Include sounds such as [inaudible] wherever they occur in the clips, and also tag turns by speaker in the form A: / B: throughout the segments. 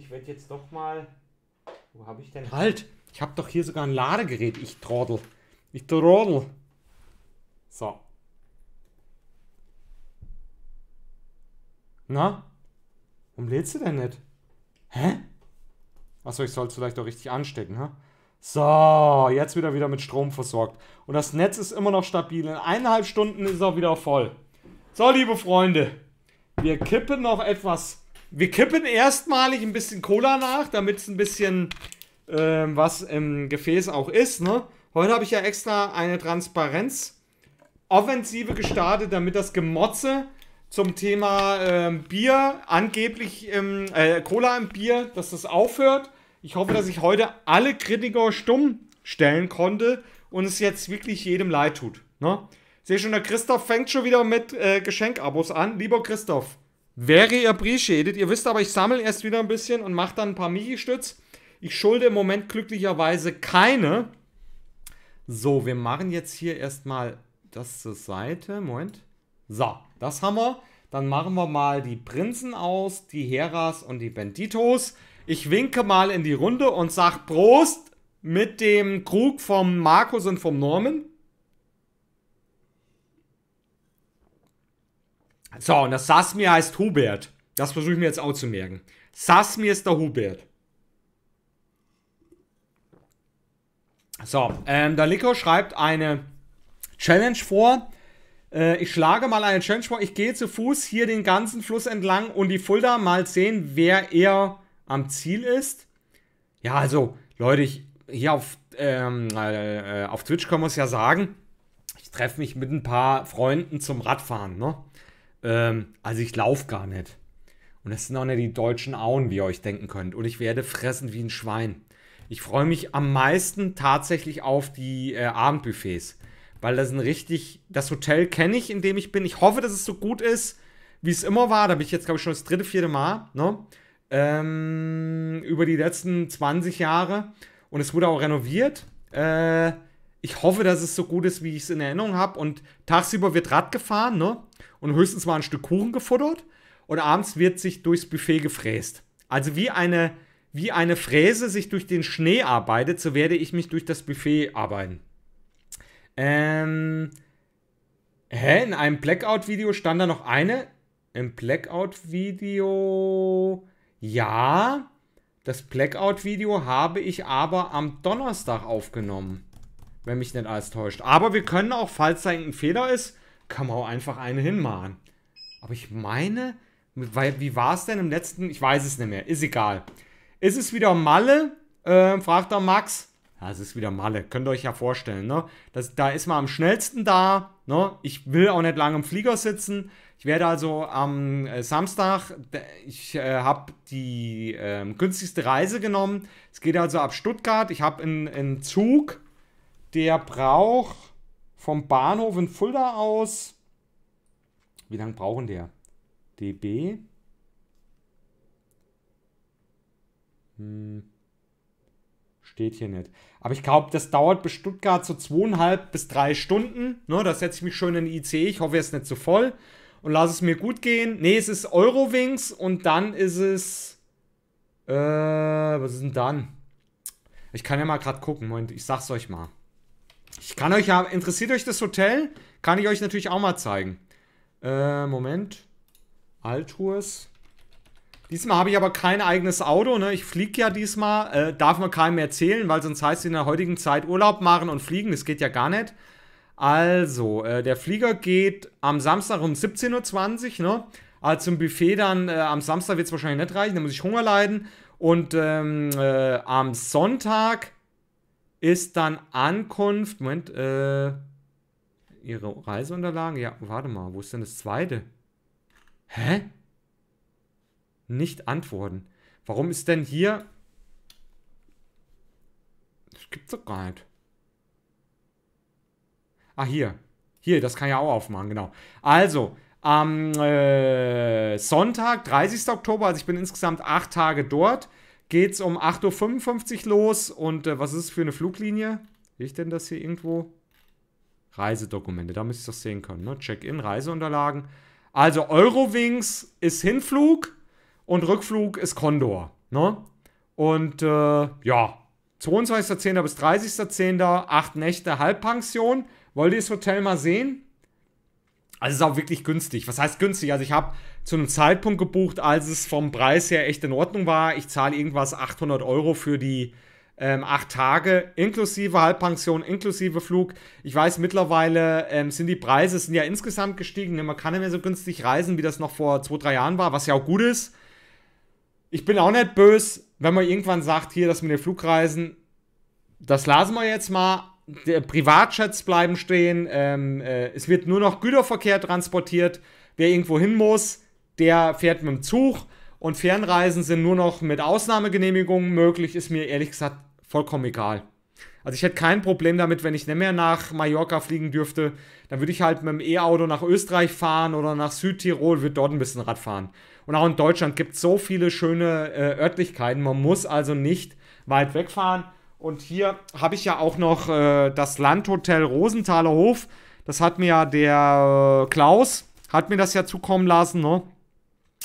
A: ich werde jetzt doch mal. Wo habe ich denn. Halt! Ich habe doch hier sogar ein Ladegerät. Ich trottel. Ich trottel. So. Na? Warum lädst du denn nicht? Hä? Achso, ich soll es vielleicht doch richtig anstecken, hä? So, jetzt wieder wieder mit Strom versorgt. Und das Netz ist immer noch stabil. In eineinhalb Stunden ist es auch wieder voll. So, liebe Freunde, wir kippen noch etwas wir kippen erstmalig ein bisschen Cola nach, damit es ein bisschen äh, was im Gefäß auch ist. Ne? Heute habe ich ja extra eine Transparenz-Offensive gestartet, damit das Gemotze zum Thema äh, Bier, angeblich im, äh, Cola im Bier, dass das aufhört. Ich hoffe, dass ich heute alle Kritiker stumm stellen konnte und es jetzt wirklich jedem leid tut. Ne? Sehe schon, der Christoph fängt schon wieder mit äh, Geschenkabos an. Lieber Christoph, Wäre ihr appreciated. Ihr wisst aber, ich sammle erst wieder ein bisschen und mache dann ein paar michi stütz Ich schulde im Moment glücklicherweise keine. So, wir machen jetzt hier erstmal das zur Seite. Moment. So, das haben wir. Dann machen wir mal die Prinzen aus, die Heras und die Benditos. Ich winke mal in die Runde und sag Prost mit dem Krug vom Markus und vom Norman. So, und das Sasmir heißt Hubert. Das versuche ich mir jetzt auch zu merken. Sasmir ist der Hubert. So, ähm, der Liko schreibt eine Challenge vor. Äh, ich schlage mal eine Challenge vor. Ich gehe zu Fuß hier den ganzen Fluss entlang und die Fulda mal sehen, wer eher am Ziel ist. Ja, also, Leute, ich, hier auf, ähm, äh, äh auf Twitch kann man es ja sagen. Ich treffe mich mit ein paar Freunden zum Radfahren, ne? Ähm, also ich laufe gar nicht. Und das sind auch nicht die deutschen Auen, wie ihr euch denken könnt. Und ich werde fressen wie ein Schwein. Ich freue mich am meisten tatsächlich auf die äh, Abendbuffets. Weil das ein richtig. Das Hotel kenne ich, in dem ich bin. Ich hoffe, dass es so gut ist, wie es immer war. Da bin ich jetzt, glaube ich, schon das dritte, vierte Mal. Ne? Ähm, über die letzten 20 Jahre. Und es wurde auch renoviert. Äh, ich hoffe, dass es so gut ist, wie ich es in Erinnerung habe. Und tagsüber wird Rad gefahren, ne? und höchstens mal ein Stück Kuchen gefuttert und abends wird sich durchs Buffet gefräst. Also wie eine, wie eine Fräse sich durch den Schnee arbeitet, so werde ich mich durch das Buffet arbeiten. Ähm. Hä? In einem Blackout-Video stand da noch eine? Im Blackout-Video. Ja. Das Blackout-Video habe ich aber am Donnerstag aufgenommen. Wenn mich nicht alles täuscht. Aber wir können auch, falls da irgendein Fehler ist, kann man auch einfach eine hinmachen. Aber ich meine, weil, wie war es denn im letzten? Ich weiß es nicht mehr. Ist egal. Ist es wieder Malle? Äh, fragt er Max. Ja, es ist wieder Malle. Könnt ihr euch ja vorstellen, ne? Das, da ist man am schnellsten da. Ne? Ich will auch nicht lange im Flieger sitzen. Ich werde also am äh, Samstag, ich äh, habe die äh, günstigste Reise genommen. Es geht also ab Stuttgart. Ich habe einen Zug, der braucht vom Bahnhof in Fulda aus. Wie lange brauchen der? DB. Hm. Steht hier nicht. Aber ich glaube, das dauert bis Stuttgart so zweieinhalb bis drei Stunden. Ne, da setze ich mich schön in den ICE. Ich hoffe, er ist nicht zu so voll. Und lass es mir gut gehen. Ne, es ist Eurowings und dann ist es. Äh, was ist denn dann? Ich kann ja mal gerade gucken. Moment, ich sag's euch mal. Ich kann euch ja, interessiert euch das Hotel? Kann ich euch natürlich auch mal zeigen. Äh, Moment. Altours. Diesmal habe ich aber kein eigenes Auto, ne? Ich fliege ja diesmal. Äh, darf man keinem erzählen, weil sonst heißt es in der heutigen Zeit Urlaub machen und fliegen. Das geht ja gar nicht. Also, äh, der Flieger geht am Samstag um 17.20 Uhr, ne? Also zum Buffet dann, äh, am Samstag wird es wahrscheinlich nicht reichen, da muss ich Hunger leiden. Und ähm, äh, am Sonntag ist dann Ankunft. Moment, äh, Ihre Reiseunterlagen? Ja, warte mal, wo ist denn das zweite? Hä? Nicht antworten. Warum ist denn hier. Das gibt's doch gar nicht. Ah, hier. Hier, das kann ich auch aufmachen, genau. Also, am äh, Sonntag, 30. Oktober, also ich bin insgesamt acht Tage dort geht es um 8.55 Uhr los und äh, was ist es für eine Fluglinie? Sehe ich denn das hier irgendwo? Reisedokumente, da müsste ich das sehen können. Ne? Check-in, Reiseunterlagen. Also Eurowings ist Hinflug und Rückflug ist Condor. Ne? Und äh, ja, 22.10. bis 30.10. acht Nächte Halbpension. Wollt ihr das Hotel mal sehen? Also es ist auch wirklich günstig. Was heißt günstig? Also ich habe zu einem Zeitpunkt gebucht, als es vom Preis her echt in Ordnung war. Ich zahle irgendwas 800 Euro für die ähm, acht Tage inklusive Halbpension, inklusive Flug. Ich weiß mittlerweile ähm, sind die Preise sind ja insgesamt gestiegen. Ne, man kann nicht mehr so günstig reisen, wie das noch vor zwei, drei Jahren war, was ja auch gut ist. Ich bin auch nicht böse, wenn man irgendwann sagt, hier, dass mit den Flugreisen, das lassen wir jetzt mal, der Privatjets bleiben stehen, ähm, äh, es wird nur noch Güterverkehr transportiert. Wer irgendwo hin muss, der fährt mit dem Zug und Fernreisen sind nur noch mit Ausnahmegenehmigungen möglich, ist mir ehrlich gesagt vollkommen egal. Also ich hätte kein Problem damit, wenn ich nicht mehr nach Mallorca fliegen dürfte, dann würde ich halt mit dem E-Auto nach Österreich fahren oder nach Südtirol, würde dort ein bisschen Rad fahren. Und auch in Deutschland gibt es so viele schöne äh, Örtlichkeiten, man muss also nicht weit wegfahren. Und hier habe ich ja auch noch äh, das Landhotel Rosenthaler Hof. Das hat mir ja der äh, Klaus, hat mir das ja zukommen lassen, ne?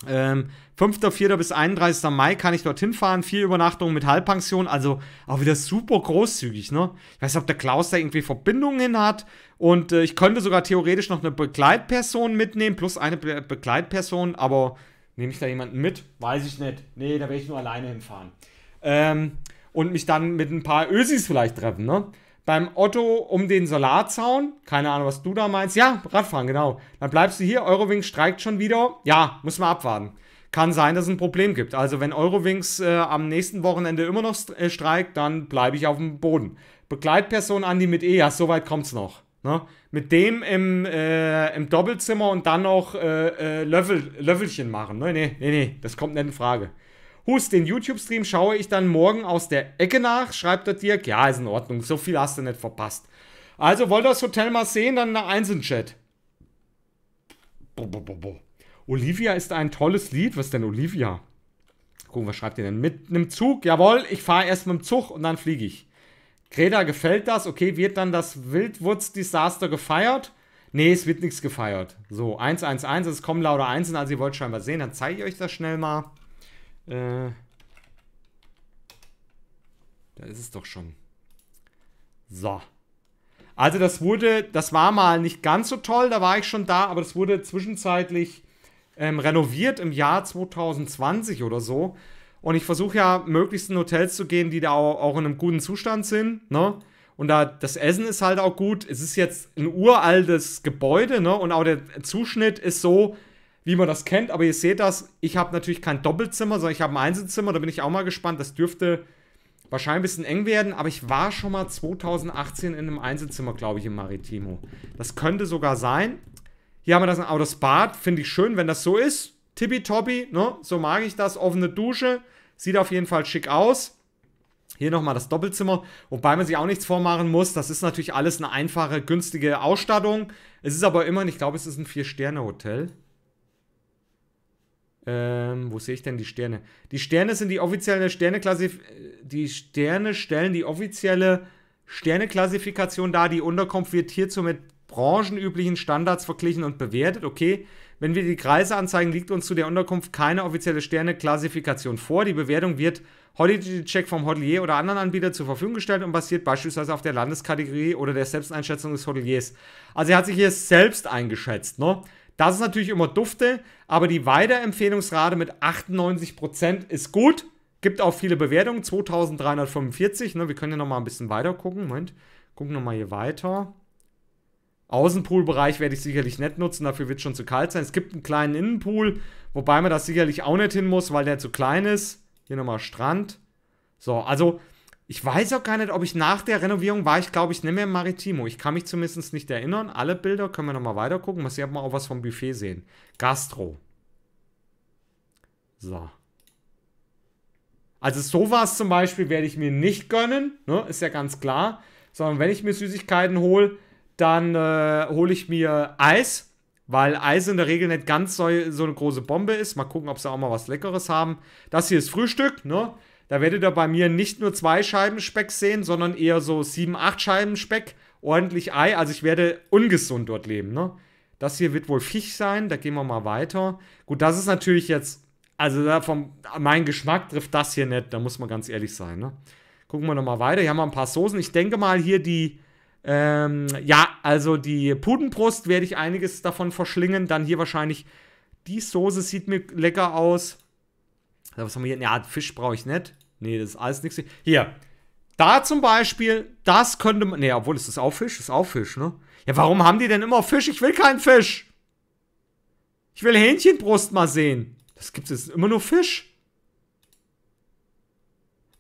A: Ähm, 5.4. bis 31. Mai kann ich dorthin fahren. Vier Übernachtungen mit Halbpension. Also auch wieder super großzügig, ne? Ich weiß nicht, ob der Klaus da irgendwie Verbindungen hat. Und äh, ich könnte sogar theoretisch noch eine Begleitperson mitnehmen, plus eine Be Begleitperson. Aber nehme ich da jemanden mit? Weiß ich nicht. Nee, da werde ich nur alleine hinfahren. Ähm, und mich dann mit ein paar Ösis vielleicht treffen, ne? Beim Otto um den Solarzaun, keine Ahnung, was du da meinst. Ja, Radfahren, genau. Dann bleibst du hier, Eurowings streikt schon wieder. Ja, muss man abwarten. Kann sein, dass es ein Problem gibt. Also wenn Eurowings äh, am nächsten Wochenende immer noch äh, streikt, dann bleibe ich auf dem Boden. Begleitperson Andi mit E, ja, soweit es noch. Ne? Mit dem im, äh, im Doppelzimmer und dann noch äh, äh, Löffel, Löffelchen machen. Ne? Nee, nee, nee, das kommt nicht in Frage. Hust, den YouTube-Stream schaue ich dann morgen aus der Ecke nach, schreibt er Dirk. Ja, ist in Ordnung, so viel hast du nicht verpasst. Also, wollt ihr das Hotel mal sehen, dann eine Einsen-Chat. Olivia ist ein tolles Lied. Was ist denn Olivia? Gucken, was schreibt ihr denn? Mit einem Zug? Jawohl, ich fahre erst mit dem Zug und dann fliege ich. Greta, gefällt das? Okay, wird dann das Wildwurz-Desaster gefeiert? Nee, es wird nichts gefeiert. So, 111, es kommen lauter Einsen, also ihr wollt scheinbar sehen, dann zeige ich euch das schnell mal. Äh. da ist es doch schon. So. Also das wurde, das war mal nicht ganz so toll, da war ich schon da, aber das wurde zwischenzeitlich ähm, renoviert im Jahr 2020 oder so. Und ich versuche ja möglichst in Hotels zu gehen, die da auch, auch in einem guten Zustand sind, ne? Und da das Essen ist halt auch gut. Es ist jetzt ein uraltes Gebäude, ne? Und auch der Zuschnitt ist so, wie man das kennt. Aber ihr seht das, ich habe natürlich kein Doppelzimmer, sondern ich habe ein Einzelzimmer. Da bin ich auch mal gespannt. Das dürfte wahrscheinlich ein bisschen eng werden. Aber ich war schon mal 2018 in einem Einzelzimmer, glaube ich, im Maritimo. Das könnte sogar sein. Hier haben wir das ein Bad Finde ich schön, wenn das so ist. Tippitoppi, ne? So mag ich das. Offene Dusche. Sieht auf jeden Fall schick aus. Hier nochmal das Doppelzimmer, wobei man sich auch nichts vormachen muss. Das ist natürlich alles eine einfache, günstige Ausstattung. Es ist aber immerhin, ich glaube, es ist ein Vier-Sterne-Hotel. Ähm, wo sehe ich denn die Sterne? Die Sterne sind die offizielle Sterneklasse. Äh, die Sterne stellen die offizielle Sterneklassifikation dar. Die Unterkunft wird hierzu mit branchenüblichen Standards verglichen und bewertet. Okay, wenn wir die Kreise anzeigen, liegt uns zu der Unterkunft keine offizielle Sterneklassifikation vor. Die Bewertung wird Holiday Check vom Hotelier oder anderen Anbieter zur Verfügung gestellt und basiert beispielsweise auf der Landeskategorie oder der Selbsteinschätzung des Hoteliers. Also er hat sich hier selbst eingeschätzt, ne? Das ist natürlich immer dufte, aber die Weiterempfehlungsrate mit 98% ist gut. Gibt auch viele Bewertungen, 2345. Ne? Wir können ja nochmal ein bisschen weiter gucken. Moment, gucken nochmal hier weiter. Außenpoolbereich werde ich sicherlich nicht nutzen, dafür wird es schon zu kalt sein. Es gibt einen kleinen Innenpool, wobei man das sicherlich auch nicht hin muss, weil der zu klein ist. Hier nochmal Strand. So, also ich weiß auch gar nicht, ob ich nach der Renovierung war. Ich glaube, ich nehme mehr im Maritimo. Ich kann mich zumindest nicht erinnern. Alle Bilder können wir nochmal weiter gucken. Muss sehen, ob wir auch was vom Buffet sehen. Gastro. So. Also sowas zum Beispiel werde ich mir nicht gönnen, ne? ist ja ganz klar. Sondern wenn ich mir Süßigkeiten hole, dann äh, hole ich mir Eis, weil Eis in der Regel nicht ganz so, so eine große Bombe ist. Mal gucken, ob sie auch mal was Leckeres haben. Das hier ist Frühstück, ne? Da werdet ihr bei mir nicht nur zwei Scheiben Speck sehen, sondern eher so sieben, acht Scheiben Speck, ordentlich Ei. Also ich werde ungesund dort leben. Ne? Das hier wird wohl Fisch sein. Da gehen wir mal weiter. Gut, das ist natürlich jetzt, also vom, mein Geschmack trifft das hier nicht. Da muss man ganz ehrlich sein. Ne? Gucken wir nochmal weiter. Hier haben wir ein paar Soßen. Ich denke mal hier die, ähm, ja, also die Pudenbrust werde ich einiges davon verschlingen. Dann hier wahrscheinlich die Soße sieht mir lecker aus was haben wir hier? Ja, Fisch brauche ich nicht. Nee, das ist alles nichts. Hier. Da zum Beispiel, das könnte man. Nee, obwohl, ist das auch Fisch? Das Ist auch Fisch, ne? Ja, warum haben die denn immer Fisch? Ich will keinen Fisch. Ich will Hähnchenbrust mal sehen. Das gibt es immer nur Fisch.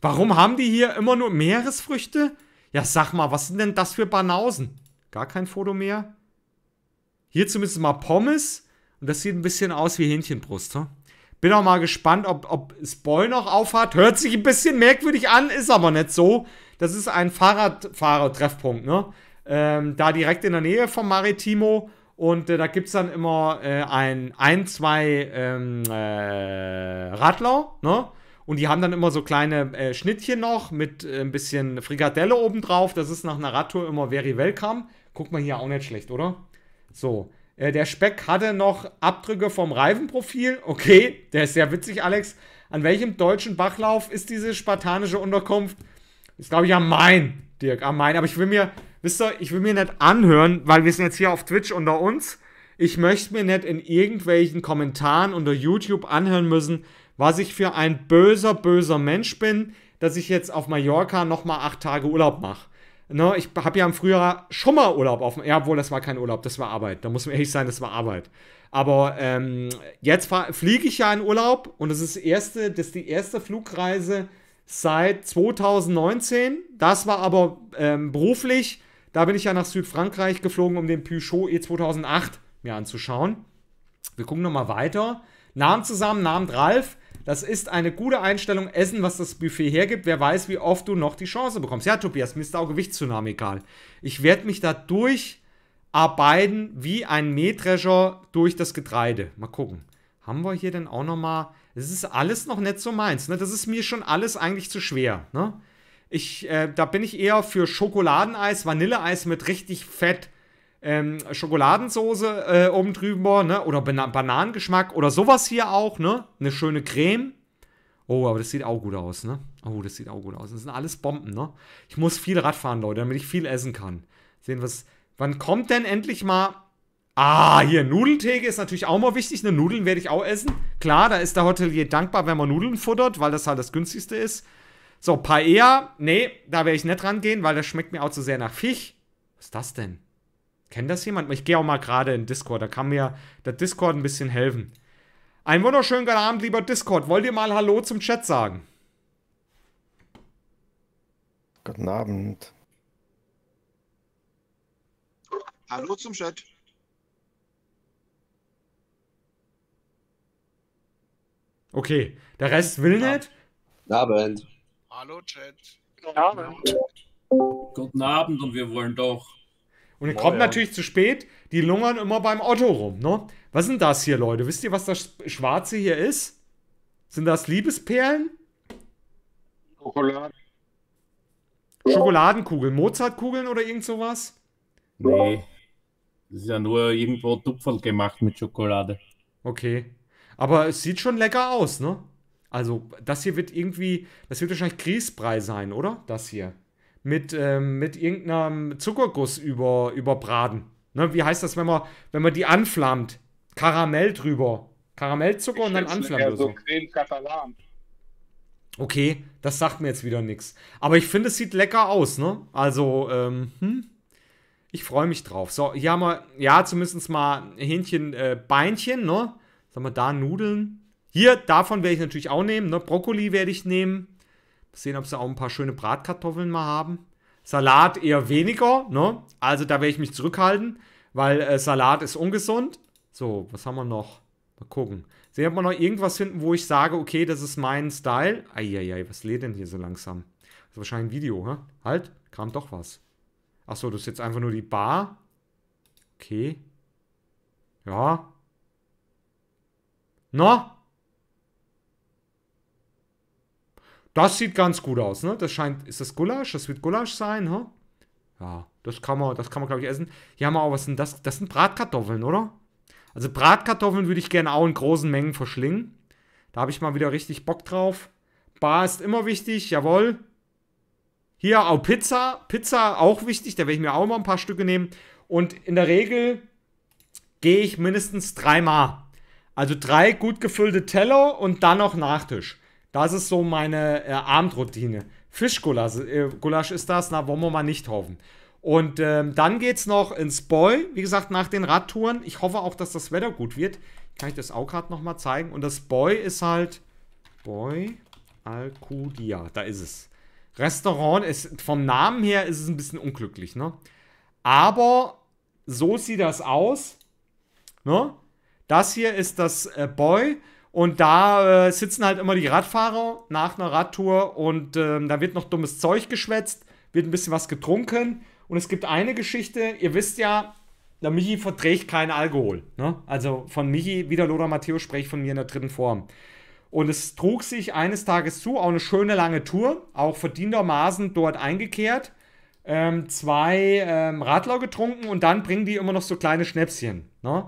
A: Warum haben die hier immer nur Meeresfrüchte? Ja, sag mal, was sind denn das für Banausen? Gar kein Foto mehr. Hier zumindest mal Pommes. Und das sieht ein bisschen aus wie Hähnchenbrust, ne? Bin auch mal gespannt, ob, ob Spoil noch aufhat. Hört sich ein bisschen merkwürdig an, ist aber nicht so. Das ist ein Fahrradfahrer-Treffpunkt, ne? Ähm, da direkt in der Nähe vom Maritimo. Und äh, da gibt es dann immer äh, ein, ein, zwei ähm, äh, Radler, ne? Und die haben dann immer so kleine äh, Schnittchen noch mit äh, ein bisschen Frikadelle obendrauf. Das ist nach einer Radtour immer very welcome. Guck mal hier, auch nicht schlecht, oder? So. Äh, der Speck hatte noch Abdrücke vom Reifenprofil. Okay, der ist sehr witzig, Alex. An welchem deutschen Bachlauf ist diese spartanische Unterkunft? Ist, glaube ich, am Main, Dirk, am Main. Aber ich will mir, wisst ihr, ich will mir nicht anhören, weil wir sind jetzt hier auf Twitch unter uns. Ich möchte mir nicht in irgendwelchen Kommentaren unter YouTube anhören müssen, was ich für ein böser, böser Mensch bin, dass ich jetzt auf Mallorca nochmal acht Tage Urlaub mache ne, ich habe ja im Frühjahr schon mal Urlaub auf dem. Ja, obwohl das war kein Urlaub, das war Arbeit. Da muss man ehrlich sein, das war Arbeit. Aber ähm, jetzt fliege ich ja in Urlaub und das ist, erste, das ist die erste Flugreise seit 2019. Das war aber ähm, beruflich. Da bin ich ja nach Südfrankreich geflogen, um den Peugeot E2008 mir anzuschauen. Wir gucken nochmal weiter. Namen zusammen, Namen Ralf. Das ist eine gute Einstellung, essen, was das Buffet hergibt. Wer weiß, wie oft du noch die Chance bekommst. Ja, Tobias, mir ist auch Gewichtszunahme egal. Ich werde mich da durcharbeiten wie ein Mähdrescher durch das Getreide. Mal gucken. Haben wir hier denn auch nochmal... Es ist alles noch nicht so meins. Ne? Das ist mir schon alles eigentlich zu schwer. Ne? Ich, äh, da bin ich eher für Schokoladeneis, Vanilleeis mit richtig Fett ähm, Schokoladensoße äh, oben drüber, ne? Oder Bana Bananengeschmack oder sowas hier auch, ne? Eine schöne Creme. Oh, aber das sieht auch gut aus, ne? Oh, das sieht auch gut aus. Das sind alles Bomben, ne? Ich muss viel Rad fahren, Leute, damit ich viel essen kann. Sehen was. Wann kommt denn endlich mal. Ah, hier, Nudeltheke ist natürlich auch mal wichtig. Ne, Nudeln werde ich auch essen. Klar, da ist der Hotelier dankbar, wenn man Nudeln futtert, weil das halt das günstigste ist. So, Paella, nee, da werde ich nicht rangehen, weil das schmeckt mir auch zu sehr nach Fisch. Was ist das denn? Kennt das jemand? Ich gehe auch mal gerade in Discord, da kann mir der Discord ein bisschen helfen. Einen wunderschönen guten Abend, lieber Discord. Wollt ihr mal Hallo zum Chat sagen? Guten Abend.
B: Hallo zum Chat.
A: Okay, der Rest will nicht. Guten Abend.
B: Hallo Chat. Guten Abend.
C: Guten Abend und wir wollen doch.
A: Und die kommen natürlich zu spät, die lungern immer beim Otto rum, ne? Was sind das hier, Leute? Wisst ihr, was das Schwarze hier ist? Sind das Liebesperlen? Schokoladen. Schokoladenkugeln, Mozartkugeln oder irgend sowas?
C: Nee. Das ist ja nur irgendwo Tupferl gemacht
A: mit Schokolade. Okay. Aber es sieht schon lecker aus, ne? Also, das hier wird irgendwie, das wird wahrscheinlich Grießbrei sein, oder? Das hier mit, ähm, mit irgendeinem Zuckerguss über, überbraten. Ne, wie heißt das, wenn man, wenn man die anflammt? Karamell drüber. Karamellzucker ich und dann anflammen. Ja, so
B: Creme Catalan.
A: Okay, das sagt mir jetzt wieder nichts. Aber ich finde, es sieht lecker aus, ne? Also, ähm, hm? Ich freue mich drauf. So, hier haben wir, ja, zumindest mal Hähnchen, äh, Beinchen, ne? Sagen wir da Nudeln. Hier, davon werde ich natürlich auch nehmen, ne? Brokkoli werde ich nehmen. Sehen, ob sie auch ein paar schöne Bratkartoffeln mal haben. Salat eher weniger, ne? Also da werde ich mich zurückhalten, weil äh, Salat ist ungesund. So, was haben wir noch? Mal gucken. Sehen, ob wir noch irgendwas finden, wo ich sage, okay, das ist mein Style. Eieiei, was lädt denn hier so langsam? Das ist wahrscheinlich ein Video, hä? Halt, kam doch was. Achso, das ist jetzt einfach nur die Bar. Okay. Ja. Na? Das sieht ganz gut aus, ne? Das scheint, ist das Gulasch? Das wird Gulasch sein, ne? Ja, das kann man, das kann man, glaube ich, essen. Hier haben wir auch, was sind das? Das sind Bratkartoffeln, oder? Also Bratkartoffeln würde ich gerne auch in großen Mengen verschlingen. Da habe ich mal wieder richtig Bock drauf. Bar ist immer wichtig, jawohl. Hier auch Pizza. Pizza auch wichtig, da werde ich mir auch mal ein paar Stücke nehmen. Und in der Regel gehe ich mindestens dreimal. Also drei gut gefüllte Teller und dann noch Nachtisch. Das ist so meine äh, Abendroutine. Fischgulasch äh, ist das, na, wollen wir mal nicht hoffen. Und ähm, dann es noch ins Boy, wie gesagt, nach den Radtouren. Ich hoffe auch, dass das Wetter gut wird. Kann ich das auch gerade nochmal zeigen? Und das Boy ist halt. Boy Alcudia, da ist es. Restaurant ist vom Namen her ist es ein bisschen unglücklich, ne? Aber so sieht das aus. Ne? Das hier ist das äh, Boy. Und da äh, sitzen halt immer die Radfahrer nach einer Radtour und äh, da wird noch dummes Zeug geschwätzt, wird ein bisschen was getrunken. Und es gibt eine Geschichte, ihr wisst ja, der Michi verträgt keinen Alkohol. Ne? Also von Michi, wieder Lothar Matthäus spreche ich von mir in der dritten Form. Und es trug sich eines Tages zu, auch eine schöne lange Tour, auch verdientermaßen dort eingekehrt, ähm, zwei ähm, Radler getrunken und dann bringen die immer noch so kleine Schnäpschen. Ne?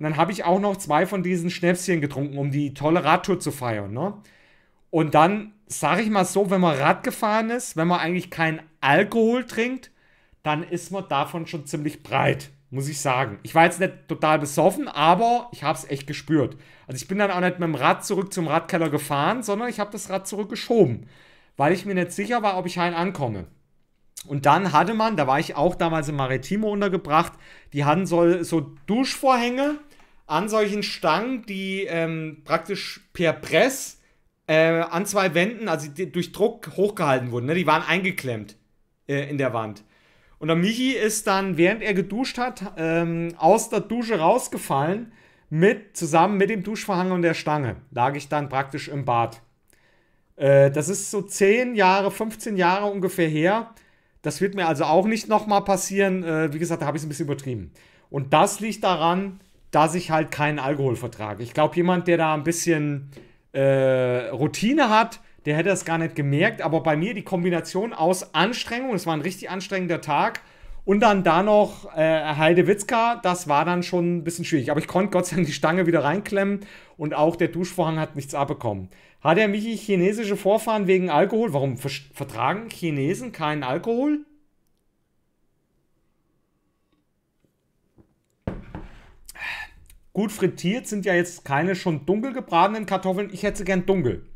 A: Und dann habe ich auch noch zwei von diesen Schnäpschen getrunken, um die tolle Radtour zu feiern. Ne? Und dann sage ich mal so, wenn man Rad gefahren ist, wenn man eigentlich keinen Alkohol trinkt, dann ist man davon schon ziemlich breit, muss ich sagen. Ich war jetzt nicht total besoffen, aber ich habe es echt gespürt. Also ich bin dann auch nicht mit dem Rad zurück zum Radkeller gefahren, sondern ich habe das Rad zurückgeschoben, weil ich mir nicht sicher war, ob ich heim ankomme. Und dann hatte man, da war ich auch damals im Maritimo untergebracht, die hatten so, so Duschvorhänge an solchen Stangen, die ähm, praktisch per Press äh, an zwei Wänden, also durch Druck hochgehalten wurden. Ne? Die waren eingeklemmt äh, in der Wand. Und der Michi ist dann, während er geduscht hat, ähm, aus der Dusche rausgefallen, mit, zusammen mit dem Duschvorhang und der Stange. Lag ich dann praktisch im Bad. Äh, das ist so 10 Jahre, 15 Jahre ungefähr her. Das wird mir also auch nicht nochmal passieren. Äh, wie gesagt, da habe ich es ein bisschen übertrieben. Und das liegt daran, dass ich halt keinen Alkohol vertrage. Ich glaube, jemand, der da ein bisschen äh, Routine hat, der hätte das gar nicht gemerkt. Aber bei mir die Kombination aus Anstrengung, es war ein richtig anstrengender Tag, und dann da noch äh, Witzka, das war dann schon ein bisschen schwierig. Aber ich konnte Gott sei Dank die Stange wieder reinklemmen und auch der Duschvorhang hat nichts abbekommen. Hat er Michi chinesische Vorfahren wegen Alkohol? Warum vertragen Chinesen keinen Alkohol? Gut frittiert sind ja jetzt keine schon dunkel gebratenen Kartoffeln. Ich hätte sie gern dunkel.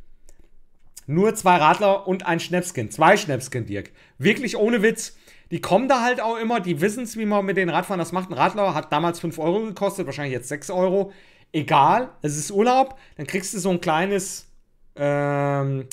A: Nur zwei Radler und ein Schnäpskin. Zwei Schnäpskin, Dirk. Wirklich ohne Witz. Die kommen da halt auch immer, die wissen es, wie man mit den Radfahren das macht. Ein Radler hat damals 5 Euro gekostet, wahrscheinlich jetzt 6 Euro. Egal, es ist Urlaub. Dann kriegst du so ein kleines ähm,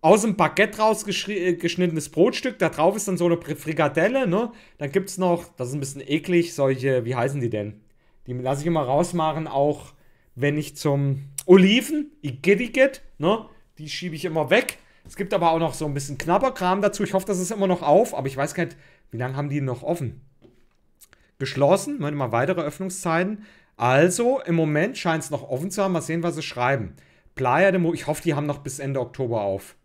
A: aus dem Baguette rausgeschnittenes äh, Brotstück. Da drauf ist dann so eine Frikadelle, ne? Dann gibt es noch, das ist ein bisschen eklig, solche, wie heißen die denn? Die lasse ich immer rausmachen, auch wenn ich zum Oliven, Igidigit, ne? Die schiebe ich immer weg. Es gibt aber auch noch so ein bisschen Knabberkram dazu. Ich hoffe, das ist immer noch auf, aber ich weiß gar nicht, wie lange haben die noch offen? Geschlossen, meine mal weitere Öffnungszeiten. Also, im Moment scheint es noch offen zu haben. Mal sehen, was sie schreiben. Playa de Mo ich hoffe, die haben noch bis Ende Oktober auf.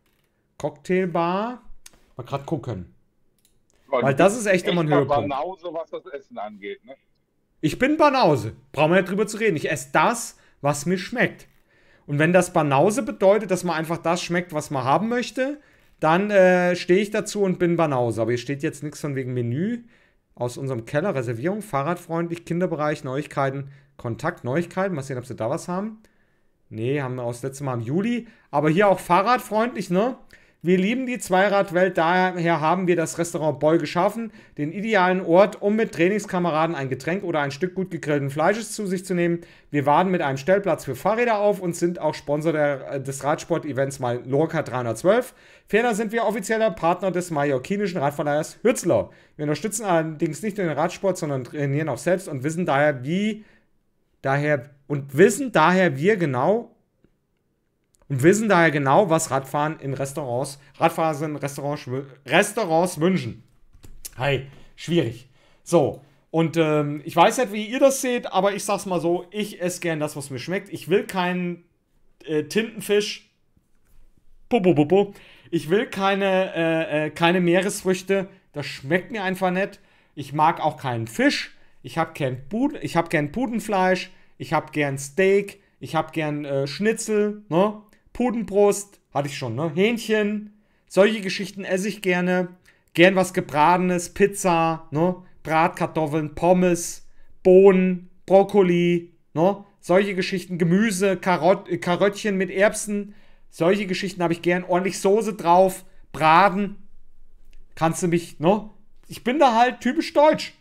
A: Cocktailbar. Mal gerade gucken. Weil, Weil das ist echt, echt immer ein Banause, Höhepunkt. Banause, was das Essen angeht, ne? Ich bin Banause. Brauchen wir nicht drüber zu reden. Ich esse das, was mir schmeckt. Und wenn das Banause bedeutet, dass man einfach das schmeckt, was man haben möchte, dann äh, stehe ich dazu und bin Banause. Aber hier steht jetzt nichts von wegen Menü aus unserem Keller, Reservierung, fahrradfreundlich, Kinderbereich, Neuigkeiten, Kontakt, Neuigkeiten. Mal sehen, ob sie da was haben. Nee, haben wir auch das letzte Mal im Juli. Aber hier auch fahrradfreundlich, ne? Wir lieben die Zweiradwelt, daher haben wir das Restaurant Boy geschaffen, den idealen Ort, um mit Trainingskameraden ein Getränk oder ein Stück gut gegrillten Fleisches zu sich zu nehmen. Wir warten mit einem Stellplatz für Fahrräder auf und sind auch Sponsor der, äh, des Radsport-Events mal Lorca 312. Ferner sind wir offizieller Partner des mallorquinischen Radverleihers Hützler. Wir unterstützen allerdings nicht nur den Radsport, sondern trainieren auch selbst und wissen daher, wie daher und wissen daher wir genau und wissen daher genau, was Radfahren in Restaurants, Radfahrer in Restaurants, Restaurants wünschen. Hey, schwierig. So, und ähm, ich weiß nicht, wie ihr das seht, aber ich sag's mal so, ich esse gern das, was mir schmeckt. Ich will keinen äh, Tintenfisch. Popopopo. Ich will keine, äh, äh, keine Meeresfrüchte. Das schmeckt mir einfach nicht. Ich mag auch keinen Fisch. Ich habe gern, Pud hab gern Pudenfleisch. Ich habe gern Steak. Ich habe gern äh, Schnitzel. Ne? Pudenbrust, hatte ich schon, ne? Hähnchen, solche Geschichten esse ich gerne. Gern was Gebratenes, Pizza, ne? Bratkartoffeln, Pommes, Bohnen, Brokkoli, ne? Solche Geschichten, Gemüse, Karot äh, Karöttchen mit Erbsen, solche Geschichten habe ich gern. Ordentlich Soße drauf, Braten. Kannst du mich, ne? Ich bin da halt typisch deutsch.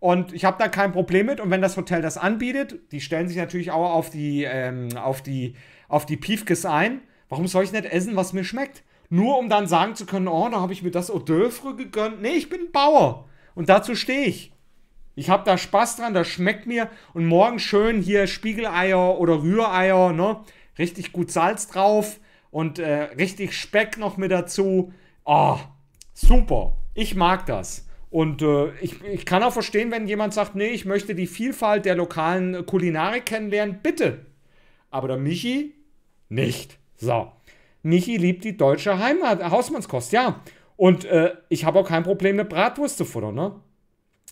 A: Und ich habe da kein Problem mit. Und wenn das Hotel das anbietet, die stellen sich natürlich auch auf die, ähm, auf die auf die Piefkes ein. Warum soll ich nicht essen, was mir schmeckt? Nur um dann sagen zu können, oh, da habe ich mir das Hors d'oeuvre gegönnt. Nee, ich bin Bauer und dazu stehe ich. Ich habe da Spaß dran, das schmeckt mir und morgen schön hier Spiegeleier oder Rühreier, ne? Richtig gut Salz drauf und äh, richtig Speck noch mit dazu. oh, super. Ich mag das. Und äh, ich, ich kann auch verstehen, wenn jemand sagt, nee, ich möchte die Vielfalt der lokalen Kulinarik kennenlernen. Bitte. Aber der Michi, nicht. So. Michi liebt die deutsche Heimat, Hausmannskost, ja. Und äh, ich habe auch kein Problem, eine Bratwurst zu futtern, ne?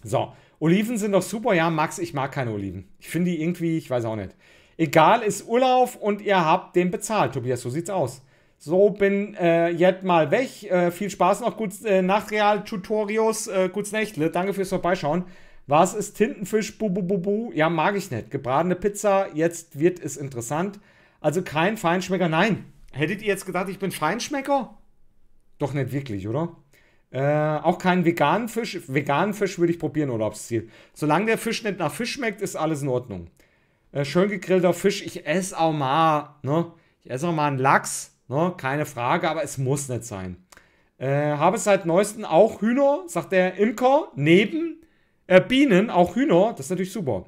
A: So. Oliven sind doch super, ja, Max, ich mag keine Oliven. Ich finde die irgendwie, ich weiß auch nicht. Egal, ist Urlaub und ihr habt den bezahlt, Tobias, so sieht's aus. So, bin äh, jetzt mal weg. Äh, viel Spaß noch, gut äh, Nachtreal-Tutorios, äh, gutes Nächtle. Danke fürs Vorbeischauen. Was ist Tintenfisch? Bu, bu, bu, bu. Ja, mag ich nicht. Gebratene Pizza, jetzt wird es interessant. Also kein Feinschmecker. Nein. Hättet ihr jetzt gedacht, ich bin Feinschmecker? Doch nicht wirklich, oder? Äh, auch keinen veganen Fisch. Veganen Fisch würde ich probieren, Urlaubsziel. Solange der Fisch nicht nach Fisch schmeckt, ist alles in Ordnung. Äh, schön gegrillter Fisch. Ich esse auch mal, ne? Ich esse auch mal einen Lachs, ne? Keine Frage, aber es muss nicht sein. Äh, habe seit neuestem auch Hühner, sagt der Imker, neben äh, Bienen, auch Hühner. Das ist natürlich super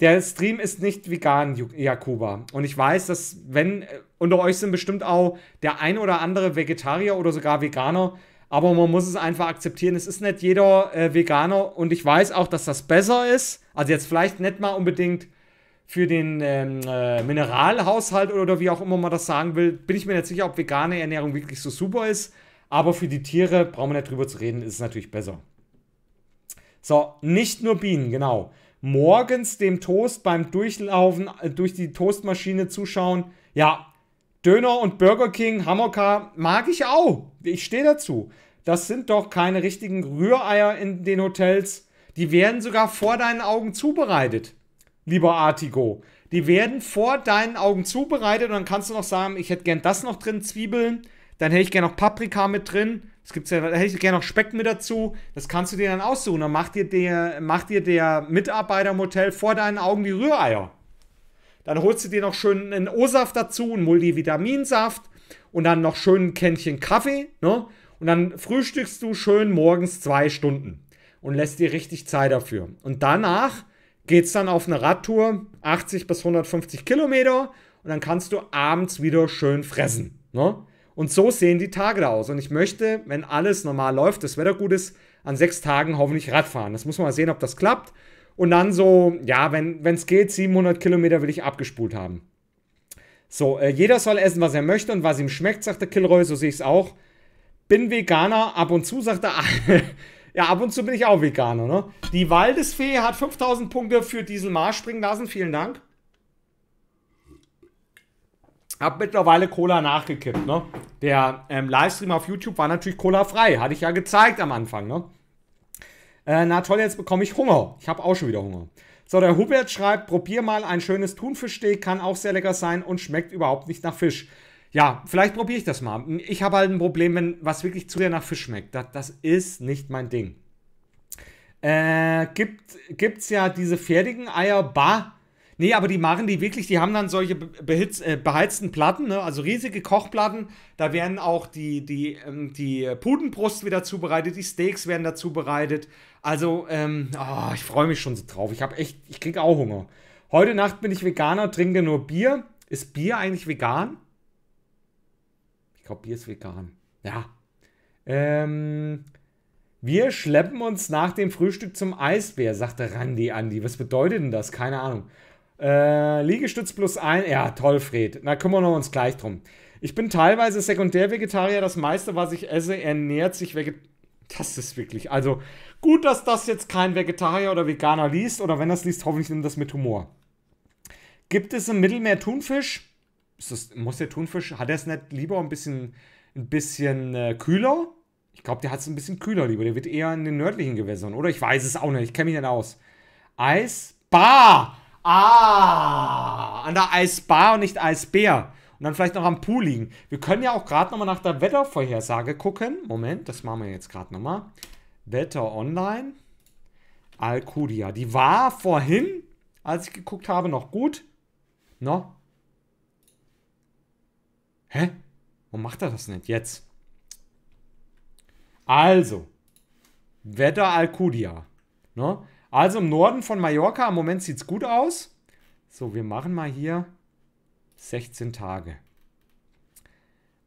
A: der Stream ist nicht vegan, Jakuba. Und ich weiß, dass wenn, äh, unter euch sind bestimmt auch der ein oder andere Vegetarier oder sogar Veganer, aber man muss es einfach akzeptieren. Es ist nicht jeder äh, Veganer und ich weiß auch, dass das besser ist. Also jetzt vielleicht nicht mal unbedingt für den ähm, äh, Mineralhaushalt oder wie auch immer man das sagen will, bin ich mir nicht sicher, ob vegane Ernährung wirklich so super ist. Aber für die Tiere, brauchen wir nicht drüber zu reden, ist es natürlich besser. So, nicht nur Bienen, genau morgens dem Toast beim Durchlaufen äh, durch die Toastmaschine zuschauen. Ja, Döner und Burger King, Hamburger mag ich auch. Ich stehe dazu. Das sind doch keine richtigen Rühreier in den Hotels. Die werden sogar vor deinen Augen zubereitet, lieber Artigo. Die werden vor deinen Augen zubereitet und dann kannst du noch sagen, ich hätte gern das noch drin, Zwiebeln dann hätte ich gerne noch Paprika mit drin. Das gibt's ja, da hätte ich gerne noch Speck mit dazu. Das kannst du dir dann aussuchen. Dann macht dir der, macht dir der Mitarbeiter im Hotel vor deinen Augen die Rühreier. Dann holst du dir noch schön einen O-Saft dazu, einen Multivitaminsaft und dann noch schön ein Kännchen Kaffee. Ne? Und dann frühstückst du schön morgens zwei Stunden und lässt dir richtig Zeit dafür. Und danach geht es dann auf eine Radtour, 80 bis 150 Kilometer, und dann kannst du abends wieder schön fressen. Ne? Und so sehen die Tage da aus. Und ich möchte, wenn alles normal läuft, das Wetter gut ist, an sechs Tagen hoffentlich Radfahren. Das muss man mal sehen, ob das klappt. Und dann so, ja, wenn es geht, 700 Kilometer will ich abgespult haben. So, äh, jeder soll essen, was er möchte und was ihm schmeckt, sagt der Kilroy, so sehe ich es auch. Bin Veganer, ab und zu, sagt er. [laughs] ja, ab und zu bin ich auch Veganer, ne? Die Waldesfee hat 5000 Punkte für Diesel Mars springen lassen, vielen Dank. Hab mittlerweile Cola nachgekippt, ne? Der ähm, Livestream auf YouTube war natürlich Cola frei. Hatte ich ja gezeigt am Anfang, ne? Äh, na toll, jetzt bekomme ich Hunger. Ich habe auch schon wieder Hunger. So, der Hubert schreibt, probier mal ein schönes Thunfischsteak, kann auch sehr lecker sein und schmeckt überhaupt nicht nach Fisch. Ja, vielleicht probiere ich das mal. Ich habe halt ein Problem, wenn was wirklich zu dir nach Fisch schmeckt. Das, das ist nicht mein Ding. Äh, gibt, es ja diese fertigen Eier, bah, Nee, aber die machen die wirklich, die haben dann solche behitz, äh, beheizten Platten, ne? also riesige Kochplatten. Da werden auch die, die, ähm, die Pudenbrust wieder zubereitet, die Steaks werden dazu bereitet. Also, ähm, oh, ich freue mich schon so drauf. Ich habe echt, ich kriege auch Hunger. Heute Nacht bin ich Veganer, trinke nur Bier. Ist Bier eigentlich vegan? Ich glaube, Bier ist vegan. Ja. Ähm, wir schleppen uns nach dem Frühstück zum Eisbär, sagte Randy Andy. Was bedeutet denn das? Keine Ahnung. Äh, Liegestütz plus ein. Ja, toll, Fred. Na, kümmern wir uns gleich drum. Ich bin teilweise Sekundärvegetarier. Das meiste, was ich esse, ernährt sich vegetarisch. Das ist wirklich. Also, gut, dass das jetzt kein Vegetarier oder Veganer liest. Oder wenn das liest, hoffentlich nimmt das mit Humor. Gibt es im Mittelmeer Thunfisch? Das, muss der Thunfisch, hat er es nicht lieber ein bisschen, ein bisschen äh, kühler? Ich glaube, der hat es ein bisschen kühler lieber. Der wird eher in den nördlichen Gewässern, oder? Ich weiß es auch nicht. Ich kenne mich nicht aus. Eis. Bah! Ah, an der Eisbar und nicht Eisbär. Und dann vielleicht noch am Pool liegen. Wir können ja auch gerade nochmal nach der Wettervorhersage gucken. Moment, das machen wir jetzt gerade nochmal. Wetter online. Alkudia. Die war vorhin, als ich geguckt habe, noch gut. No? Hä? Warum macht er das nicht jetzt? Also. Wetter Alkudia. No? Also im Norden von Mallorca, im Moment sieht es gut aus. So, wir machen mal hier 16 Tage.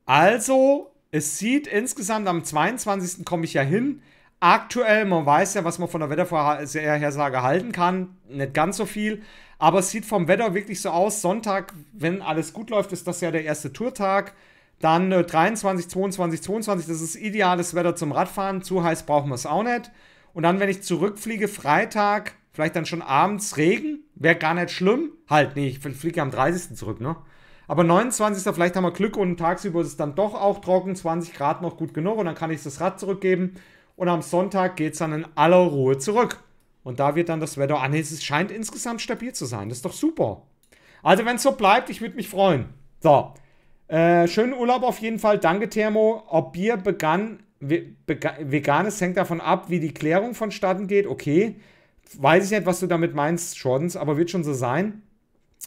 A: Also, es sieht insgesamt, am 22. komme ich ja hin. Aktuell, man weiß ja, was man von der Wettervorhersage halten kann, nicht ganz so viel. Aber es sieht vom Wetter wirklich so aus. Sonntag, wenn alles gut läuft, ist das ja der erste Tourtag. Dann 23, 22, 22, das ist ideales Wetter zum Radfahren. Zu heiß brauchen wir es auch nicht. Und dann, wenn ich zurückfliege, Freitag, vielleicht dann schon abends Regen, wäre gar nicht schlimm. Halt, nee, ich fliege am 30. zurück, ne? Aber 29. vielleicht haben wir Glück und tagsüber ist es dann doch auch trocken, 20 Grad noch gut genug und dann kann ich das Rad zurückgeben. Und am Sonntag geht es dann in aller Ruhe zurück. Und da wird dann das Wetter an. Ah, es scheint insgesamt stabil zu sein. Das ist doch super. Also, wenn es so bleibt, ich würde mich freuen. So. Äh, schönen Urlaub auf jeden Fall. Danke, Thermo. Ob Bier begann Veganes hängt davon ab, wie die Klärung vonstatten geht. Okay, weiß ich nicht, was du damit meinst, Jordans, aber wird schon so sein.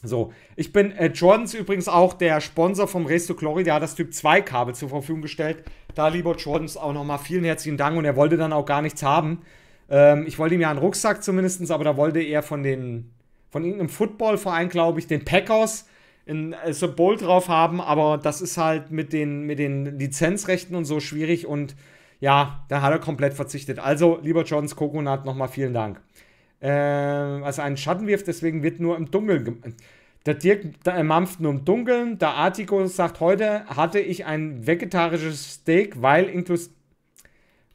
A: So, ich bin äh, Jordans übrigens auch der Sponsor vom Resto to Glory, der hat das Typ 2 Kabel zur Verfügung gestellt. Da, lieber Jordans, auch nochmal vielen herzlichen Dank und er wollte dann auch gar nichts haben. Ähm, ich wollte ihm ja einen Rucksack zumindest, aber da wollte er von den, von irgendeinem Footballverein, glaube ich, den Packers, ein äh, Symbol drauf haben, aber das ist halt mit den, mit den Lizenzrechten und so schwierig und ja, da hat er komplett verzichtet. Also, lieber Jordans Coconut, nochmal vielen Dank. Äh, also einen Schatten wirft, deswegen wird nur im Dunkeln äh, Der Dirk der mampft nur im Dunkeln. Der Artico sagt, heute hatte ich ein vegetarisches Steak, weil inklusive...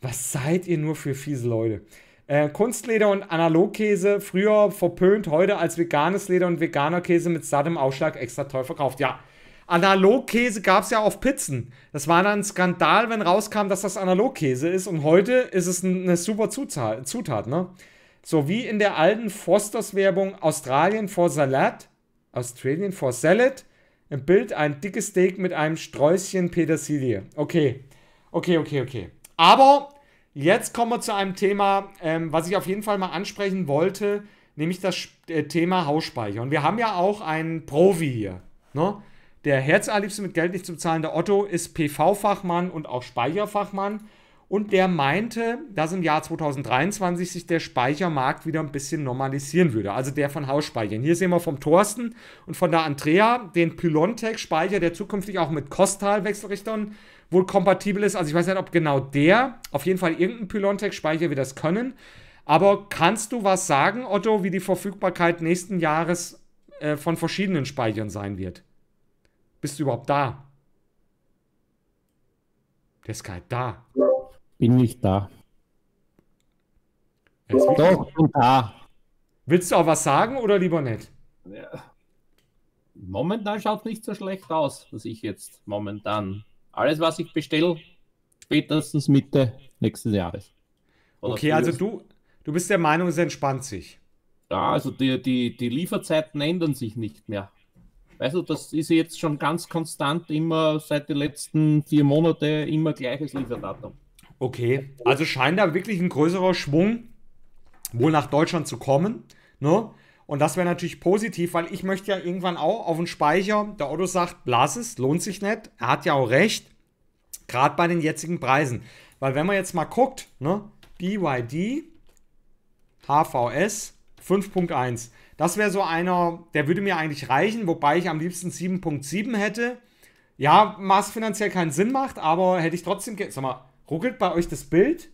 A: Was seid ihr nur für fiese Leute? Äh, Kunstleder und Analogkäse, früher verpönt, heute als veganes Leder und veganer Käse mit sattem Ausschlag extra teuer verkauft. Ja, Analogkäse gab es ja auf Pizzen. Das war dann ein Skandal, wenn rauskam, dass das Analogkäse ist. Und heute ist es eine super Zutat, ne? So wie in der alten Fosters-Werbung Australien for Salad, Australian for Salad, im Bild ein dickes Steak mit einem Sträußchen Petersilie. Okay, okay, okay, okay. Aber Jetzt kommen wir zu einem Thema, ähm, was ich auf jeden Fall mal ansprechen wollte, nämlich das äh, Thema Hausspeicher. Und wir haben ja auch einen Profi hier. Ne? Der Herzallerliebste mit Geld nicht zu der Otto ist PV-Fachmann und auch Speicherfachmann. Und der meinte, dass im Jahr 2023 sich der Speichermarkt wieder ein bisschen normalisieren würde. Also der von Hausspeichern. Hier sehen wir vom Thorsten und von der Andrea den Pylontech-Speicher, der zukünftig auch mit Kostal-Wechselrichtern wohl kompatibel ist. Also ich weiß nicht, ob genau der, auf jeden Fall irgendein Pylontech-Speicher wir das können. Aber kannst du was sagen, Otto, wie die Verfügbarkeit nächsten Jahres äh, von verschiedenen Speichern sein wird? Bist du überhaupt da? Der ist gar da.
C: Bin nicht da.
A: Doch, bin da. Willst du auch was sagen oder lieber nicht?
C: Ja. Momentan schaut es nicht so schlecht aus, was ich jetzt momentan alles, was ich bestelle, spätestens Mitte nächsten Jahres. Oder okay, also du, du bist der Meinung, es entspannt sich. Ja, also die, die, die Lieferzeiten ändern sich nicht mehr. Weißt du, das ist jetzt schon ganz konstant immer seit den letzten vier Monaten immer gleiches Lieferdatum. Okay, also scheint da wirklich ein größerer Schwung
A: wohl nach Deutschland zu kommen. Ne? Und das wäre natürlich positiv, weil ich möchte ja irgendwann auch auf den Speicher, der Otto sagt, lass es, lohnt sich nicht. Er hat ja auch recht, gerade bei den jetzigen Preisen. Weil wenn man jetzt mal guckt, ne, BYD, HVS 5.1, das wäre so einer, der würde mir eigentlich reichen, wobei ich am liebsten 7.7 hätte. Ja, was finanziell keinen Sinn macht, aber hätte ich trotzdem. Sag mal, ruckelt bei euch das Bild?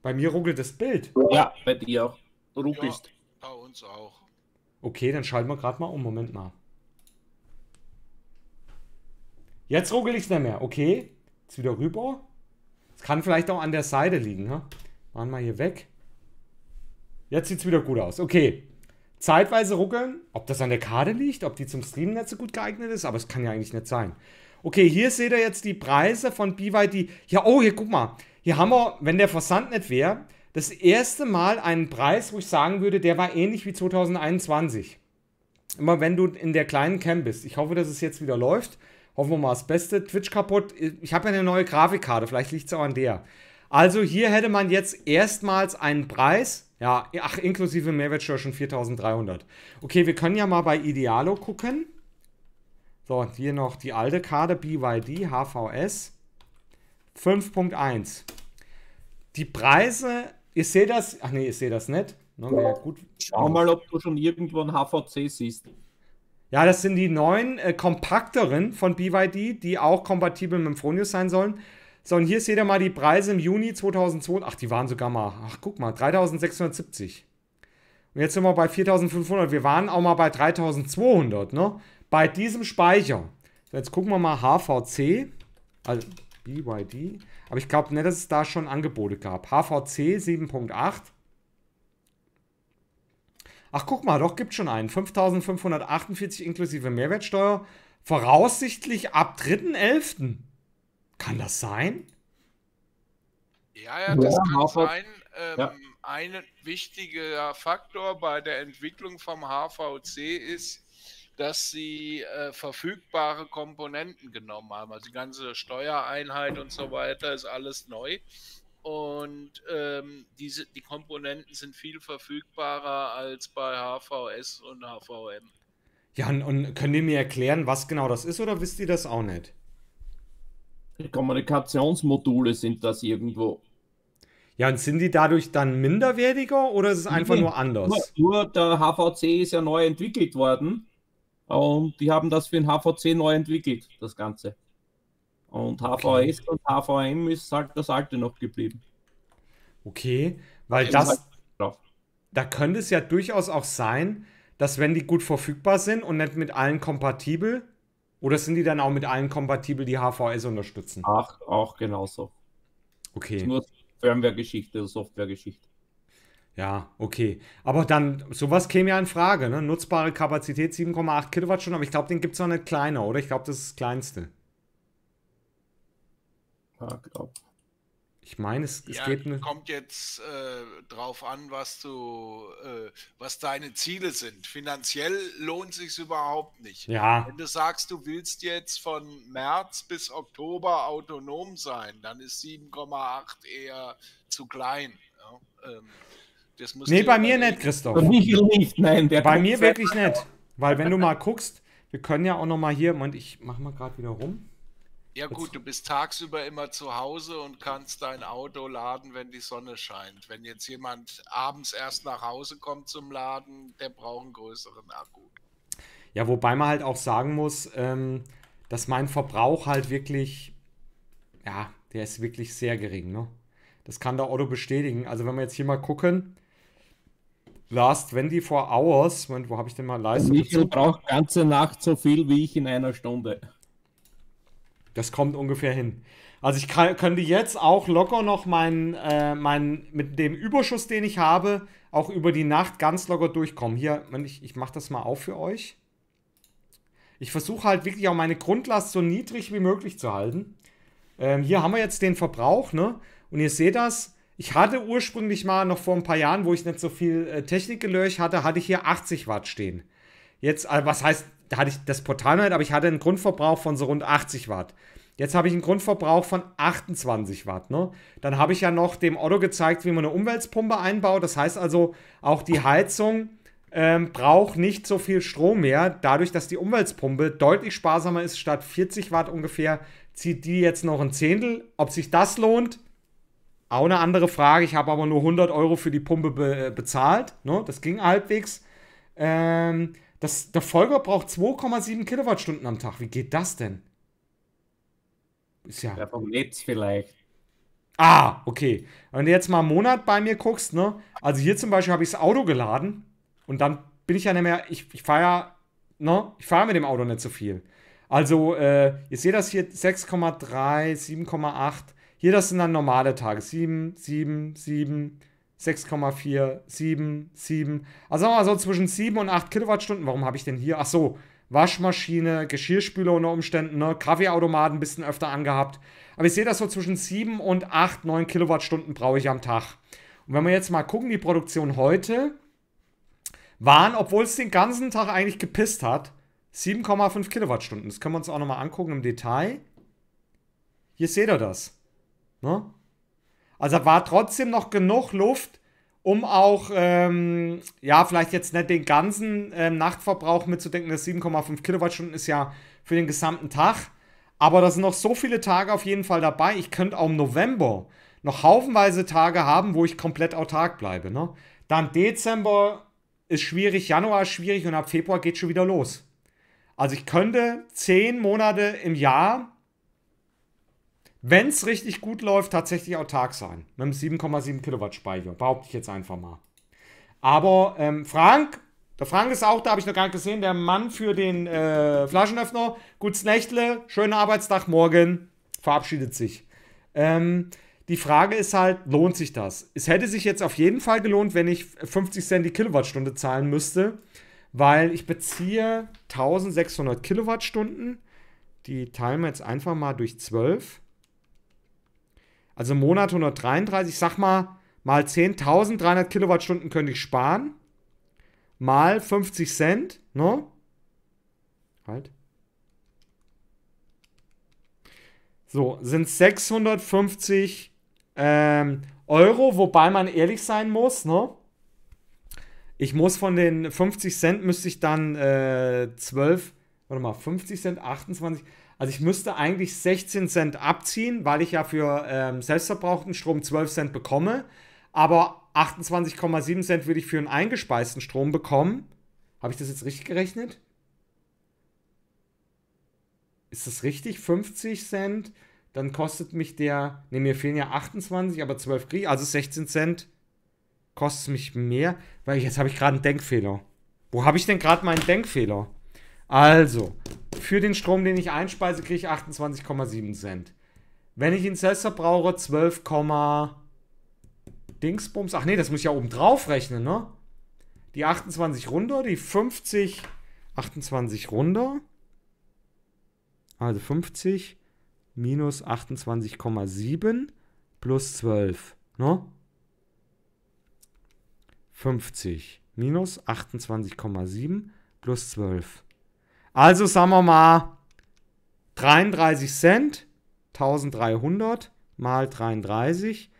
A: Bei mir ruckelt das Bild. Ja, bei dir auch. Ruckelst uns auch. Okay, dann schalten wir gerade mal um. Moment mal. Jetzt ruckel ich nicht mehr. Okay. Jetzt wieder rüber. Es kann vielleicht auch an der Seite liegen. Ne? Machen wir hier weg. Jetzt sieht es wieder gut aus. Okay. Zeitweise ruckeln. Ob das an der Karte liegt, ob die zum Streamen nicht so gut geeignet ist, aber es kann ja eigentlich nicht sein. Okay, hier seht ihr jetzt die Preise von BYD. Ja, oh, hier guck mal. Hier haben wir, wenn der Versand nicht wäre, das erste Mal einen Preis, wo ich sagen würde, der war ähnlich wie 2021. Immer wenn du in der kleinen Cam bist. Ich hoffe, dass es jetzt wieder läuft. Hoffen wir mal das Beste. Twitch kaputt. Ich habe ja eine neue Grafikkarte, vielleicht liegt es auch an der. Also hier hätte man jetzt erstmals einen Preis. Ja, ach, inklusive Mehrwertsteuer schon 4300. Okay, wir können ja mal bei Idealo gucken. So, hier noch die alte Karte BYD HVS 5.1. Die Preise ich eh sehe das. Ach nee, ich eh sehe das nicht. No, ne? ja. gut. Schau mal, ob du schon irgendwo ein HVC siehst. Ja, das sind die neuen äh, kompakteren von BYD, die auch kompatibel mit dem Fronius sein sollen. So, und hier seht ihr mal die Preise im Juni 2002. Ach, die waren sogar mal, ach guck mal, 3670. Und jetzt sind wir bei 4500. Wir waren auch mal bei 3200, ne? Bei diesem Speicher. So, jetzt gucken wir mal HVC, also BYD. Aber ich glaube nicht, dass es da schon Angebote gab. HVC 7.8. Ach, guck mal, doch, gibt schon einen. 5.548 inklusive Mehrwertsteuer. Voraussichtlich ab 3.11. Kann das sein?
B: Ja, ja, das ja, kann sein. Ähm, ja. Ein wichtiger Faktor bei der Entwicklung vom HVC ist, dass sie äh, verfügbare Komponenten genommen haben. Also die ganze Steuereinheit und so weiter ist alles neu. Und ähm, diese, die Komponenten sind viel verfügbarer als bei HVS und HVM.
A: Ja, und, und könnt ihr mir erklären, was genau das ist oder wisst ihr das auch nicht?
C: Die Kommunikationsmodule sind das irgendwo.
A: Ja, und sind die dadurch
C: dann minderwertiger oder ist es einfach nee, nur anders? Nur, nur der HVC ist ja neu entwickelt worden und die haben das für den HVC neu entwickelt, das Ganze. Und HVS okay. und HVM ist halt das alte noch geblieben.
A: Okay, weil das. Halt da könnte es ja durchaus auch sein, dass wenn die gut verfügbar sind und nicht mit allen kompatibel, oder sind die dann auch mit allen kompatibel, die
C: HVS unterstützen? Ach, auch genauso. Okay. Das ist nur Firmware-Geschichte, Software-Geschichte. Ja, okay.
A: Aber dann, sowas käme ja in Frage, ne? Nutzbare Kapazität 7,8 Kilowattstunden, aber ich glaube, den gibt es noch nicht kleiner, oder? Ich glaube, das ist das kleinste. Ja, glaub. Ich meine, es, es ja, geht eine.
B: Kommt jetzt äh, drauf an, was du, äh, was deine Ziele sind. Finanziell lohnt sich überhaupt nicht. Ja. Wenn du sagst, du willst jetzt von März bis Oktober autonom sein, dann ist 7,8 eher zu klein. Ja? Ähm, das musst nee, bei mir nicht, Christoph. Bei mir nicht, nein. bei mir wirklich
A: nicht. Weil wenn du mal guckst, wir können ja auch noch mal hier, Moment, ich mach mal gerade wieder rum.
B: Ja gut, du bist tagsüber immer zu Hause und kannst dein Auto laden, wenn die Sonne scheint. Wenn jetzt jemand abends erst nach Hause kommt zum Laden, der braucht einen größeren Akku.
A: Ja, wobei man halt auch sagen muss, ähm, dass mein Verbrauch halt wirklich, ja, der ist wirklich sehr gering. Ne? Das kann der Otto bestätigen. Also wenn wir jetzt hier mal gucken,
C: Last 24
A: Hours, ich meine, wo habe ich denn mal Leistung? Michael
C: braucht ganze Nacht so viel wie ich in einer Stunde. Das
A: kommt ungefähr hin. Also ich kann, könnte jetzt auch locker noch meinen, äh, meinen, mit dem Überschuss, den ich habe, auch über die Nacht ganz locker durchkommen. Hier, ich, ich mache das mal auf für euch. Ich versuche halt wirklich auch meine Grundlast so niedrig wie möglich zu halten. Ähm, hier haben wir jetzt den Verbrauch, ne? Und ihr seht das, ich hatte ursprünglich mal noch vor ein paar Jahren, wo ich nicht so viel äh, Technikgelöch hatte, hatte ich hier 80 Watt stehen. Jetzt, also was heißt, da hatte ich das Portal nicht, aber ich hatte einen Grundverbrauch von so rund 80 Watt. Jetzt habe ich einen Grundverbrauch von 28 Watt. Ne? Dann habe ich ja noch dem Otto gezeigt, wie man eine Umweltpumpe einbaut. Das heißt also, auch die Heizung ähm, braucht nicht so viel Strom mehr. Dadurch, dass die Umweltpumpe deutlich sparsamer ist, statt 40 Watt ungefähr, zieht die jetzt noch ein Zehntel. Ob sich das lohnt, auch eine andere Frage. Ich habe aber nur 100 Euro für die Pumpe be äh, bezahlt. Ne? Das ging halbwegs. Ähm, das, der Folger braucht 2,7 Kilowattstunden am Tag. Wie geht das denn? Ist ja. Davon lebt vielleicht. Ah, okay. Wenn du jetzt mal einen Monat bei mir guckst, ne? Also hier zum Beispiel habe ich das Auto geladen und dann bin ich ja nicht mehr. Ich, ich fahre ja, ne? Ich fahre mit dem Auto nicht so viel. Also, äh, ihr seht das hier: 6,3, 7,8. Hier, das sind dann normale Tage. 7, 7, 7, 6,4, 7, 7. Also sagen wir mal so zwischen 7 und 8 Kilowattstunden. Warum habe ich denn hier? Ach so, Waschmaschine, Geschirrspüler unter Umständen, ne? Kaffeeautomaten ein bisschen öfter angehabt. Aber ich sehe das so zwischen 7 und 8, 9 Kilowattstunden brauche ich am Tag. Und wenn wir jetzt mal gucken, die Produktion heute waren, obwohl es den ganzen Tag eigentlich gepisst hat, 7,5 Kilowattstunden. Das können wir uns auch nochmal angucken im Detail. Hier seht ihr das. Ne? Also war trotzdem noch genug Luft, um auch, ähm, ja, vielleicht jetzt nicht den ganzen ähm, Nachtverbrauch mitzudenken. Das 7,5 Kilowattstunden ist ja für den gesamten Tag. Aber da sind noch so viele Tage auf jeden Fall dabei. Ich könnte auch im November noch haufenweise Tage haben, wo ich komplett autark bleibe. Ne? Dann Dezember ist schwierig, Januar ist schwierig und ab Februar geht schon wieder los. Also ich könnte zehn Monate im Jahr wenn es richtig gut läuft, tatsächlich autark sein. Ne, mit einem 7,7 Kilowatt Speicher. Behaupte ich jetzt einfach mal. Aber ähm, Frank, der Frank ist auch da, habe ich noch gar nicht gesehen. Der Mann für den äh, Flaschenöffner. Guts Nächtle, schönen Arbeitstag morgen. Verabschiedet sich. Ähm, die Frage ist halt, lohnt sich das? Es hätte sich jetzt auf jeden Fall gelohnt, wenn ich 50 Cent die Kilowattstunde zahlen müsste, weil ich beziehe 1600 Kilowattstunden. Die teilen wir jetzt einfach mal durch 12 also im Monat 133, sag mal, mal 10.300 Kilowattstunden könnte ich sparen. Mal 50 Cent, ne? Halt. So, sind 650 ähm, Euro, wobei man ehrlich sein muss, ne? Ich muss von den 50 Cent müsste ich dann äh, 12, warte mal, 50 Cent, 28, also ich müsste eigentlich 16 Cent abziehen, weil ich ja für ähm, selbstverbrauchten Strom 12 Cent bekomme. Aber 28,7 Cent würde ich für einen eingespeisten Strom bekommen. Habe ich das jetzt richtig gerechnet? Ist das richtig? 50 Cent? Dann kostet mich der, ne, mir fehlen ja 28, aber 12 kriege also 16 Cent kostet mich mehr, weil jetzt habe ich gerade einen Denkfehler. Wo habe ich denn gerade meinen Denkfehler? Also, für den Strom, den ich einspeise, kriege ich 28,7 Cent. Wenn ich einen Sensor brauche, 12, Dingsbums. Ach nee, das muss ich ja oben drauf rechnen, ne? Die 28 runter, die 50, 28 runter. Also 50 minus 28,7 plus 12, ne? 50 minus 28,7 plus 12. Also sagen wir mal 33 Cent, 1300 mal 33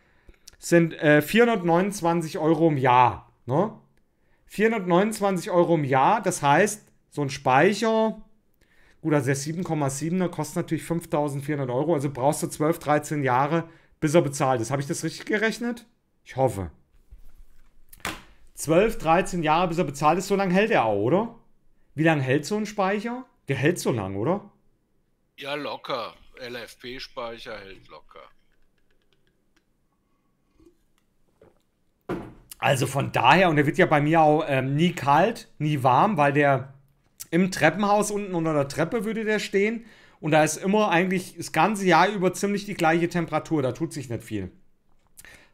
A: sind äh, 429 Euro im Jahr. Ne? 429 Euro im Jahr, das heißt, so ein Speicher, gut, also der 7,7er kostet natürlich 5400 Euro, also brauchst du 12, 13 Jahre, bis er bezahlt ist. Habe ich das richtig gerechnet? Ich hoffe. 12, 13 Jahre, bis er bezahlt ist, so lange hält er auch, oder? Wie lange hält so ein Speicher? Der hält so lang, oder?
B: Ja, locker. LFP-Speicher hält locker.
A: Also von daher, und der wird ja bei mir auch ähm, nie kalt, nie warm, weil der im Treppenhaus unten unter der Treppe würde der stehen. Und da ist immer eigentlich das ganze Jahr über ziemlich die gleiche Temperatur. Da tut sich nicht viel.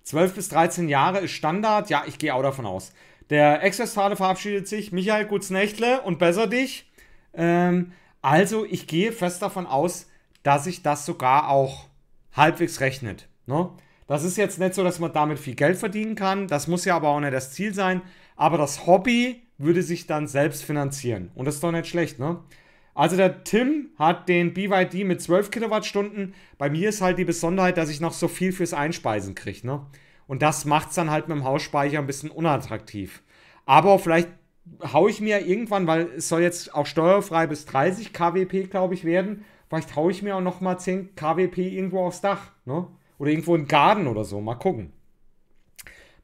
A: 12 bis 13 Jahre ist Standard. Ja, ich gehe auch davon aus. Der Ex-Westfale verabschiedet sich. Michael Nächtle und besser dich. Ähm, also, ich gehe fest davon aus, dass sich das sogar auch halbwegs rechnet. Ne? Das ist jetzt nicht so, dass man damit viel Geld verdienen kann. Das muss ja aber auch nicht das Ziel sein. Aber das Hobby würde sich dann selbst finanzieren. Und das ist doch nicht schlecht, ne? Also der Tim hat den BYD mit 12 Kilowattstunden. Bei mir ist halt die Besonderheit, dass ich noch so viel fürs Einspeisen kriege, ne? Und das macht es dann halt mit dem Hausspeicher ein bisschen unattraktiv. Aber vielleicht haue ich mir irgendwann, weil es soll jetzt auch steuerfrei bis 30 kWp, glaube ich, werden, vielleicht haue ich mir auch nochmal 10 kWp irgendwo aufs Dach. Ne? Oder irgendwo im Garten oder so. Mal gucken.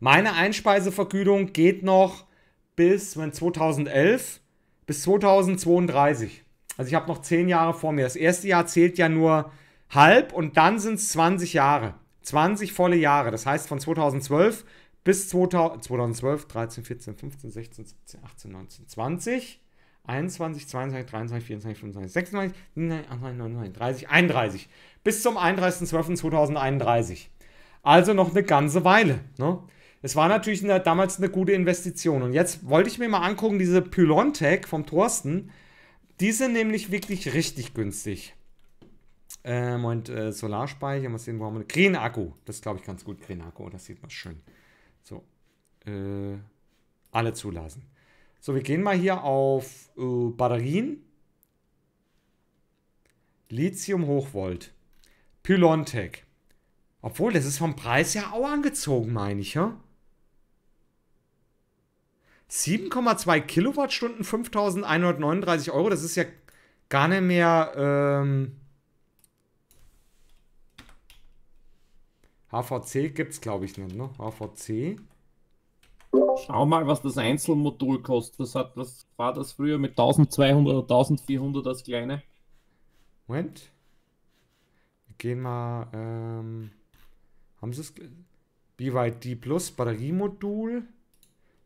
A: Meine Einspeisevergütung geht noch bis, wenn 2011, bis 2032. Also ich habe noch 10 Jahre vor mir. Das erste Jahr zählt ja nur halb und dann sind es 20 Jahre. 20 volle Jahre, das heißt von 2012 bis 2000, 2012, 13, 14, 15, 16, 17, 18, 19, 20, 21, 22, 23, 24, 25, 26, 29, 30, 31. Bis zum 31.12.2031. Also noch eine ganze Weile. Ne? Es war natürlich eine, damals eine gute Investition. Und jetzt wollte ich mir mal angucken, diese Pylontech vom Thorsten, die sind nämlich wirklich richtig günstig. Ähm, und äh, Solarspeicher, mal sehen, warum wir. Green Akku, das glaube ich ganz gut, Green Akku, das sieht man schön. So, äh, alle zulassen. So, wir gehen mal hier auf äh, Batterien. Lithium Hochvolt. Pylontech. Obwohl, das ist vom Preis ja auch angezogen, meine ich, ja? 7,2 Kilowattstunden, 5.139 Euro. Das ist ja gar nicht mehr ähm,
C: HVC gibt es, glaube ich, nicht, ne? HVC. Schau mal, was das Einzelmodul kostet. Was, hat, was war das früher mit 1200 oder 1400 als kleine? Moment.
A: Wir gehen mal. Ähm, haben Sie es? BYD Plus Batteriemodul.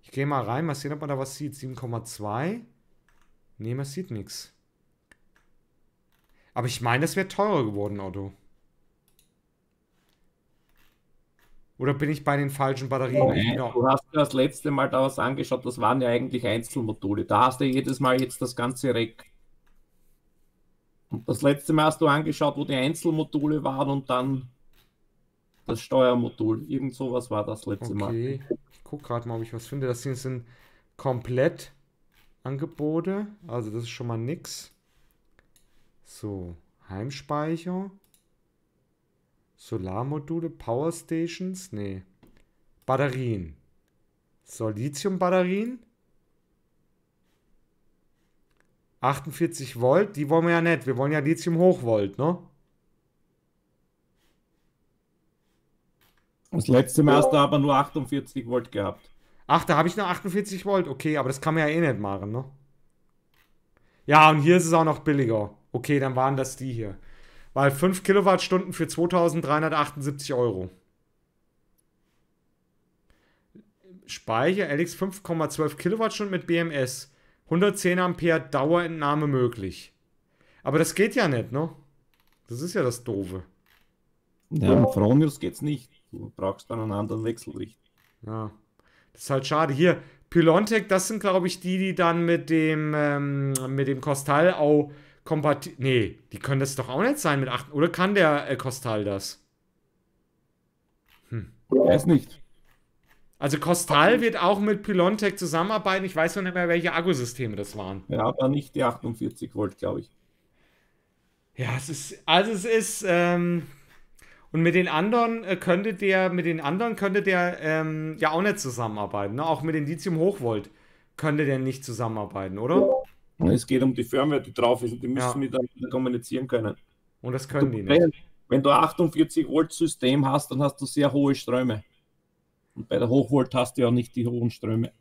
A: Ich gehe mal rein, mal sehen, ob man da was sieht. 7,2. Ne, man sieht nichts. Aber ich meine, das wäre teurer geworden, Otto. Oder bin ich bei den falschen Batterien? Nein, genau.
C: Du hast ja das letzte Mal da was angeschaut, das waren ja eigentlich Einzelmodule. Da hast du jedes Mal jetzt das ganze Rack. Und das letzte Mal hast du angeschaut, wo die Einzelmodule waren und dann das Steuermodul. Irgend sowas war das letzte okay. Mal.
A: Ich guck gerade mal, ob ich was finde. Das hier sind komplett Angebote. Also das ist schon mal nix. So, Heimspeicher. Solarmodule, Powerstations? Nee. Batterien. So, Lithium-Batterien. 48 Volt, die wollen wir ja nicht. Wir wollen ja Lithium-Hochvolt, ne?
C: Das letzte Mal hast du aber nur 48 Volt gehabt.
A: Ach, da habe ich nur 48 Volt. Okay, aber das kann man ja eh nicht machen, ne? Ja, und hier ist es auch noch billiger. Okay, dann waren das die hier. Weil 5 Kilowattstunden für 2378 Euro. Speicher LX 5,12 Kilowattstunden mit BMS. 110 Ampere Dauerentnahme möglich. Aber das geht ja nicht, ne? Das ist ja das Doofe. Ja, im Fronius geht's nicht. Du brauchst dann einen anderen Wechselrichter. Ja. Das ist halt schade. Hier, Pylontec, das sind, glaube ich, die, die dann mit dem, ähm, mit dem Kostal auch kompatibel. Nee, die können das doch auch nicht sein mit 8. Oder kann der äh, Kostal das?
C: Hm. Er ist nicht.
A: Also Kostal wird auch mit Pylontech zusammenarbeiten. Ich weiß noch nicht mehr, welche Akkusysteme das waren.
C: Ja, aber nicht die 48 Volt, glaube ich. Ja,
A: es ist. Also es ist. Ähm, und mit den anderen äh, könnte der, mit den anderen könnte der ähm, ja auch nicht zusammenarbeiten. Ne? Auch mit den Lithium-Hochvolt könnte der nicht zusammenarbeiten, oder?
C: Mhm. Es geht um die Firmware, die drauf ist und die müssen ja. miteinander kommunizieren können.
A: Und das können du, die nicht.
C: Wenn du 48 Volt System hast, dann hast du sehr hohe Ströme. Und bei der Hochvolt hast du ja nicht die hohen Ströme.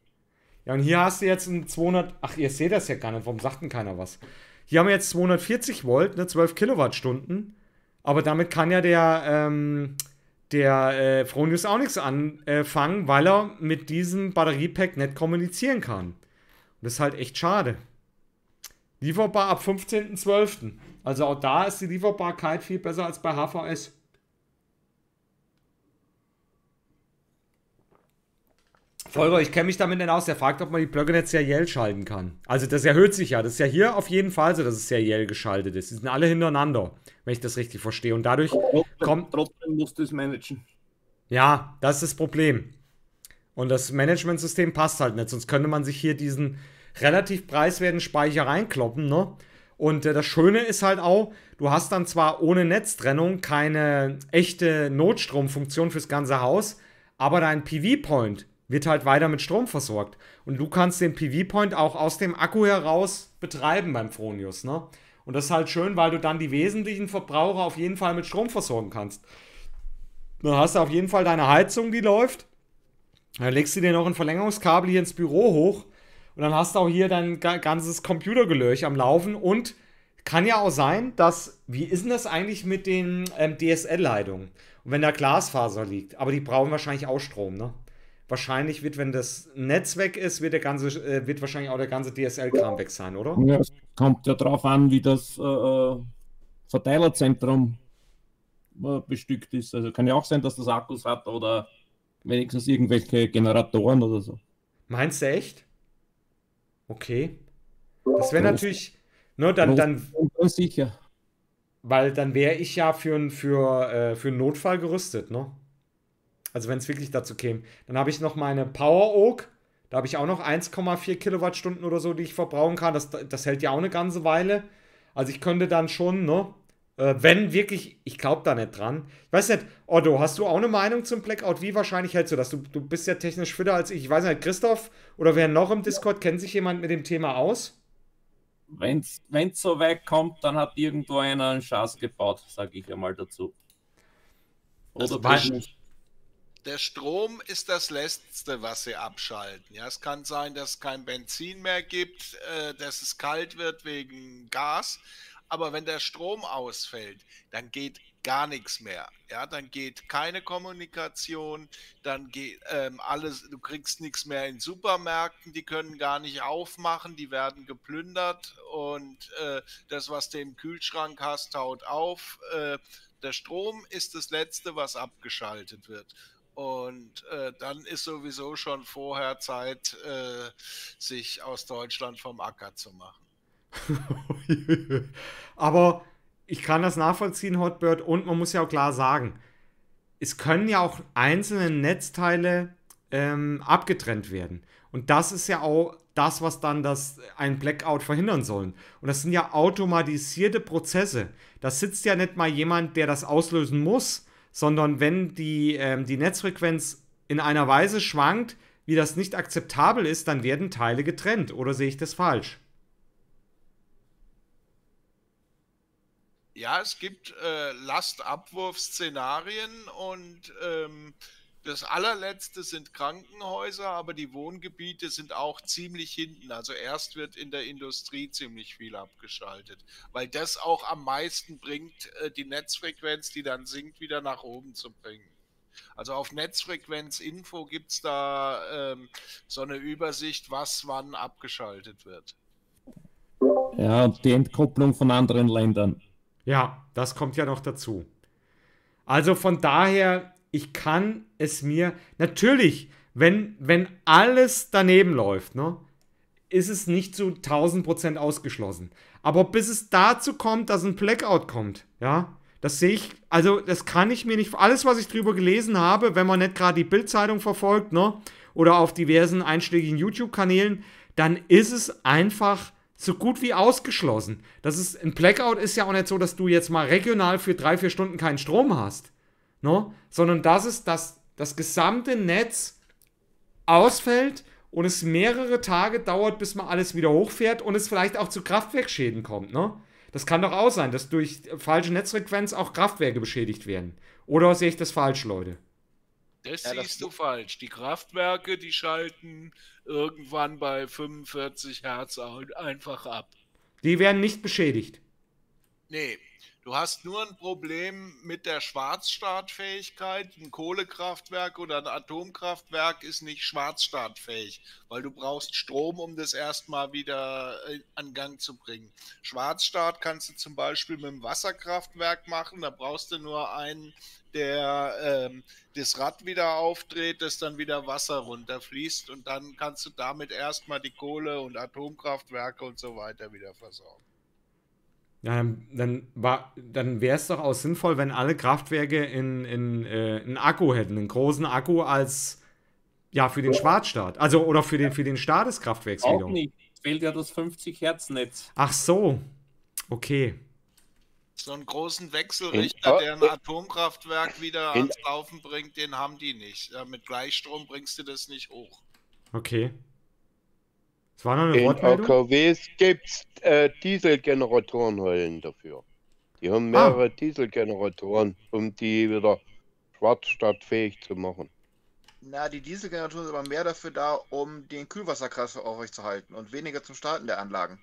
C: Ja, und hier hast du jetzt ein 200. Ach, ihr seht das ja gar nicht.
A: Warum sagt denn keiner was? Hier haben wir jetzt 240 Volt, ne, 12 Kilowattstunden. Aber damit kann ja der, ähm, der äh, Fronius auch nichts anfangen, weil er mit diesem Batteriepack nicht kommunizieren kann. Und das ist halt echt schade. Lieferbar ab 15.12. Also auch da ist die Lieferbarkeit viel besser als bei HVS. Volker, ich kenne mich damit nicht aus. Der fragt, ob man die Blöcke nicht seriell schalten kann. Also das erhöht sich ja. Das ist ja hier auf jeden Fall so, dass es seriell geschaltet ist. Die sind alle hintereinander, wenn ich das richtig verstehe. Und dadurch trotzdem,
C: kommt... Trotzdem musst du es managen.
A: Ja, das ist das Problem. Und das Managementsystem passt halt nicht. Sonst könnte man sich hier diesen relativ preiswerten Speicher reinkloppen, ne? Und äh, das Schöne ist halt auch, du hast dann zwar ohne Netztrennung keine echte Notstromfunktion fürs ganze Haus, aber dein PV-Point wird halt weiter mit Strom versorgt. Und du kannst den PV-Point auch aus dem Akku heraus betreiben beim Fronius, ne? Und das ist halt schön, weil du dann die wesentlichen Verbraucher auf jeden Fall mit Strom versorgen kannst. Dann hast du auf jeden Fall deine Heizung, die läuft. Dann legst du dir noch ein Verlängerungskabel hier ins Büro hoch und dann hast du auch hier dein ganzes Computergelöch am Laufen und kann ja auch sein, dass, wie ist denn das eigentlich mit den ähm, DSL-Leitungen? Und wenn da Glasfaser liegt, aber die brauchen wahrscheinlich auch Strom, ne? Wahrscheinlich wird, wenn das Netz weg ist, wird, der ganze, äh, wird wahrscheinlich auch der ganze DSL-Kram weg sein, oder? Ja, es
C: kommt ja drauf an, wie das äh, Verteilerzentrum äh, bestückt ist. Also kann ja auch sein, dass das Akkus hat oder wenigstens irgendwelche Generatoren oder so. Meinst du echt? Okay. Das wäre natürlich.
A: Ne, dann, dann, weil dann wäre ich ja für, für, äh, für einen Notfall gerüstet, ne? Also wenn es wirklich dazu käme. Dann habe ich noch meine Power Oak. Da habe ich auch noch 1,4 Kilowattstunden oder so, die ich verbrauchen kann. Das, das hält ja auch eine ganze Weile. Also ich könnte dann schon, ne? Äh, wenn wirklich, ich glaube da nicht dran. Ich weiß nicht, Otto, hast du auch eine Meinung zum Blackout? Wie wahrscheinlich hältst du das? Du, du bist ja technisch fitter als ich. Ich weiß nicht, Christoph oder wer noch im Discord, kennt sich jemand mit dem Thema aus?
C: Wenn es so weit kommt, dann hat irgendwo einer einen Schatz gebaut, sage ich einmal dazu. Oder also, der Strom ist das Letzte,
B: was sie abschalten. Ja, es kann sein, dass es kein Benzin mehr gibt, äh, dass es kalt wird wegen Gas. Aber wenn der Strom ausfällt, dann geht gar nichts mehr. Ja, dann geht keine Kommunikation, dann geht ähm, alles, du kriegst nichts mehr in Supermärkten, die können gar nicht aufmachen, die werden geplündert und äh, das, was du im Kühlschrank hast, haut auf. Äh, der Strom ist das Letzte, was abgeschaltet wird. Und äh, dann ist sowieso schon vorher Zeit, äh, sich aus Deutschland vom Acker zu machen.
A: [laughs] Aber ich kann das nachvollziehen, Hotbird, und man muss ja auch klar sagen, es können ja auch einzelne Netzteile ähm, abgetrennt werden. Und das ist ja auch das, was dann das, ein Blackout verhindern soll. Und das sind ja automatisierte Prozesse. Da sitzt ja nicht mal jemand, der das auslösen muss, sondern wenn die, ähm, die Netzfrequenz in einer Weise schwankt, wie das nicht akzeptabel ist, dann werden Teile getrennt. Oder sehe ich das falsch?
B: Ja, es gibt äh, Lastabwurf-Szenarien und ähm, das allerletzte sind Krankenhäuser, aber die Wohngebiete sind auch ziemlich hinten. Also erst wird in der Industrie ziemlich viel abgeschaltet, weil das auch am meisten bringt, äh, die Netzfrequenz, die dann sinkt, wieder nach oben zu bringen. Also auf Netzfrequenzinfo gibt es da ähm, so eine Übersicht, was wann abgeschaltet wird.
C: Ja, und die Entkopplung von anderen Ländern.
A: Ja, das kommt ja noch dazu. Also von daher, ich kann es mir natürlich, wenn, wenn alles daneben läuft, ne, ist es nicht zu 1000% ausgeschlossen. Aber bis es dazu kommt, dass ein Blackout kommt, ja, das sehe ich, also das kann ich mir nicht, alles was ich drüber gelesen habe, wenn man nicht gerade die Bildzeitung verfolgt, ne, oder auf diversen einschlägigen YouTube-Kanälen, dann ist es einfach so gut wie ausgeschlossen. Das ist, ein Blackout ist ja auch nicht so, dass du jetzt mal regional für drei, vier Stunden keinen Strom hast. No? Ne? Sondern das ist, dass das gesamte Netz ausfällt und es mehrere Tage dauert, bis man alles wieder hochfährt und es vielleicht auch zu Kraftwerksschäden kommt. No? Ne? Das kann doch auch sein, dass durch falsche Netzfrequenz auch Kraftwerke beschädigt werden. Oder sehe ich das falsch, Leute?
B: Das ja, siehst das du falsch. Die Kraftwerke, die schalten irgendwann bei 45 Hertz einfach ab.
A: Die werden nicht beschädigt.
B: Nee, Du hast nur ein Problem mit der Schwarzstartfähigkeit. Ein Kohlekraftwerk oder ein Atomkraftwerk ist nicht schwarzstartfähig, weil du brauchst Strom, um das erstmal wieder äh, an Gang zu bringen. Schwarzstart kannst du zum Beispiel mit einem Wasserkraftwerk machen. Da brauchst du nur einen, der ähm, das Rad wieder aufdreht, das dann wieder Wasser runterfließt. Und dann kannst du damit erstmal die Kohle und Atomkraftwerke und so weiter wieder versorgen.
A: Ja, ähm, dann, dann wäre es doch auch sinnvoll, wenn alle Kraftwerke in, in, äh, einen Akku hätten, einen großen Akku als ja für den Schwarzstaat. Also oder für den, für den Start des Kraftwerks auch wiederum.
C: Nicht. Es fehlt ja das 50 Hertz Netz.
A: Ach so. Okay.
C: So einen großen Wechselrichter, der ein
B: Atomkraftwerk wieder ans Laufen bringt, den haben die nicht. Mit Gleichstrom bringst du das nicht hoch.
A: Okay. Es war noch eine In AKWs gibt es
B: äh, Dieselgeneratorenheulen dafür. Die haben ah. mehrere ah. Dieselgeneratoren, um die wieder schwarzstadtfähig zu machen. Na, die Dieselgeneratoren sind aber mehr dafür da, um den Kühlwasserkreislauf aufrechtzuerhalten und weniger zum Starten der Anlagen.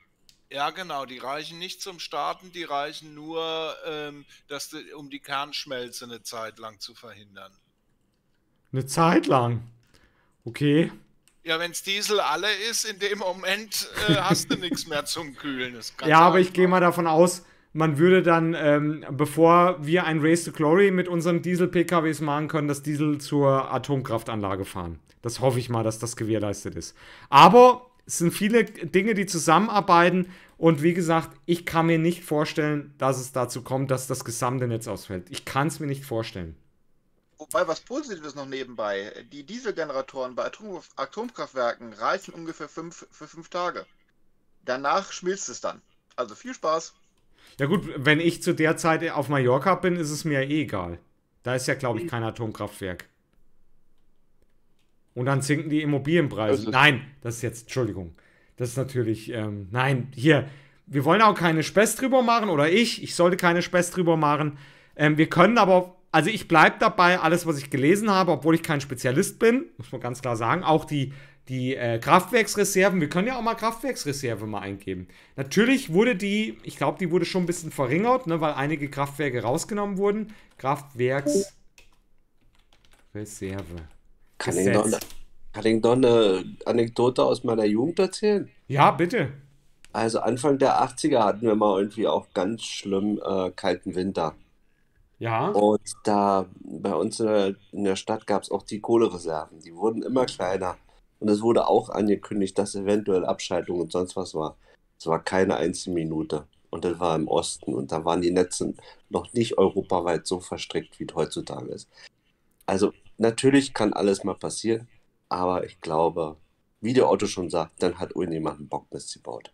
B: Ja, genau, die reichen nicht zum Starten, die reichen nur, ähm, dass du, um die Kernschmelze eine Zeit lang zu verhindern.
A: Eine Zeit lang? Okay.
B: Ja, wenn es Diesel alle ist, in dem Moment äh, [laughs] hast du nichts mehr zum Kühlen. ja, einfach. aber ich
A: gehe mal davon aus, man würde dann, ähm, bevor wir ein Race to Glory mit unseren Diesel-PKWs machen können, das Diesel zur Atomkraftanlage fahren. Das hoffe ich mal, dass das gewährleistet ist. Aber es sind viele Dinge, die zusammenarbeiten. Und wie gesagt, ich kann mir nicht vorstellen, dass es dazu kommt, dass das gesamte Netz ausfällt. Ich kann es mir nicht vorstellen.
B: Wobei was Positives noch nebenbei. Die Dieselgeneratoren bei Atom Atomkraftwerken reichen ungefähr fünf, für fünf Tage. Danach schmilzt es dann. Also viel Spaß.
A: Ja gut, wenn ich zu der Zeit auf Mallorca bin, ist es mir eh egal. Da ist ja, glaube ich, mhm. kein Atomkraftwerk. Und dann sinken die Immobilienpreise. Das nein, das ist jetzt, Entschuldigung. Das ist natürlich, ähm, nein, hier, wir wollen auch keine Spess drüber machen oder ich, ich sollte keine Spess drüber machen. Ähm, wir können aber also ich bleibe dabei, alles, was ich gelesen habe, obwohl ich kein Spezialist bin, muss man ganz klar sagen, auch die, die äh, Kraftwerksreserven, wir können ja auch mal Kraftwerksreserve mal eingeben. Natürlich wurde die, ich glaube, die wurde schon ein bisschen verringert, ne, weil einige Kraftwerke rausgenommen wurden.
C: Kraftwerksreserve. Kann ich, noch, kann eine Anekdote aus meiner Jugend erzählen?
A: Ja, bitte.
C: Also Anfang
A: der 80er hatten wir mal irgendwie auch ganz schlimm äh, kalten Winter. Ja. Und da bei uns in der, Stadt gab es auch die Kohlereserven. Die wurden immer kleiner. Und es wurde auch angekündigt, dass eventuell Abschaltung und sonst was war. Es war keine einzige Minute. Und das war im Osten. Und da waren die Netze noch nicht europaweit so verstrickt, wie es heutzutage ist. Also natürlich kann alles mal passieren. Aber ich glaube, wie der Otto schon sagt, dann hat irgendjemand einen Bock missgebaut.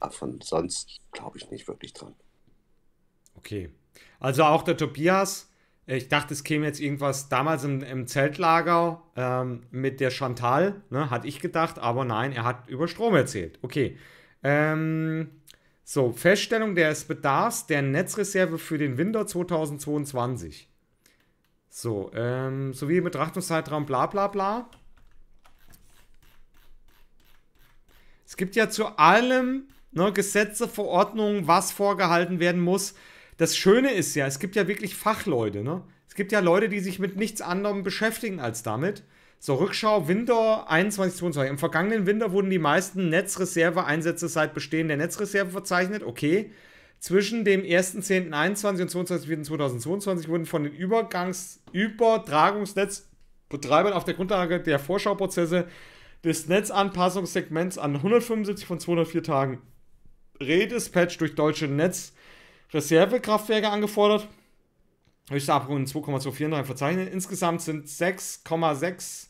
A: Aber von sonst glaube ich nicht wirklich dran. Okay. Also auch der Tobias, äh, ich dachte, es käme jetzt irgendwas damals im, im Zeltlager ähm, mit der Chantal, ne, hatte ich gedacht, aber nein, er hat über Strom erzählt. Okay. Ähm, so, Feststellung des Bedarfs der Netzreserve für den Winter 2022. So, ähm, sowie Betrachtungszeitraum bla bla bla. Es gibt ja zu allem ne, Gesetze, Verordnungen, was vorgehalten werden muss das Schöne ist ja, es gibt ja wirklich Fachleute, ne? Es gibt ja Leute, die sich mit nichts anderem beschäftigen als damit. So, Rückschau Winter 21, 22. Im vergangenen Winter wurden die meisten Netzreserveeinsätze seit Bestehen der Netzreserve verzeichnet. Okay. Zwischen dem 1.10.21 und 22.04.2022 wurden von den Übergangs Übertragungsnetzbetreibern auf der Grundlage der Vorschauprozesse des Netzanpassungssegments an 175 von 204 Tagen Redispatch durch deutsche Netz Reservekraftwerke angefordert. Höchste Abrundung 2,243 verzeichnet. Insgesamt sind 6,6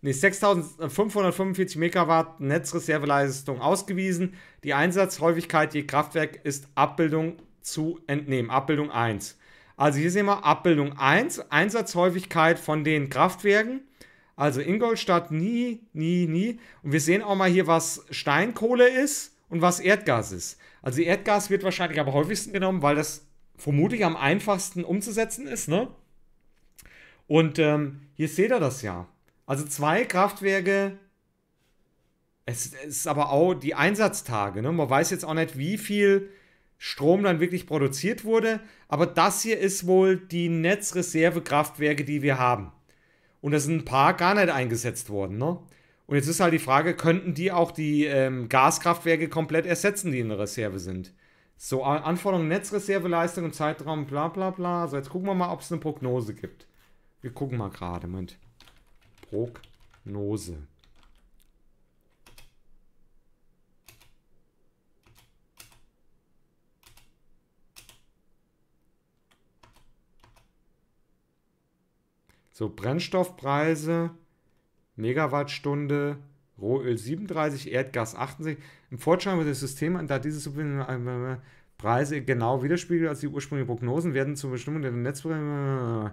A: nee, 6.545 Megawatt Netzreserveleistung ausgewiesen. Die Einsatzhäufigkeit je Kraftwerk ist Abbildung zu entnehmen. Abbildung 1. Also hier sehen wir Abbildung 1, Einsatzhäufigkeit von den Kraftwerken. Also Ingolstadt nie, nie, nie. Und wir sehen auch mal hier, was Steinkohle ist und was Erdgas ist. Also Erdgas wird wahrscheinlich am häufigsten genommen, weil das vermutlich am einfachsten umzusetzen ist, ne? Und ähm, hier seht ihr das ja. Also zwei Kraftwerke. Es, es, ist aber auch die Einsatztage. Ne? Man weiß jetzt auch nicht, wie viel Strom dann wirklich produziert wurde. Aber das hier ist wohl die Netzreservekraftwerke, die wir haben. Und da sind ein paar gar nicht eingesetzt worden. Ne? Und jetzt ist halt die Frage, könnten die auch die ähm, Gaskraftwerke komplett ersetzen, die in der Reserve sind? So, Anforderungen, Netzreserveleistung und Zeitraum, bla bla bla. So, jetzt gucken wir mal, ob es eine Prognose gibt. Wir gucken mal gerade, Moment. Prognose. So, Brennstoffpreise. Megawattstunde, Rohöl 37, Erdgas 68. Im Fortschritt wird das System, da diese Preise genau widerspiegeln als die ursprünglichen Prognosen, werden zur Bestimmung der Netzpreise.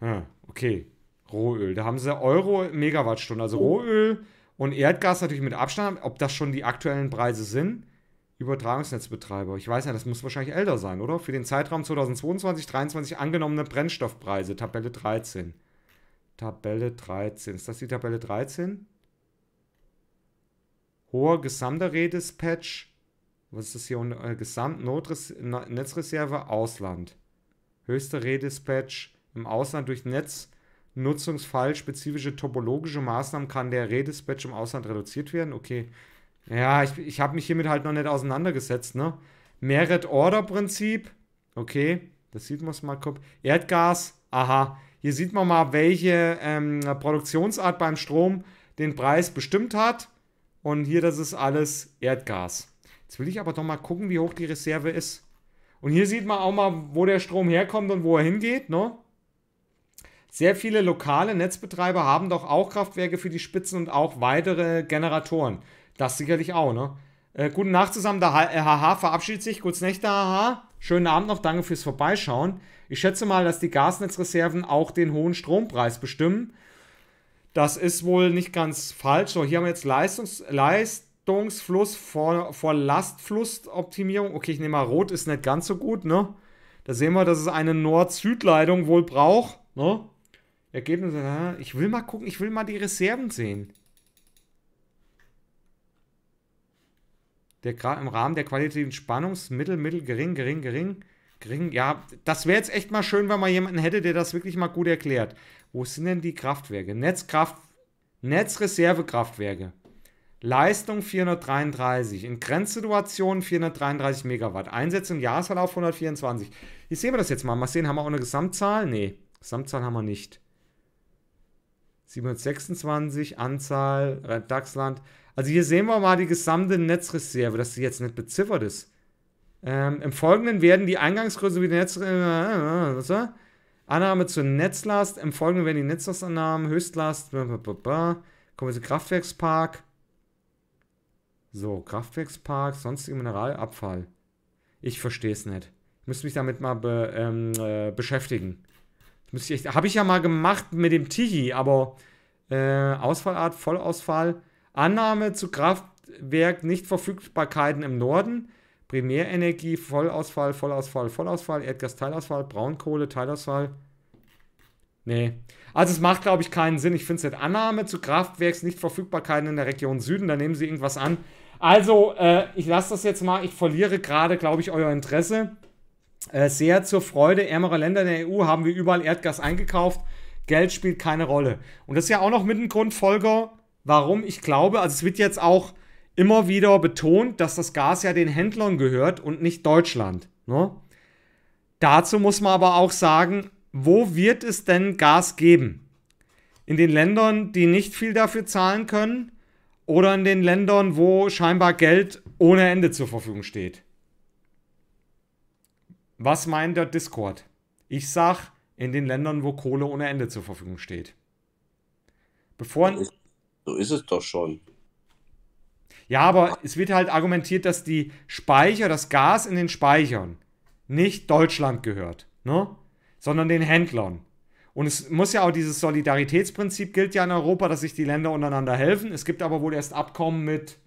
A: Äh, okay, Rohöl. Da haben sie Euro Megawattstunde. Also Rohöl und Erdgas natürlich mit Abstand. Ob das schon die aktuellen Preise sind? Übertragungsnetzbetreiber. Ich weiß ja, das muss wahrscheinlich älter sein, oder? Für den Zeitraum 2022, 2023 angenommene Brennstoffpreise, Tabelle 13. Tabelle 13. Ist das die Tabelle 13? Hoher gesamter Redispatch. Was ist das hier? Äh, Gesamtnetzreserve Ausland. Höchster Redispatch im Ausland durch Netznutzungsfall spezifische topologische Maßnahmen kann der Redispatch im Ausland reduziert werden. Okay. Ja, ich, ich habe mich hiermit halt noch nicht auseinandergesetzt, ne? Merit-Order-Prinzip. Okay, das sieht man es mal. Erdgas, aha. Hier sieht man mal, welche ähm, Produktionsart beim Strom den Preis bestimmt hat. Und hier, das ist alles Erdgas. Jetzt will ich aber doch mal gucken, wie hoch die Reserve ist. Und hier sieht man auch mal, wo der Strom herkommt und wo er hingeht. Ne? Sehr viele lokale Netzbetreiber haben doch auch Kraftwerke für die Spitzen und auch weitere Generatoren. Das sicherlich auch. Ne? Äh, guten Nacht zusammen, der HH verabschiedet sich. Guten Nächte, HH. Schönen Abend noch, danke fürs Vorbeischauen. Ich schätze mal, dass die Gasnetzreserven auch den hohen Strompreis bestimmen. Das ist wohl nicht ganz falsch. So, hier haben wir jetzt Leistungs Leistungsfluss vor, vor Lastflussoptimierung. Okay, ich nehme mal Rot, ist nicht ganz so gut, ne? Da sehen wir, dass es eine Nord-Süd-Leitung wohl braucht, ne? Ergebnisse, ich will mal gucken, ich will mal die Reserven sehen. der im Rahmen der qualitativen Spannungsmittel, mittel, gering, gering, gering, gering. Ja, das wäre jetzt echt mal schön, wenn man jemanden hätte, der das wirklich mal gut erklärt. Wo sind denn die Kraftwerke? Netzkraft, Netzreservekraftwerke. Leistung 433, in Grenzsituationen 433 Megawatt, Einsätze im Jahresverlauf 124. Hier sehen wir das jetzt mal. Mal sehen, haben wir auch eine Gesamtzahl? Nee, Gesamtzahl haben wir nicht. 726, Anzahl, DAX-Land. Also hier sehen wir mal die gesamte Netzreserve, dass sie jetzt nicht beziffert ist. Ähm, Im Folgenden werden die Eingangsgröße wie die Netzreserve... Äh, äh, äh, äh, Annahme zur Netzlast. Im Folgenden werden die Netzlastannahmen, Höchstlast, blablabla. kommen wir zu Kraftwerkspark. So, Kraftwerkspark, sonstige Mineralabfall. Ich verstehe es nicht. Ich müsste mich damit mal be, ähm, äh, beschäftigen. Habe ich ja mal gemacht mit dem Tihi, aber äh, Ausfallart, Vollausfall. Annahme zu Kraftwerk Nichtverfügbarkeiten im Norden. Primärenergie, Vollausfall, Vollausfall, Vollausfall, Erdgas, Teilausfall, Braunkohle, Teilausfall. Nee. Also es macht, glaube ich, keinen Sinn. Ich finde es nicht Annahme zu Kraftwerks Nichtverfügbarkeiten in der Region Süden. Da nehmen Sie irgendwas an. Also, äh, ich lasse das jetzt mal. Ich verliere gerade, glaube ich, euer Interesse. Äh, sehr zur Freude ärmerer Länder der EU haben wir überall Erdgas eingekauft. Geld spielt keine Rolle. Und das ist ja auch noch mit dem Grund, Folger, warum ich glaube, also es wird jetzt auch immer wieder betont, dass das Gas ja den Händlern gehört und nicht Deutschland. Ne? Dazu muss man aber auch sagen, wo wird es denn Gas geben? In den Ländern, die nicht viel dafür zahlen können oder in den Ländern, wo scheinbar Geld ohne Ende zur Verfügung steht? Was meint der Discord? Ich sag, in den Ländern, wo Kohle ohne Ende zur Verfügung steht. Bevor, ich,
C: so ist es doch schon.
A: Ja, aber es wird halt argumentiert, dass die Speicher, das Gas in den Speichern nicht Deutschland gehört, ne? sondern den Händlern. Und es muss ja auch dieses Solidaritätsprinzip gilt ja in Europa, dass sich die Länder untereinander helfen. Es gibt aber wohl erst Abkommen mit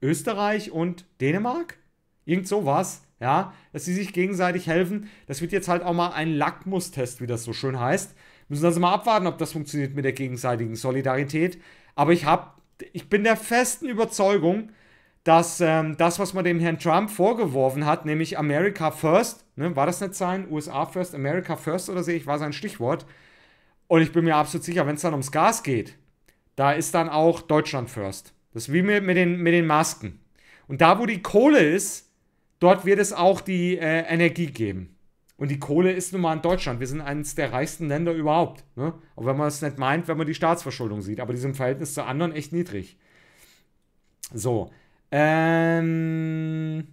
A: Österreich und Dänemark. Irgend sowas, ja, dass sie sich gegenseitig helfen. Das wird jetzt halt auch mal ein Lackmustest, wie das so schön heißt, Müssen also mal abwarten, ob das funktioniert mit der gegenseitigen Solidarität. Aber ich habe, ich bin der festen Überzeugung, dass ähm, das, was man dem Herrn Trump vorgeworfen hat, nämlich America First, ne, war das nicht sein? USA First, America First oder sehe ich, war sein Stichwort. Und ich bin mir absolut sicher, wenn es dann ums Gas geht, da ist dann auch Deutschland First. Das ist wie mit, mit, den, mit den Masken. Und da, wo die Kohle ist, dort wird es auch die äh, Energie geben. Und die Kohle ist nun mal in Deutschland. Wir sind eines der reichsten Länder überhaupt. Ne? Auch wenn man es nicht meint, wenn man die Staatsverschuldung sieht. Aber die sind im Verhältnis zu anderen echt niedrig. So. Ähm.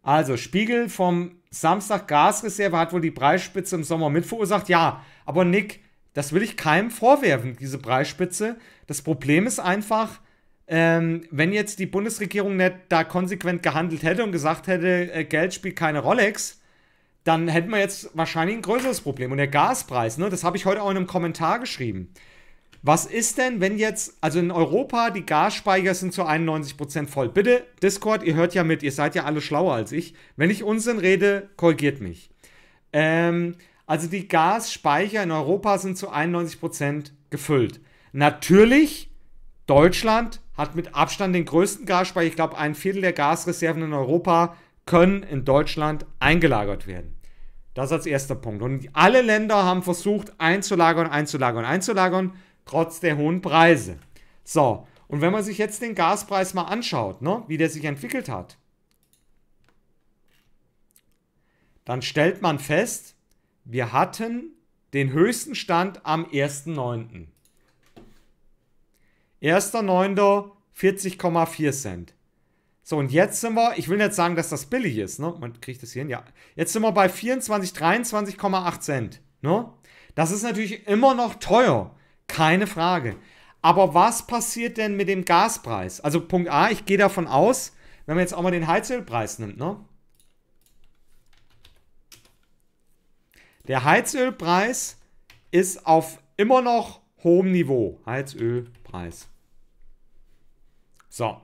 A: Also, Spiegel vom Samstag Gasreserve hat wohl die Preisspitze im Sommer mit verursacht. Ja, aber Nick, das will ich keinem vorwerfen, diese Preisspitze. Das Problem ist einfach, ähm, wenn jetzt die Bundesregierung nicht da konsequent gehandelt hätte und gesagt hätte, äh, Geld spielt keine Rolex, dann hätten wir jetzt wahrscheinlich ein größeres Problem. Und der Gaspreis, ne, das habe ich heute auch in einem Kommentar geschrieben. Was ist denn, wenn jetzt, also in Europa, die Gasspeicher sind zu 91% voll. Bitte, Discord, ihr hört ja mit, ihr seid ja alle schlauer als ich. Wenn ich Unsinn rede, korrigiert mich. Ähm, also die Gasspeicher in Europa sind zu 91% gefüllt. Natürlich, Deutschland hat mit Abstand den größten Gasspeicher. Ich glaube, ein Viertel der Gasreserven in Europa können in Deutschland eingelagert werden. Das als erster Punkt. Und alle Länder haben versucht einzulagern, einzulagern, einzulagern, trotz der hohen Preise. So, und wenn man sich jetzt den Gaspreis mal anschaut, ne, wie der sich entwickelt hat, dann stellt man fest, wir hatten den höchsten Stand am 1.9. 1.9. 40,4 Cent. So, und jetzt sind wir, ich will nicht sagen, dass das billig ist, ne? Man kriegt das hier hin, ja. Jetzt sind wir bei 24, 23,8 Cent, ne? Das ist natürlich immer noch teuer, keine Frage. Aber was passiert denn mit dem Gaspreis? Also Punkt A, ich gehe davon aus, wenn man jetzt auch mal den Heizölpreis nimmt, ne? Der Heizölpreis ist auf immer noch hohem Niveau. Heizölpreis. So.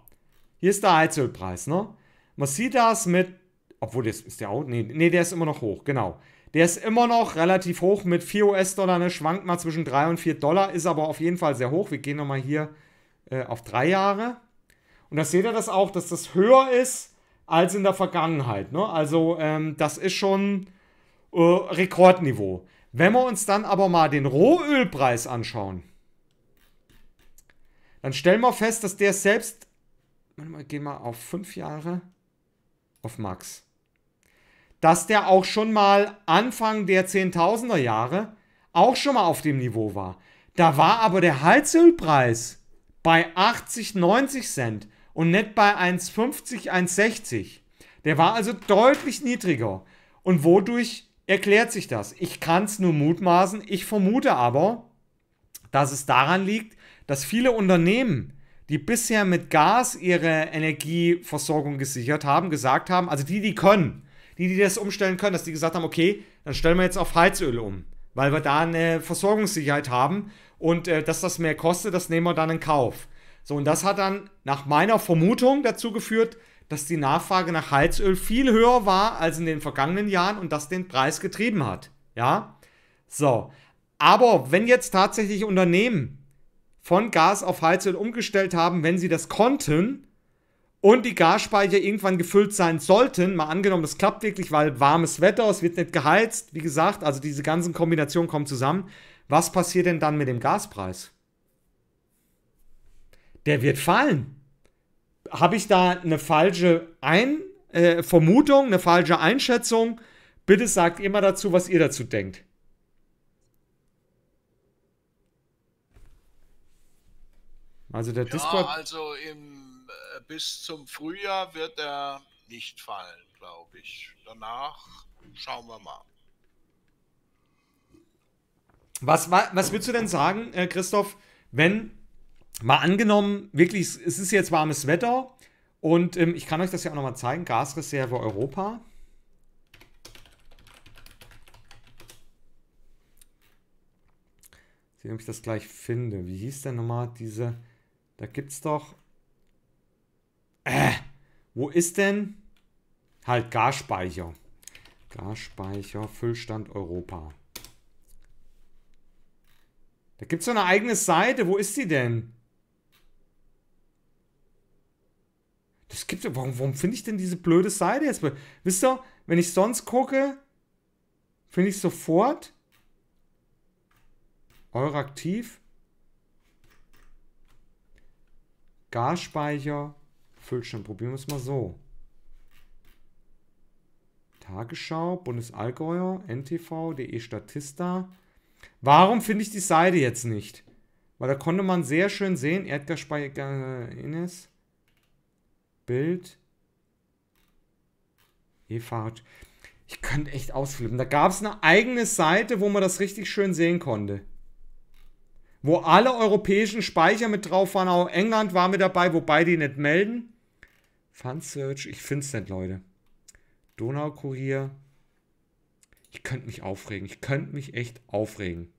A: Hier ist der Heizölpreis, ne? Man sieht das mit, obwohl das ist der auch, nee, nee, der ist immer noch hoch, genau. Der ist immer noch relativ hoch mit 4 US-Dollar, ne, schwankt mal zwischen 3 und 4 Dollar, ist aber auf jeden Fall sehr hoch. Wir gehen nochmal hier äh, auf 3 Jahre. Und da seht ihr das auch, dass das höher ist als in der Vergangenheit. Ne? Also ähm, das ist schon äh, Rekordniveau. Wenn wir uns dann aber mal den Rohölpreis anschauen, dann stellen wir fest, dass der selbst geh mal auf fünf Jahre, auf Max. Dass der auch schon mal Anfang der 10.000er Jahre auch schon mal auf dem Niveau war. Da war aber der Heizölpreis bei 80, 90 Cent und nicht bei 1,50, 1,60. Der war also deutlich niedriger. Und wodurch erklärt sich das? Ich kann es nur mutmaßen. Ich vermute aber, dass es daran liegt, dass viele Unternehmen die bisher mit Gas ihre Energieversorgung gesichert haben, gesagt haben, also die, die können, die, die das umstellen können, dass die gesagt haben, okay, dann stellen wir jetzt auf Heizöl um, weil wir da eine Versorgungssicherheit haben und äh, dass das mehr kostet, das nehmen wir dann in Kauf. So, und das hat dann nach meiner Vermutung dazu geführt, dass die Nachfrage nach Heizöl viel höher war als in den vergangenen Jahren und das den Preis getrieben hat. Ja, so. Aber wenn jetzt tatsächlich Unternehmen von Gas auf Heizöl umgestellt haben, wenn sie das konnten und die Gasspeicher irgendwann gefüllt sein sollten, mal angenommen, das klappt wirklich, weil warmes Wetter, es wird nicht geheizt, wie gesagt, also diese ganzen Kombinationen kommen zusammen. Was passiert denn dann mit dem Gaspreis? Der wird fallen. Habe ich da eine falsche Ein äh, Vermutung, eine falsche Einschätzung? Bitte sagt immer dazu, was ihr dazu denkt. Also der ja, Discord.
B: Also im, äh, bis zum Frühjahr wird er nicht fallen, glaube ich. Danach schauen wir mal.
A: Was, was würdest du denn sagen, äh, Christoph, wenn, mal angenommen, wirklich, es ist jetzt warmes Wetter und ähm, ich kann euch das ja auch nochmal zeigen, Gasreserve Europa. Sehen, ob ich das gleich finde. Wie hieß denn nochmal diese da gibt's doch... Äh, wo ist denn... Halt, Gasspeicher. Gasspeicher, Füllstand Europa. Da gibt's doch eine eigene Seite. Wo ist die denn? Das gibt's. Warum, warum finde ich denn diese blöde Seite jetzt? Wisst ihr, wenn ich sonst gucke, finde ich sofort. Euraktiv. Gasspeicher, Füllstand. Probieren wir es mal so. Tagesschau, Bundesalgäuer, NTV, DE Statista. Warum finde ich die Seite jetzt nicht? Weil da konnte man sehr schön sehen, Erdgasspeicher, äh, Ines, Bild, E-Fahrt. Ich könnte echt ausflippen. Da gab es eine eigene Seite, wo man das richtig schön sehen konnte wo alle europäischen Speicher mit drauf waren. Auch England war mit dabei, wobei die nicht melden. Fun Search, ich finde es nicht, Leute. Donaukurier. Ich könnte mich aufregen. Ich könnte mich echt aufregen.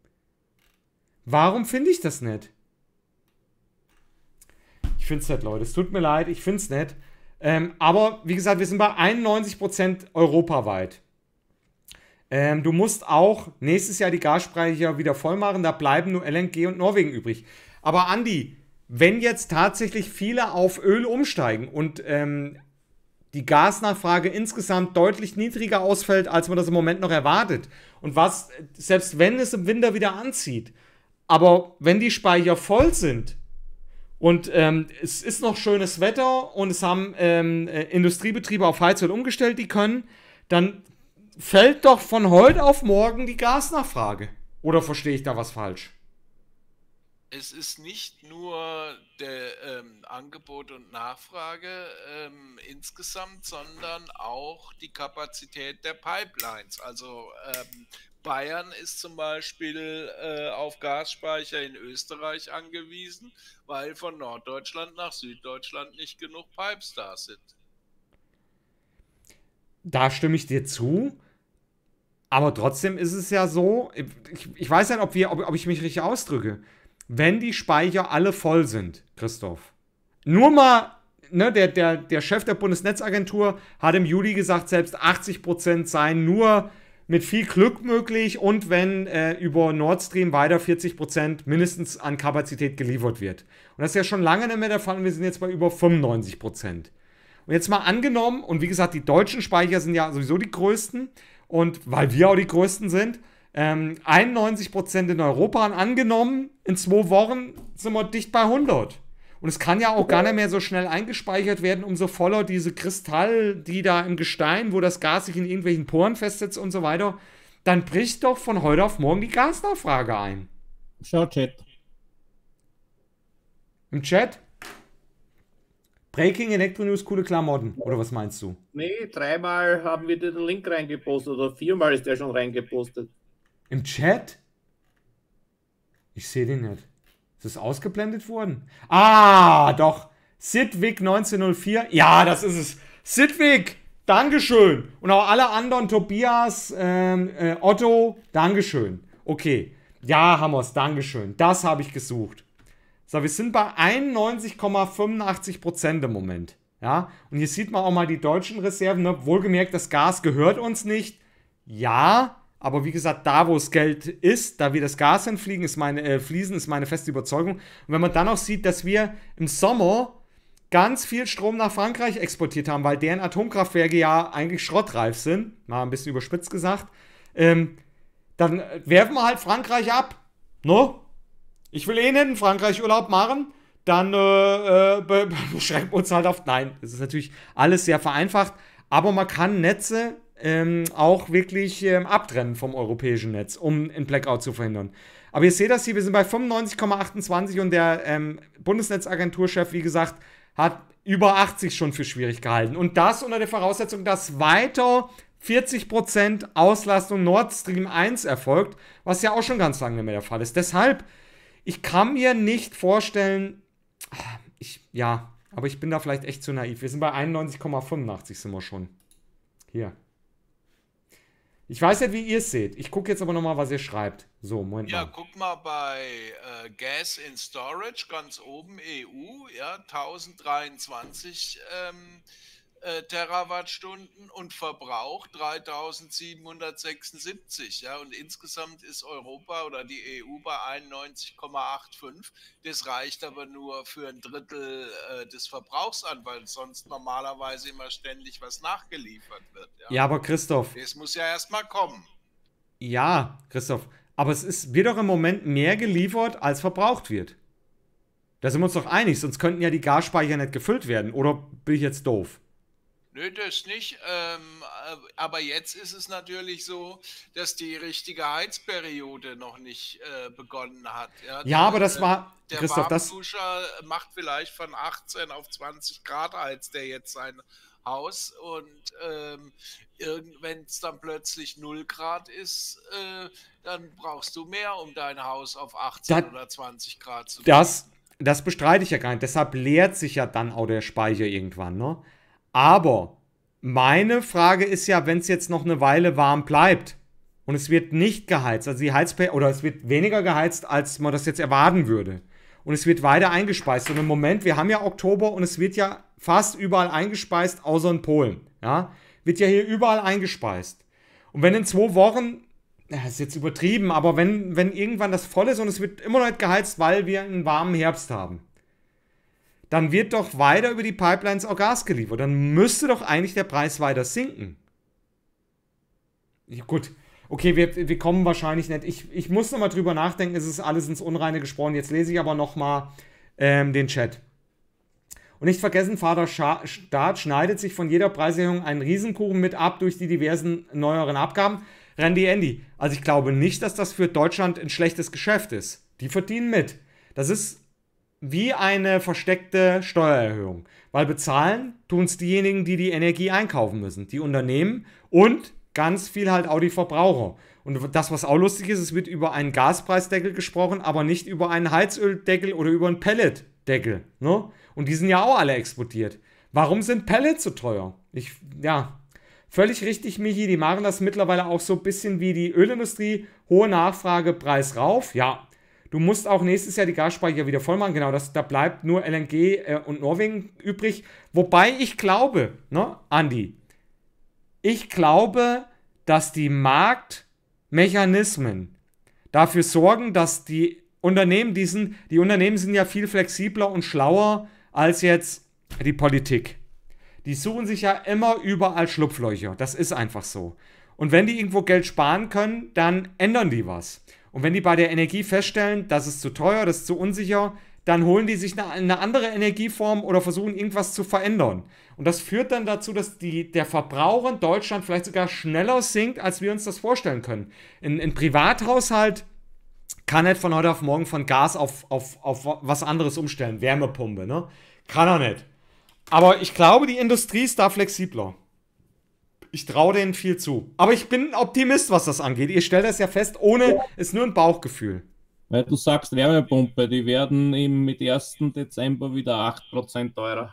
A: Warum finde ich das nicht? Ich finde es nicht, Leute. Es tut mir leid, ich finde es nicht. Ähm, aber wie gesagt, wir sind bei 91% europaweit. Ähm, du musst auch nächstes Jahr die Gasspeicher wieder voll machen, da bleiben nur LNG und Norwegen übrig. Aber Andi, wenn jetzt tatsächlich viele auf Öl umsteigen und ähm, die Gasnachfrage insgesamt deutlich niedriger ausfällt, als man das im Moment noch erwartet, und was, selbst wenn es im Winter wieder anzieht, aber wenn die Speicher voll sind und ähm, es ist noch schönes Wetter und es haben ähm, äh, Industriebetriebe auf Heizöl umgestellt, die können, dann fällt doch von heute auf morgen die Gasnachfrage. Oder verstehe ich da was falsch?
B: Es ist nicht nur der ähm, Angebot und Nachfrage ähm, insgesamt, sondern auch die Kapazität der Pipelines. Also ähm, Bayern ist zum Beispiel äh, auf Gasspeicher in Österreich angewiesen, weil von Norddeutschland nach Süddeutschland nicht genug Pipes da sind
A: da stimme ich dir zu. Aber trotzdem ist es ja so, ich, ich weiß nicht, ob, wir, ob, ob ich mich richtig ausdrücke. Wenn die Speicher alle voll sind, Christoph, nur mal Ne, der, der, der, Chef der Bundesnetzagentur hat im Juli gesagt, selbst 80% seien nur mit viel Glück möglich und wenn äh, über Nord Stream weiter 40% mindestens an Kapazität geliefert wird. Und das ist ja schon lange nicht mehr der Fall und wir sind jetzt bei über 95%. Und jetzt mal angenommen, und wie gesagt, die deutschen Speicher sind ja sowieso die größten, und weil wir auch die größten sind, ähm, 91% in Europa und angenommen, in zwei Wochen sind wir dicht bei 100. Und es kann ja auch gar nicht mehr so schnell eingespeichert werden, umso voller diese Kristall, die da im Gestein, wo das Gas sich in irgendwelchen Poren festsetzt und so weiter, dann bricht doch von heute auf morgen die Gasnachfrage ein. Schau, Chat. Im Chat? Breaking Electro News, coole Klamotten, oder was meinst du?
C: Nee, dreimal haben wir den Link reingepostet oder viermal ist der schon reingepostet.
A: Im Chat? Ich sehe den nicht. Ist das ausgeblendet worden? Ah, doch. Sidwig 1904. Ja, das ist es. Sidwig, Dankeschön. Und auch alle anderen, Tobias, ähm, äh, Otto, Dankeschön. Okay. Ja, Hammers, Dankeschön. Das habe ich gesucht. So, wir sind bei 91,85% Prozent im Moment. Ja, und hier sieht man auch mal die deutschen Reserven. Ne? Wohlgemerkt, das Gas gehört uns nicht. Ja, aber wie gesagt, da wo es Geld ist, da wir das Gas hinfliegen, ist meine, äh, fließen, ist meine feste Überzeugung. Und wenn man dann auch sieht, dass wir im Sommer ganz viel Strom nach Frankreich exportiert haben, weil deren Atomkraftwerke ja eigentlich schrottreif sind, mal ein bisschen überspitzt gesagt, ähm, dann werfen wir halt Frankreich ab. Ne? ich will eh nicht in Frankreich Urlaub machen, dann äh, äh, [laughs] beschränken wir uns halt auf Nein. Das ist natürlich alles sehr vereinfacht, aber man kann Netze ähm, auch wirklich ähm, abtrennen vom europäischen Netz, um einen Blackout zu verhindern. Aber ihr seht das hier, wir sind bei 95,28 und der ähm, Bundesnetzagenturchef, wie gesagt, hat über 80 schon für schwierig gehalten. Und das unter der Voraussetzung, dass weiter 40% Auslastung Nord Stream 1 erfolgt, was ja auch schon ganz lange nicht mehr der Fall ist. Deshalb ich kann mir nicht vorstellen, ich, ja, aber ich bin da vielleicht echt zu naiv. Wir sind bei 91,85 sind wir schon. Hier. Ich weiß ja, wie ihr es seht. Ich gucke jetzt aber nochmal, was ihr schreibt. So, Moment ja, mal. guck mal bei
B: äh, Gas in Storage ganz oben, EU, ja, 1023 ähm, äh, Terawattstunden und Verbrauch 3776. Ja, und insgesamt ist Europa oder die EU bei 91,85. Das reicht aber nur für ein Drittel äh, des Verbrauchs an, weil sonst normalerweise immer ständig was nachgeliefert
A: wird. Ja, ja aber Christoph.
B: Es muss ja erstmal kommen.
A: Ja, Christoph. Aber es ist, wird doch im Moment mehr geliefert, als verbraucht wird. Da sind wir uns doch einig, sonst könnten ja die Gasspeicher nicht gefüllt werden. Oder bin ich jetzt doof?
B: Nö, das nicht. Ähm, äh, aber jetzt ist es natürlich so, dass die richtige Heizperiode noch nicht äh,
A: begonnen hat. Ja, ja der, aber das war. Der Christoph, das
B: macht vielleicht von 18 auf 20 Grad als der jetzt sein Haus. Und ähm, wenn es dann plötzlich 0 Grad ist, äh, dann brauchst du mehr, um dein Haus auf 18 das, oder 20 Grad zu bringen. Das, das bestreite
A: ich ja gar nicht. Deshalb leert sich ja dann auch der Speicher irgendwann, ne? Aber meine Frage ist ja, wenn es jetzt noch eine Weile warm bleibt und es wird nicht geheizt, also die Heizperiode, oder es wird weniger geheizt, als man das jetzt erwarten würde. Und es wird weiter eingespeist. Und im Moment, wir haben ja Oktober und es wird ja fast überall eingespeist, außer in Polen. Ja? Wird ja hier überall eingespeist. Und wenn in zwei Wochen, das ist jetzt übertrieben, aber wenn, wenn irgendwann das voll ist und es wird immer noch nicht geheizt, weil wir einen warmen Herbst haben, dann wird doch weiter über die Pipelines auch Gas geliefert. Dann müsste doch eigentlich der Preis weiter sinken. Gut, okay, wir, wir kommen wahrscheinlich nicht. Ich, ich muss nochmal drüber nachdenken, es ist alles ins Unreine gesprochen. Jetzt lese ich aber nochmal ähm, den Chat. Und nicht vergessen, Vater Staat schneidet sich von jeder Preiserhöhung einen Riesenkuchen mit ab durch die diversen neueren Abgaben. Randy Andy, also ich glaube nicht, dass das für Deutschland ein schlechtes Geschäft ist. Die verdienen mit. Das ist wie eine versteckte Steuererhöhung. Weil bezahlen tun es diejenigen, die die Energie einkaufen müssen, die Unternehmen und ganz viel halt auch die Verbraucher. Und das, was auch lustig ist, es wird über einen Gaspreisdeckel gesprochen, aber nicht über einen Heizöldeckel oder über einen Pelletdeckel. Ne? Und die sind ja auch alle explodiert. Warum sind Pellets so teuer? Ich, ja, völlig richtig, Michi. Die machen das mittlerweile auch so ein bisschen wie die Ölindustrie. Hohe Nachfrage, Preis rauf. Ja, Du musst auch nächstes Jahr die Gasspeicher wieder voll machen. Genau, das, da bleibt nur LNG äh, und Norwegen übrig. Wobei ich glaube, ne, Andi, ich glaube, dass die Marktmechanismen dafür sorgen, dass die Unternehmen diesen, die Unternehmen sind ja viel flexibler und schlauer als jetzt die Politik. Die suchen sich ja immer überall Schlupflöcher. Das ist einfach so. Und wenn die irgendwo Geld sparen können, dann ändern die was. Und wenn die bei der Energie feststellen, das ist zu teuer, das ist zu unsicher, dann holen die sich eine, andere Energieform oder versuchen irgendwas zu verändern. Und das führt dann dazu, dass die, der Verbrauch in Deutschland vielleicht sogar schneller sinkt, als wir uns das vorstellen können. Ein, ein Privathaushalt kann nicht von heute auf morgen von Gas auf, auf, auf was anderes umstellen, Wärmepumpe, ne? Kann er nicht. Aber ich glaube, die Industrie ist da flexibler. Ich traue denen viel zu. Aber ich bin Optimist, was das angeht. Ihr stellt das ja fest, ohne ist
C: nur ein Bauchgefühl. Weil du sagst Wärmepumpe, die werden eben mit 1. Dezember wieder 8% teurer.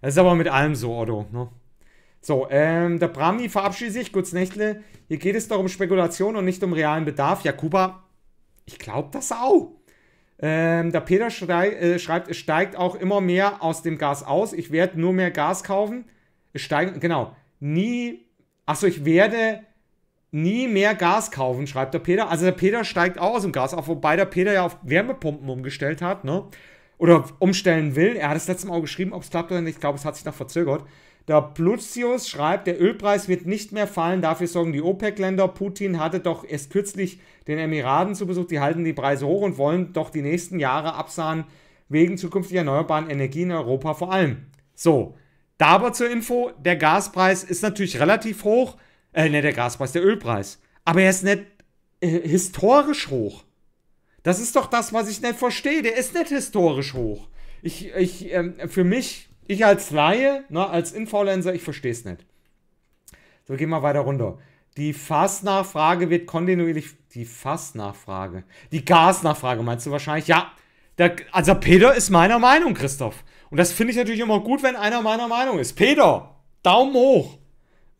C: Das ist aber mit
A: allem so, Otto. Ne? So, ähm, der Brami verabschiedet sich. Guts Nächtle. Hier geht es doch um Spekulation und nicht um realen Bedarf. Jakuba, ich glaube das auch. Ähm, der Peter schrei äh, schreibt, es steigt auch immer mehr aus dem Gas aus. Ich werde nur mehr Gas kaufen. Es steigen, genau, nie, achso, ich werde nie mehr Gas kaufen, schreibt der Peter. Also der Peter steigt auch aus dem Gas auf, wobei der Peter ja auf Wärmepumpen umgestellt hat, ne? Oder umstellen will. Er hat es letztes Mal auch geschrieben, ob es klappt oder nicht. Ich glaube, es hat sich noch verzögert. Der Plutius schreibt, der Ölpreis wird nicht mehr fallen, dafür sorgen die OPEC-Länder. Putin hatte doch erst kürzlich den Emiraten zu Besuch, die halten die Preise hoch und wollen doch die nächsten Jahre absahen, wegen zukünftiger erneuerbaren Energien in Europa vor allem. So, da aber zur Info, der Gaspreis ist natürlich relativ hoch, äh, ne, der Gaspreis, der Ölpreis, aber er ist nicht äh, historisch hoch. Das ist doch das, was ich nicht verstehe. Der ist nicht historisch hoch. Ich, ich, äh, für mich ich als Laie, ne, als Influencer, ich verstehe es nicht. So, gehen wir weiter runter. Die Fassnachfrage wird kontinuierlich. Die Fassnachfrage. Die Gasnachfrage meinst du wahrscheinlich? Ja. Der, also Peter ist meiner Meinung, Christoph. Und das finde ich natürlich immer gut, wenn einer meiner Meinung ist. Peter, Daumen hoch.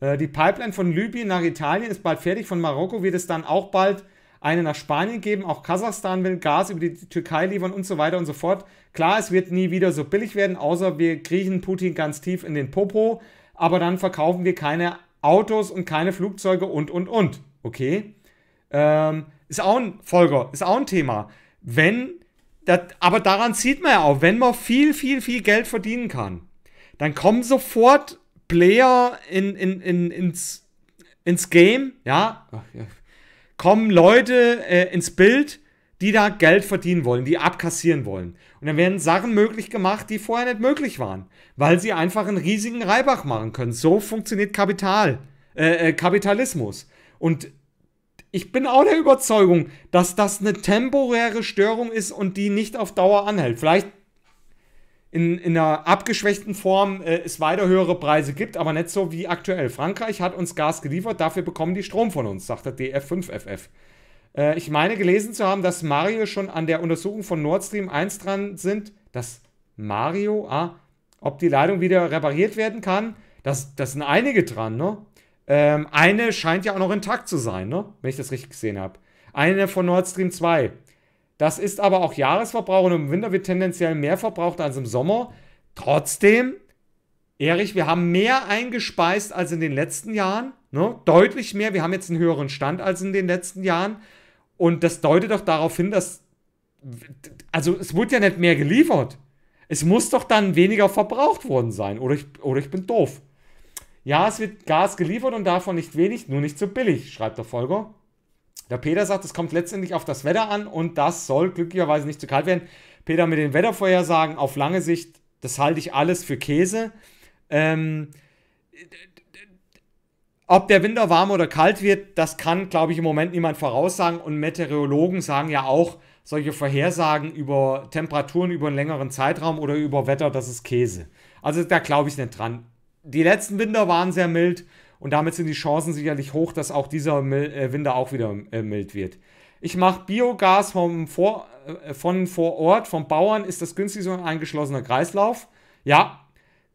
A: Äh, die Pipeline von Libyen nach Italien ist bald fertig. Von Marokko wird es dann auch bald eine nach Spanien geben, auch Kasachstan will Gas über die Türkei liefern und so weiter und so fort. Klar, es wird nie wieder so billig werden, außer wir kriechen Putin ganz tief in den Popo, aber dann verkaufen wir keine Autos und keine Flugzeuge und, und, und. Okay? Ähm, ist auch ein Folger, ist auch ein Thema. Wenn, das, aber daran sieht man ja auch, wenn man viel, viel, viel Geld verdienen kann, dann kommen sofort Player in, in, in, ins, ins Game, ja. Ach, ja kommen Leute äh, ins Bild, die da Geld verdienen wollen, die abkassieren wollen. Und dann werden Sachen möglich gemacht, die vorher nicht möglich waren, weil sie einfach einen riesigen Reibach machen können. So funktioniert Kapital, äh, äh Kapitalismus. Und ich bin auch der Überzeugung, dass das eine temporäre Störung ist und die nicht auf Dauer anhält. Vielleicht in, in einer abgeschwächten Form äh, es weiter höhere Preise gibt, aber nicht so wie aktuell. Frankreich hat uns Gas geliefert, dafür bekommen die Strom von uns, sagt der DF5FF. Äh, ich meine gelesen zu haben, dass Mario schon an der Untersuchung von Nord Stream 1 dran sind, dass Mario, ah, ob die Leitung wieder repariert werden kann. Das, das sind einige dran, ne? Ähm, eine scheint ja auch noch intakt zu sein, ne? Wenn ich das richtig gesehen habe. Eine von Nord Stream 2 das ist aber auch Jahresverbrauch und im Winter wird tendenziell mehr verbraucht als im Sommer. Trotzdem, Erich, wir haben mehr eingespeist als in den letzten Jahren. Ne? Deutlich mehr. Wir haben jetzt einen höheren Stand als in den letzten Jahren. Und das deutet doch darauf hin, dass. Also, es wurde ja nicht mehr geliefert. Es muss doch dann weniger verbraucht worden sein. Oder ich, oder ich bin doof. Ja, es wird Gas geliefert und davon nicht wenig, nur nicht so billig, schreibt der Folger. Der Peter sagt, es kommt letztendlich auf das Wetter an und das soll glücklicherweise nicht zu kalt werden. Peter mit den Wettervorhersagen auf lange Sicht, das halte ich alles für Käse. Ähm, ob der Winter warm oder kalt wird, das kann, glaube ich, im Moment niemand voraussagen. Und Meteorologen sagen ja auch, solche Vorhersagen über Temperaturen über einen längeren Zeitraum oder über Wetter, das ist Käse. Also da glaube ich nicht dran. Die letzten Winter waren sehr mild. Und damit sind die Chancen sicherlich hoch, dass auch dieser äh, Winter auch wieder äh, mild wird. Ich mache Biogas vom vor, äh, von vor Ort, vom Bauern ist das günstig so ein geschlossener Kreislauf. Ja,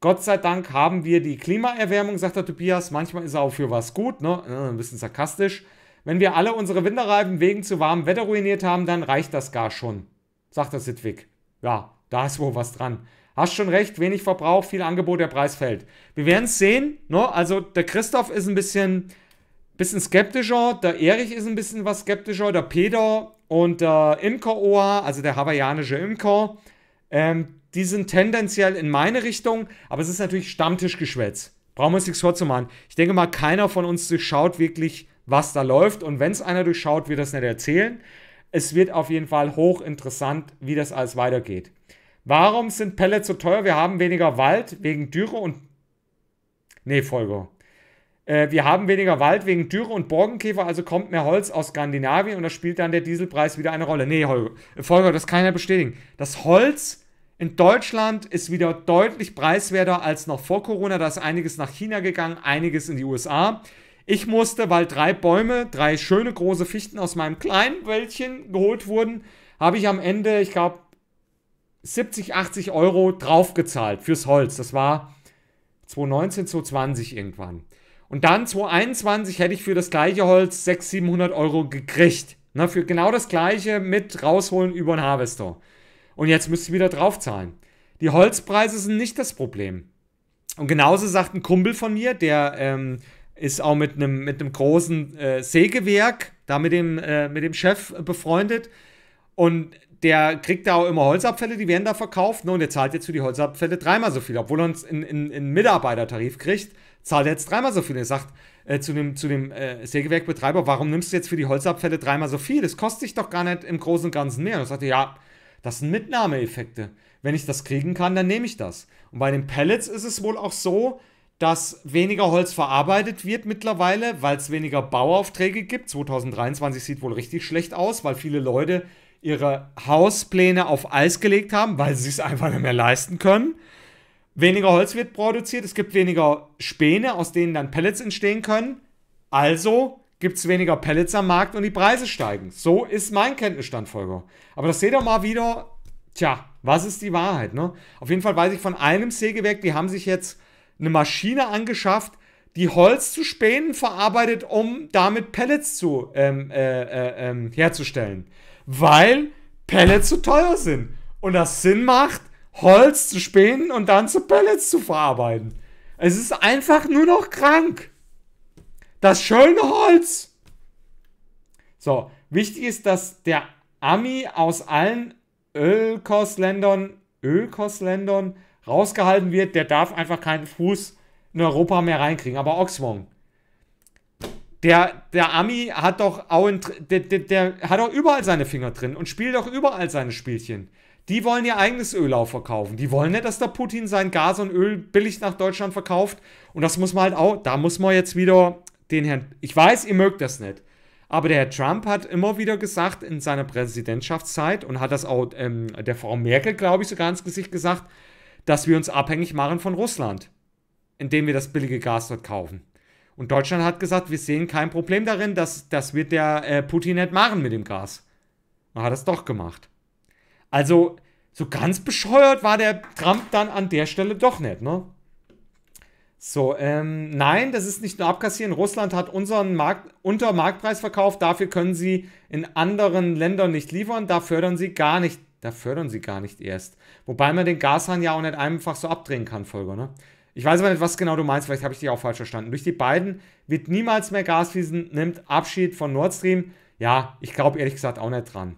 A: Gott sei Dank haben wir die Klimaerwärmung, sagt der Tobias. Manchmal ist er auch für was gut, ne? Ein bisschen sarkastisch. Wenn wir alle unsere Winterreifen wegen zu warmem Wetter ruiniert haben, dann reicht das gar schon, sagt der Sittwig. Ja, da ist wohl was dran. Hast schon recht, wenig Verbrauch, viel Angebot, der Preis fällt. Wir werden es sehen. Ne? Also der Christoph ist ein bisschen, bisschen skeptischer, der Erich ist ein bisschen was skeptischer, der Peter und der Imker-Oa, also der hawaiianische Imker, ähm, die sind tendenziell in meine Richtung, aber es ist natürlich Stammtischgeschwätz. Brauchen wir uns nichts vorzumachen. Ich denke mal, keiner von uns durchschaut wirklich, was da läuft. Und wenn es einer durchschaut, wird das nicht erzählen. Es wird auf jeden Fall hochinteressant, wie das alles weitergeht. Warum sind Pellets so teuer? Wir haben weniger Wald wegen Dürre und. Nee, Folger. Äh, wir haben weniger Wald wegen Dürre und Borkenkäfer, also kommt mehr Holz aus Skandinavien und da spielt dann der Dieselpreis wieder eine Rolle. Nee, äh, Folger, das kann ja bestätigen. Das Holz in Deutschland ist wieder deutlich preiswerter als noch vor Corona. Da ist einiges nach China gegangen, einiges in die USA. Ich musste, weil drei Bäume, drei schöne große Fichten aus meinem kleinen Wäldchen geholt wurden, habe ich am Ende, ich glaube, 70, 80 Euro draufgezahlt fürs Holz. Das war 2019, 2020 irgendwann. Und dann 2021 hätte ich für das gleiche Holz 600, 700 Euro gekriegt. Na, für genau das gleiche mit rausholen über den Harvester. Und jetzt müsste ich wieder draufzahlen. Die Holzpreise sind nicht das Problem. Und genauso sagt ein Kumpel von mir, der ähm, ist auch mit einem mit großen äh, Sägewerk da mit dem, äh, mit dem Chef befreundet. Und der kriegt da auch immer Holzabfälle, die werden da verkauft. Ne? Und der zahlt jetzt für die Holzabfälle dreimal so viel. Obwohl er uns einen Mitarbeitertarif kriegt, zahlt er jetzt dreimal so viel. Er sagt äh, zu dem, zu dem äh, Sägewerkbetreiber, warum nimmst du jetzt für die Holzabfälle dreimal so viel? Das kostet dich doch gar nicht im Großen und Ganzen mehr. Und er sagte, ja, das sind Mitnahmeeffekte. Wenn ich das kriegen kann, dann nehme ich das. Und bei den Pellets ist es wohl auch so, dass weniger Holz verarbeitet wird mittlerweile, weil es weniger Bauaufträge gibt. 2023 sieht wohl richtig schlecht aus, weil viele Leute ihre Hauspläne auf Eis gelegt haben, weil sie es einfach nicht mehr leisten können. Weniger Holz wird produziert, es gibt weniger Späne, aus denen dann Pellets entstehen können. Also gibt es weniger Pellets am Markt und die Preise steigen. So ist mein Kenntnisstand, Folger. Aber das seht ihr mal wieder, tja, was ist die Wahrheit, ne? Auf jeden Fall weiß ich von einem Sägewerk, die haben sich jetzt eine Maschine angeschafft, die Holz zu Spänen verarbeitet, um damit Pellets zu, ähm, äh, äh, äh, herzustellen weil Pellets zu teuer sind und das Sinn macht, Holz zu spähen und dann zu Pellets zu verarbeiten. Es ist einfach nur noch krank. Das schöne Holz. So, wichtig ist, dass der Ami aus allen Ölkostländern, Ölkostländern rausgehalten wird. Der darf einfach keinen Fuß in Europa mehr reinkriegen. Aber Oxfam, der, der Ami hat doch auch in, der, der, der hat doch überall seine Finger drin und spielt doch überall seine Spielchen. Die wollen ihr eigenes Öl auch verkaufen. Die wollen nicht, dass der Putin sein Gas und Öl billig nach Deutschland verkauft. Und das muss man halt auch, da muss man jetzt wieder den Herrn, ich weiß, ihr mögt das nicht, aber der Herr Trump hat immer wieder gesagt in seiner Präsidentschaftszeit und hat das auch ähm, der Frau Merkel, glaube ich, sogar ins Gesicht gesagt, dass wir uns abhängig machen von Russland, indem wir das billige Gas dort kaufen. Und Deutschland hat gesagt, wir sehen kein Problem darin, dass das wird der äh, Putin nicht machen mit dem Gas. Und hat es doch gemacht. Also, so ganz bescheuert war der Trump dann an der Stelle doch nicht, ne? So, ähm, nein, das ist nicht nur abkassieren. Russland hat unseren Markt unter Marktpreis verkauft. Dafür können sie in anderen Ländern nicht liefern. Da fördern sie gar nicht. Da fördern sie gar nicht erst. Wobei man den Gashahn ja auch nicht einfach so abdrehen kann, Folger, ne? Ich weiß aber nicht, was genau du meinst, vielleicht habe ich dich auch falsch verstanden. Durch die beiden wird niemals mehr Gas fließen, nimmt Abschied von Nord Stream. Ja, ich glaube ehrlich gesagt auch nicht dran.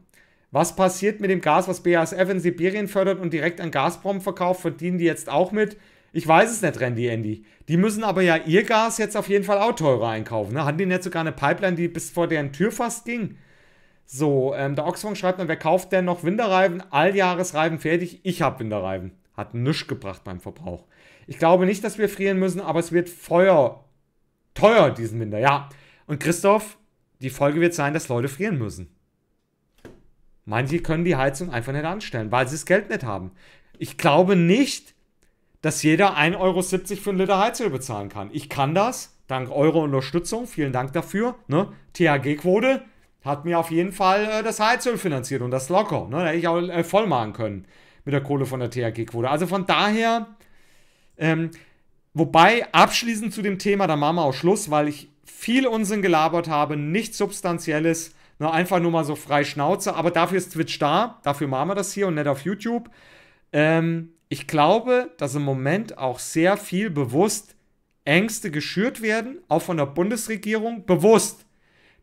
A: Was passiert mit dem Gas, was BASF in Sibirien fördert und direkt an Gazprom verkauft? Verdienen die jetzt auch mit? Ich weiß es nicht, Randy Andy. Die müssen aber ja ihr Gas jetzt auf jeden Fall auch teurer einkaufen. Ne? Hatten die nicht sogar eine Pipeline, die bis vor deren Tür fast ging? So, ähm, der Oxfam schreibt dann, wer kauft denn noch Winterreifen? Alljahresreifen fertig. Ich habe Winterreifen. Hat nichts gebracht beim Verbrauch. Ich glaube nicht, dass wir frieren müssen, aber es wird Feuer teuer diesen Winter, ja. Und Christoph, die Folge wird sein, dass Leute frieren müssen. Manche können die Heizung einfach nicht anstellen, weil sie das Geld nicht haben. Ich glaube nicht, dass jeder 1,70 Euro für einen Liter Heizöl bezahlen kann. Ich kann das, dank eurer Unterstützung, vielen Dank dafür. Ne? THG-Quote hat mir auf jeden Fall äh, das Heizöl finanziert und das locker. Ne? Da hätte ich auch äh, voll machen können mit der Kohle von der THG-Quote. Also von daher, ähm, wobei abschließend zu dem Thema, da machen wir auch Schluss, weil ich viel Unsinn gelabert habe, nichts Substanzielles, nur einfach nur mal so frei Schnauze. Aber dafür ist Twitch da, dafür machen wir das hier und nicht auf YouTube. Ähm, ich glaube, dass im Moment auch sehr viel bewusst Ängste geschürt werden, auch von der Bundesregierung, bewusst,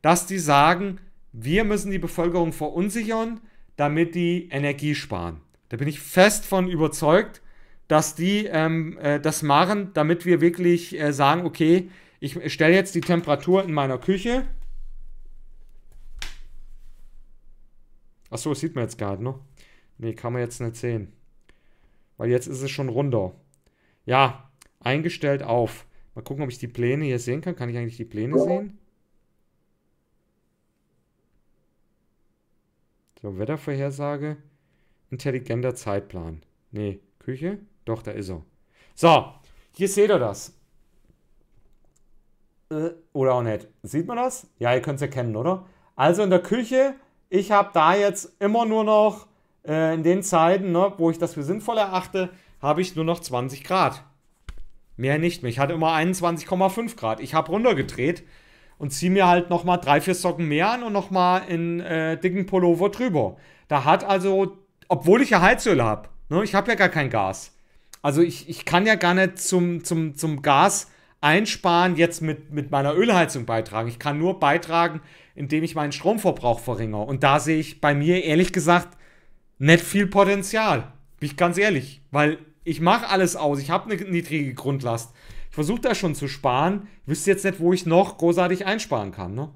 A: dass die sagen, wir müssen die Bevölkerung verunsichern, damit die Energie sparen. Da bin ich fest von überzeugt dass die ähm, äh, das machen, damit wir wirklich äh, sagen, okay, ich stelle jetzt die Temperatur in meiner Küche. Achso, das sieht man jetzt gerade, ne? Ne, kann man jetzt nicht sehen. Weil jetzt ist es schon runter. Ja, eingestellt auf. Mal gucken, ob ich die Pläne hier sehen kann. Kann ich eigentlich die Pläne sehen? So, Wettervorhersage. Intelligenter Zeitplan. Ne, Küche. Doch, da ist er. So, hier seht ihr das. Äh, oder auch nicht. Sieht man das? Ja, ihr könnt es erkennen, oder? Also in der Küche, ich habe da jetzt immer nur noch äh, in den Zeiten, ne, wo ich das für sinnvoll erachte, habe ich nur noch 20 Grad. Mehr nicht mehr. Ich hatte immer 21,5 Grad. Ich habe runtergedreht und ziehe mir halt nochmal drei, vier Socken mehr an und nochmal einen äh, dicken Pullover drüber. Da hat also, obwohl ich ja Heizöl habe, ne, ich habe ja gar kein Gas, also ich, ich kann ja gar nicht zum, zum, zum Gas einsparen jetzt mit, mit meiner Ölheizung beitragen. Ich kann nur beitragen, indem ich meinen Stromverbrauch verringere. Und da sehe ich bei mir ehrlich gesagt nicht viel Potenzial. Bin ich ganz ehrlich. Weil ich mache alles aus. Ich habe eine niedrige Grundlast. Ich versuche da schon zu sparen. Ich wüsste jetzt nicht, wo ich noch großartig einsparen kann. Ne?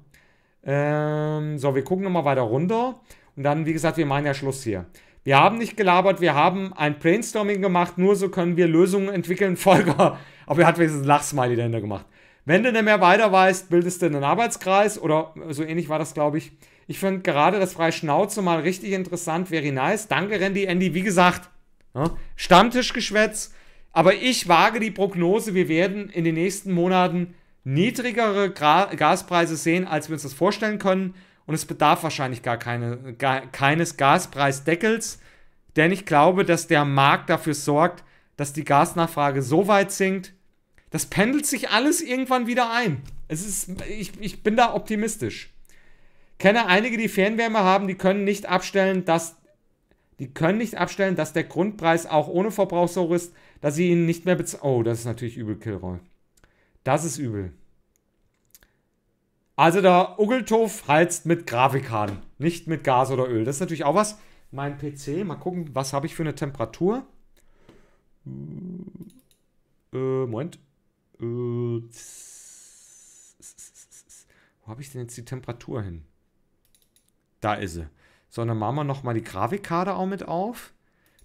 A: Ähm, so, wir gucken nochmal weiter runter. Und dann, wie gesagt, wir machen ja Schluss hier. Wir haben nicht gelabert, wir haben ein Brainstorming gemacht, nur so können wir Lösungen entwickeln, [laughs] Volker. Aber er hat wenigstens ein Lachsmiley dahinter gemacht. Wenn du nicht mehr weiter weißt, bildest du einen Arbeitskreis oder so ähnlich war das, glaube ich. Ich finde gerade das Freie Schnauze mal richtig interessant, very nice. Danke, Randy, Andy. Wie gesagt, ne, Stammtischgeschwätz. Aber ich wage die Prognose, wir werden in den nächsten Monaten niedrigere Gaspreise sehen, als wir uns das vorstellen können und es bedarf wahrscheinlich gar, keine, gar keines Gaspreisdeckels, denn ich glaube, dass der Markt dafür sorgt, dass die Gasnachfrage so weit sinkt, das pendelt sich alles irgendwann wieder ein. Es ist, ich, ich bin da optimistisch. Kenne einige, die Fernwärme haben, die können nicht abstellen, dass die können nicht abstellen, dass der Grundpreis auch ohne Verbrauch so ist, dass sie ihn nicht mehr bezahlen. Oh, das ist natürlich übel, Killroy. Das ist übel. Also der Ugeltof heizt mit Grafikhahn, nicht mit Gas oder Öl. Das ist natürlich auch was. Mein PC, mal gucken, was habe ich für eine Temperatur? Äh, Moment. Äh, wo habe ich denn jetzt die Temperatur hin? Da ist sie. So, dann machen wir nochmal die Grafikkarte auch mit auf.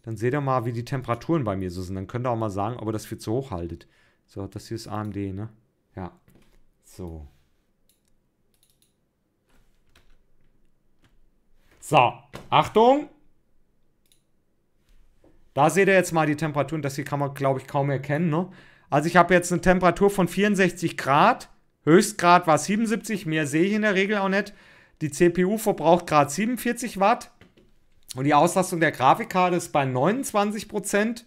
A: Dann seht ihr mal, wie die Temperaturen bei mir so sind. Dann könnt ihr auch mal sagen, ob ihr das viel zu hoch haltet. So, das hier ist AMD, ne? Ja. So. So, Achtung. Da seht ihr jetzt mal die Temperaturen. Das hier kann man, glaube ich, kaum erkennen. Ne? Also ich habe jetzt eine Temperatur von 64 Grad. Höchstgrad war 77. Mehr sehe ich in der Regel auch nicht. Die CPU verbraucht gerade 47 Watt. Und die Auslastung der Grafikkarte ist bei 29 Prozent.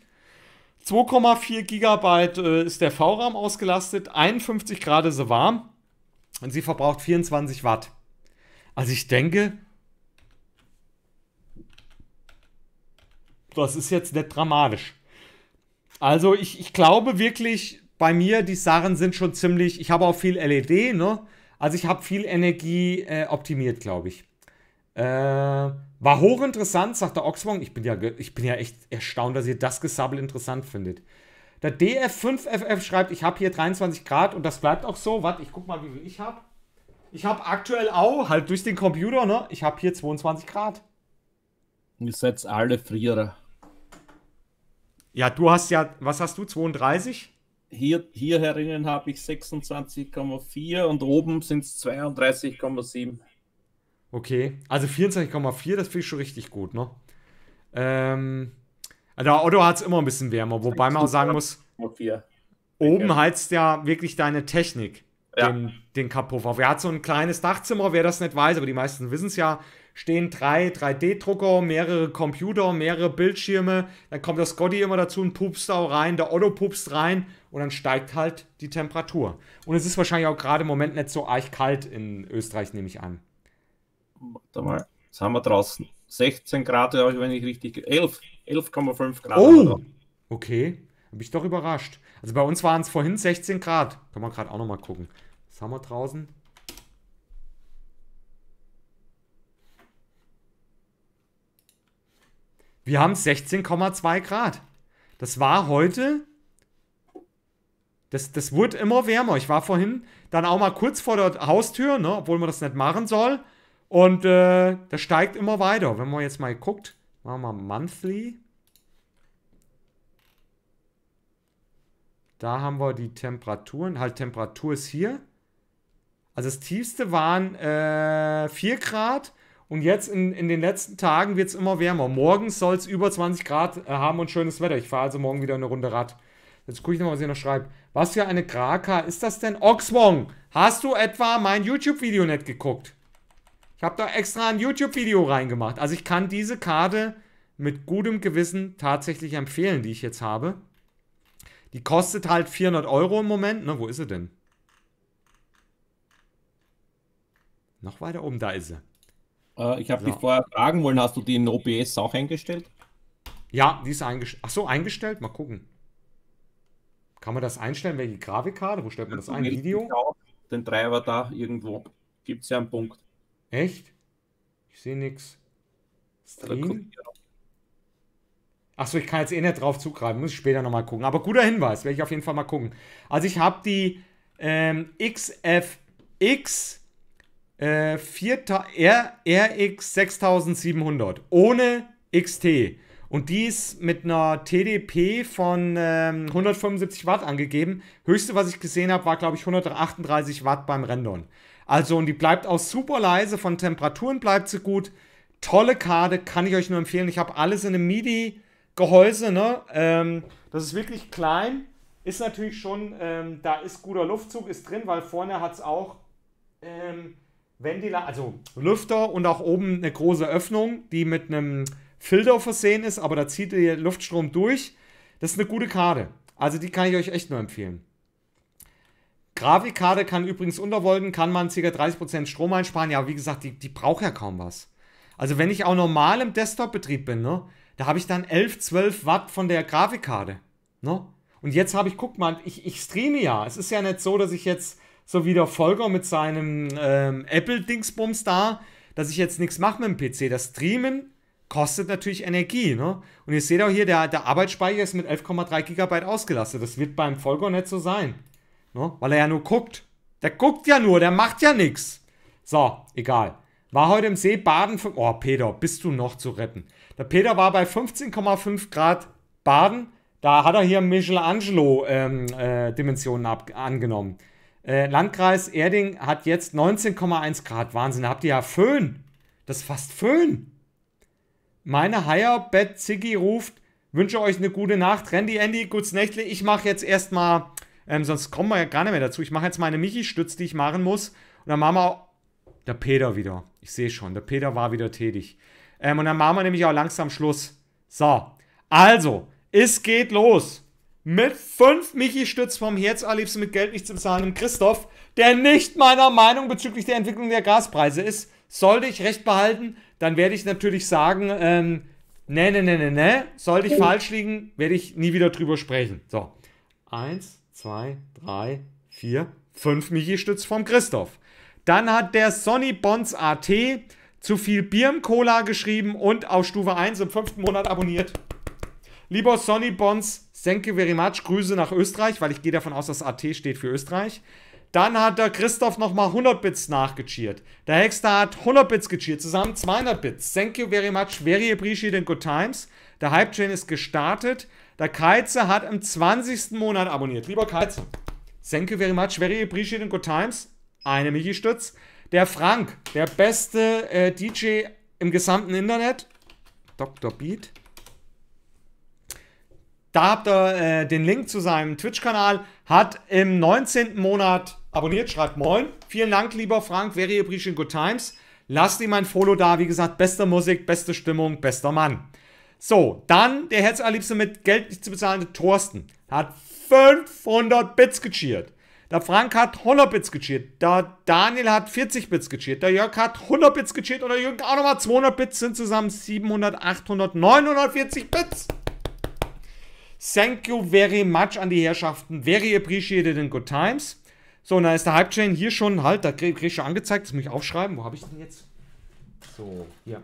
A: 2,4 GB äh, ist der V-Rahmen ausgelastet, 51 Grad ist sie warm und sie verbraucht 24 Watt. Also ich denke, das ist jetzt nicht dramatisch. Also ich, ich glaube wirklich, bei mir, die Sachen sind schon ziemlich, ich habe auch viel LED, ne? Also ich habe viel Energie äh, optimiert, glaube ich. Äh, war hochinteressant, sagt der Oxfam. Ich bin, ja, ich bin ja echt erstaunt, dass ihr das Gesabbel interessant findet. Der DF5FF schreibt, ich habe hier 23 Grad und das bleibt auch so. Warte, ich guck mal, wie viel ich habe. Ich habe aktuell auch, halt durch den Computer, ne? Ich habe hier 22 Grad. Ihr seid alle Frierer.
C: Ja, du hast ja, was hast du, 32? Hier, hier herinnen habe ich 26,4 und oben sind es 32,7.
A: Okay, also 24,4, das finde ich schon richtig gut, ne? Ähm, also Otto hat es immer ein bisschen wärmer, wobei man auch sagen muss, oben heizt ja wirklich deine Technik den, ja. den Kapuff auf. Er hat so ein kleines Dachzimmer, wer das nicht weiß, aber die meisten wissen es ja stehen drei 3D-Drucker, mehrere Computer, mehrere Bildschirme. Dann kommt der Scotty immer dazu und pupst auch rein, der Otto pupst rein und dann steigt halt die Temperatur. Und es ist wahrscheinlich auch gerade im Moment nicht so arg kalt in Österreich, nehme ich an. Warte mal, jetzt haben wir draußen
C: 16 Grad, wenn ich richtig. 11,5 Grad. Oh,
A: okay. Bin ich doch überrascht. Also bei uns waren es vorhin 16 Grad. Kann man gerade auch nochmal gucken. Was haben wir draußen? Wir haben 16,2 Grad. Das war heute. Das, das wurde immer wärmer. Ich war vorhin dann auch mal kurz vor der Haustür, ne, obwohl man das nicht machen soll. Und äh, das steigt immer weiter. Wenn man jetzt mal guckt, machen wir monthly. Da haben wir die Temperaturen. Halt, Temperatur ist hier. Also das tiefste waren äh, 4 Grad und jetzt in, in den letzten Tagen wird es immer wärmer. Morgens soll es über 20 Grad äh, haben und schönes Wetter. Ich fahre also morgen wieder eine Runde Rad. Jetzt gucke ich nochmal, was ihr noch schreibt. Was für eine Kraka ist das denn? Oxwong, hast du etwa mein YouTube-Video nicht geguckt? Ich habe da extra ein YouTube-Video reingemacht. Also ich kann diese Karte mit gutem Gewissen tatsächlich empfehlen, die ich jetzt habe. Die kostet halt 400 Euro
C: im Moment. Na, wo ist sie denn? Noch weiter oben, da ist sie. Äh, ich habe ja. dich vorher fragen wollen, hast du die in OBS auch eingestellt?
A: Ja, die ist eingestellt. Achso, eingestellt? Mal gucken. Kann man das einstellen? Welche Grafikkarte? Wo stellt man das ein? Video?
C: Den Treiber da irgendwo. Gibt es ja einen Punkt. Echt? Ich sehe nichts.
A: Stream? Achso, ich kann jetzt eh nicht drauf zugreifen, muss ich später nochmal gucken. Aber guter Hinweis, werde ich auf jeden Fall mal gucken. Also ich habe die ähm, XFX äh, RX 6700 ohne XT. Und die ist mit einer TDP von ähm, 175 Watt angegeben. Höchste, was ich gesehen habe, war, glaube ich, 138 Watt beim Rendern. Also, und die bleibt auch super leise, von Temperaturen bleibt sie gut. Tolle Karte, kann ich euch nur empfehlen. Ich habe alles in einem MIDI-Gehäuse, ne? Ähm, das ist wirklich klein, ist natürlich schon, ähm, da ist guter Luftzug, ist drin, weil vorne hat es auch ähm, wenn Ventilator, also Lüfter und auch oben eine große Öffnung, die mit einem Filter versehen ist, aber da zieht der Luftstrom durch. Das ist eine gute Karte. Also die kann ich euch echt nur empfehlen. Grafikkarte kann übrigens untervolten, kann man ca. 30% Strom einsparen. Ja, wie gesagt, die, die braucht ja kaum was. Also wenn ich auch normal im Desktop-Betrieb bin, ne, da habe ich dann 11, 12 Watt von der Grafikkarte. Ne? Und jetzt habe ich, guck mal, ich, ich streame ja. Es ist ja nicht so, dass ich jetzt so wie der Volker mit seinem ähm, Apple-Dingsbums da, dass ich jetzt nichts mache mit dem PC. Das Streamen kostet natürlich Energie. Ne? Und ihr seht auch hier, der, der Arbeitsspeicher ist mit 11,3 GB ausgelastet. Das wird beim Volker nicht so sein. Ne? Weil er ja nur guckt. Der guckt ja nur, der macht ja nichts. So, egal. War heute im See baden. Für, oh, Peter, bist du noch zu retten. Der Peter war bei 15,5 Grad baden. Da hat er hier Michelangelo-Dimensionen ähm, äh, angenommen. Äh, Landkreis Erding hat jetzt 19,1 Grad. Wahnsinn, da habt ihr ja Föhn. Das ist fast Föhn. Meine Heierbett Ziggy ruft, wünsche euch eine gute Nacht. Randy, Andy, gutes Nächtle. Ich mache jetzt erstmal, ähm, sonst kommen wir ja gar nicht mehr dazu. Ich mache jetzt meine Michi-Stütz, die ich machen muss. Und dann machen wir auch der Peter wieder. Ich sehe schon, der Peter war wieder tätig. Ähm, und dann machen wir nämlich auch langsam Schluss. So, also, es geht los mit fünf Michi-Stütz vom Herz allerliebsten mit Geld nicht zu bezahlendem Christoph, der nicht meiner Meinung bezüglich der Entwicklung der Gaspreise ist. Sollte ich recht behalten, dann werde ich natürlich sagen, ähm, ne, ne, ne, ne, ne. Sollte ich oh. falsch liegen, werde ich nie wieder drüber sprechen. So, eins, zwei, drei, vier, fünf Michi-Stütz vom Christoph. Dann hat der Sonny Bonds AT zu viel Bier im Cola geschrieben und auf Stufe 1 im fünften Monat abonniert. Lieber Sonny Bonds, Thank you very much. Grüße nach Österreich, weil ich gehe davon aus, dass AT steht für Österreich. Dann hat der Christoph nochmal 100 Bits nachgecheert. Der Hexter hat 100 Bits gecheert, zusammen 200 Bits. Thank you very much. Very appreciate in good times. Der Hype Chain ist gestartet. Der Keize hat im 20. Monat abonniert. Lieber Keize, thank you very much. Very appreciate in good times. Eine Michi-Stütz. Der Frank, der beste äh, DJ im gesamten Internet. Dr. Beat. Da habt ihr äh, den Link zu seinem Twitch-Kanal. Hat im 19. Monat abonniert, schreibt Moin. Vielen Dank, lieber Frank. Very appreciate good times. Lasst ihm ein Follow da. Wie gesagt, beste Musik, beste Stimmung, bester Mann. So, dann der herzallerliebste mit Geld nicht zu bezahlende Thorsten. Hat 500 Bits gecheert. Der Frank hat 100 Bits gecheert. Der Daniel hat 40 Bits gecheert. Der Jörg hat 100 Bits gecheert. Und der Jürgen auch nochmal 200 Bits. Sind zusammen 700, 800, 940 Bits. Thank you very much an die Herrschaften. Very appreciated in good times. So, und da ist der Hype-Chain hier schon, halt, da kriege ich schon angezeigt. Das muss ich aufschreiben. Wo habe ich denn jetzt? So, hier.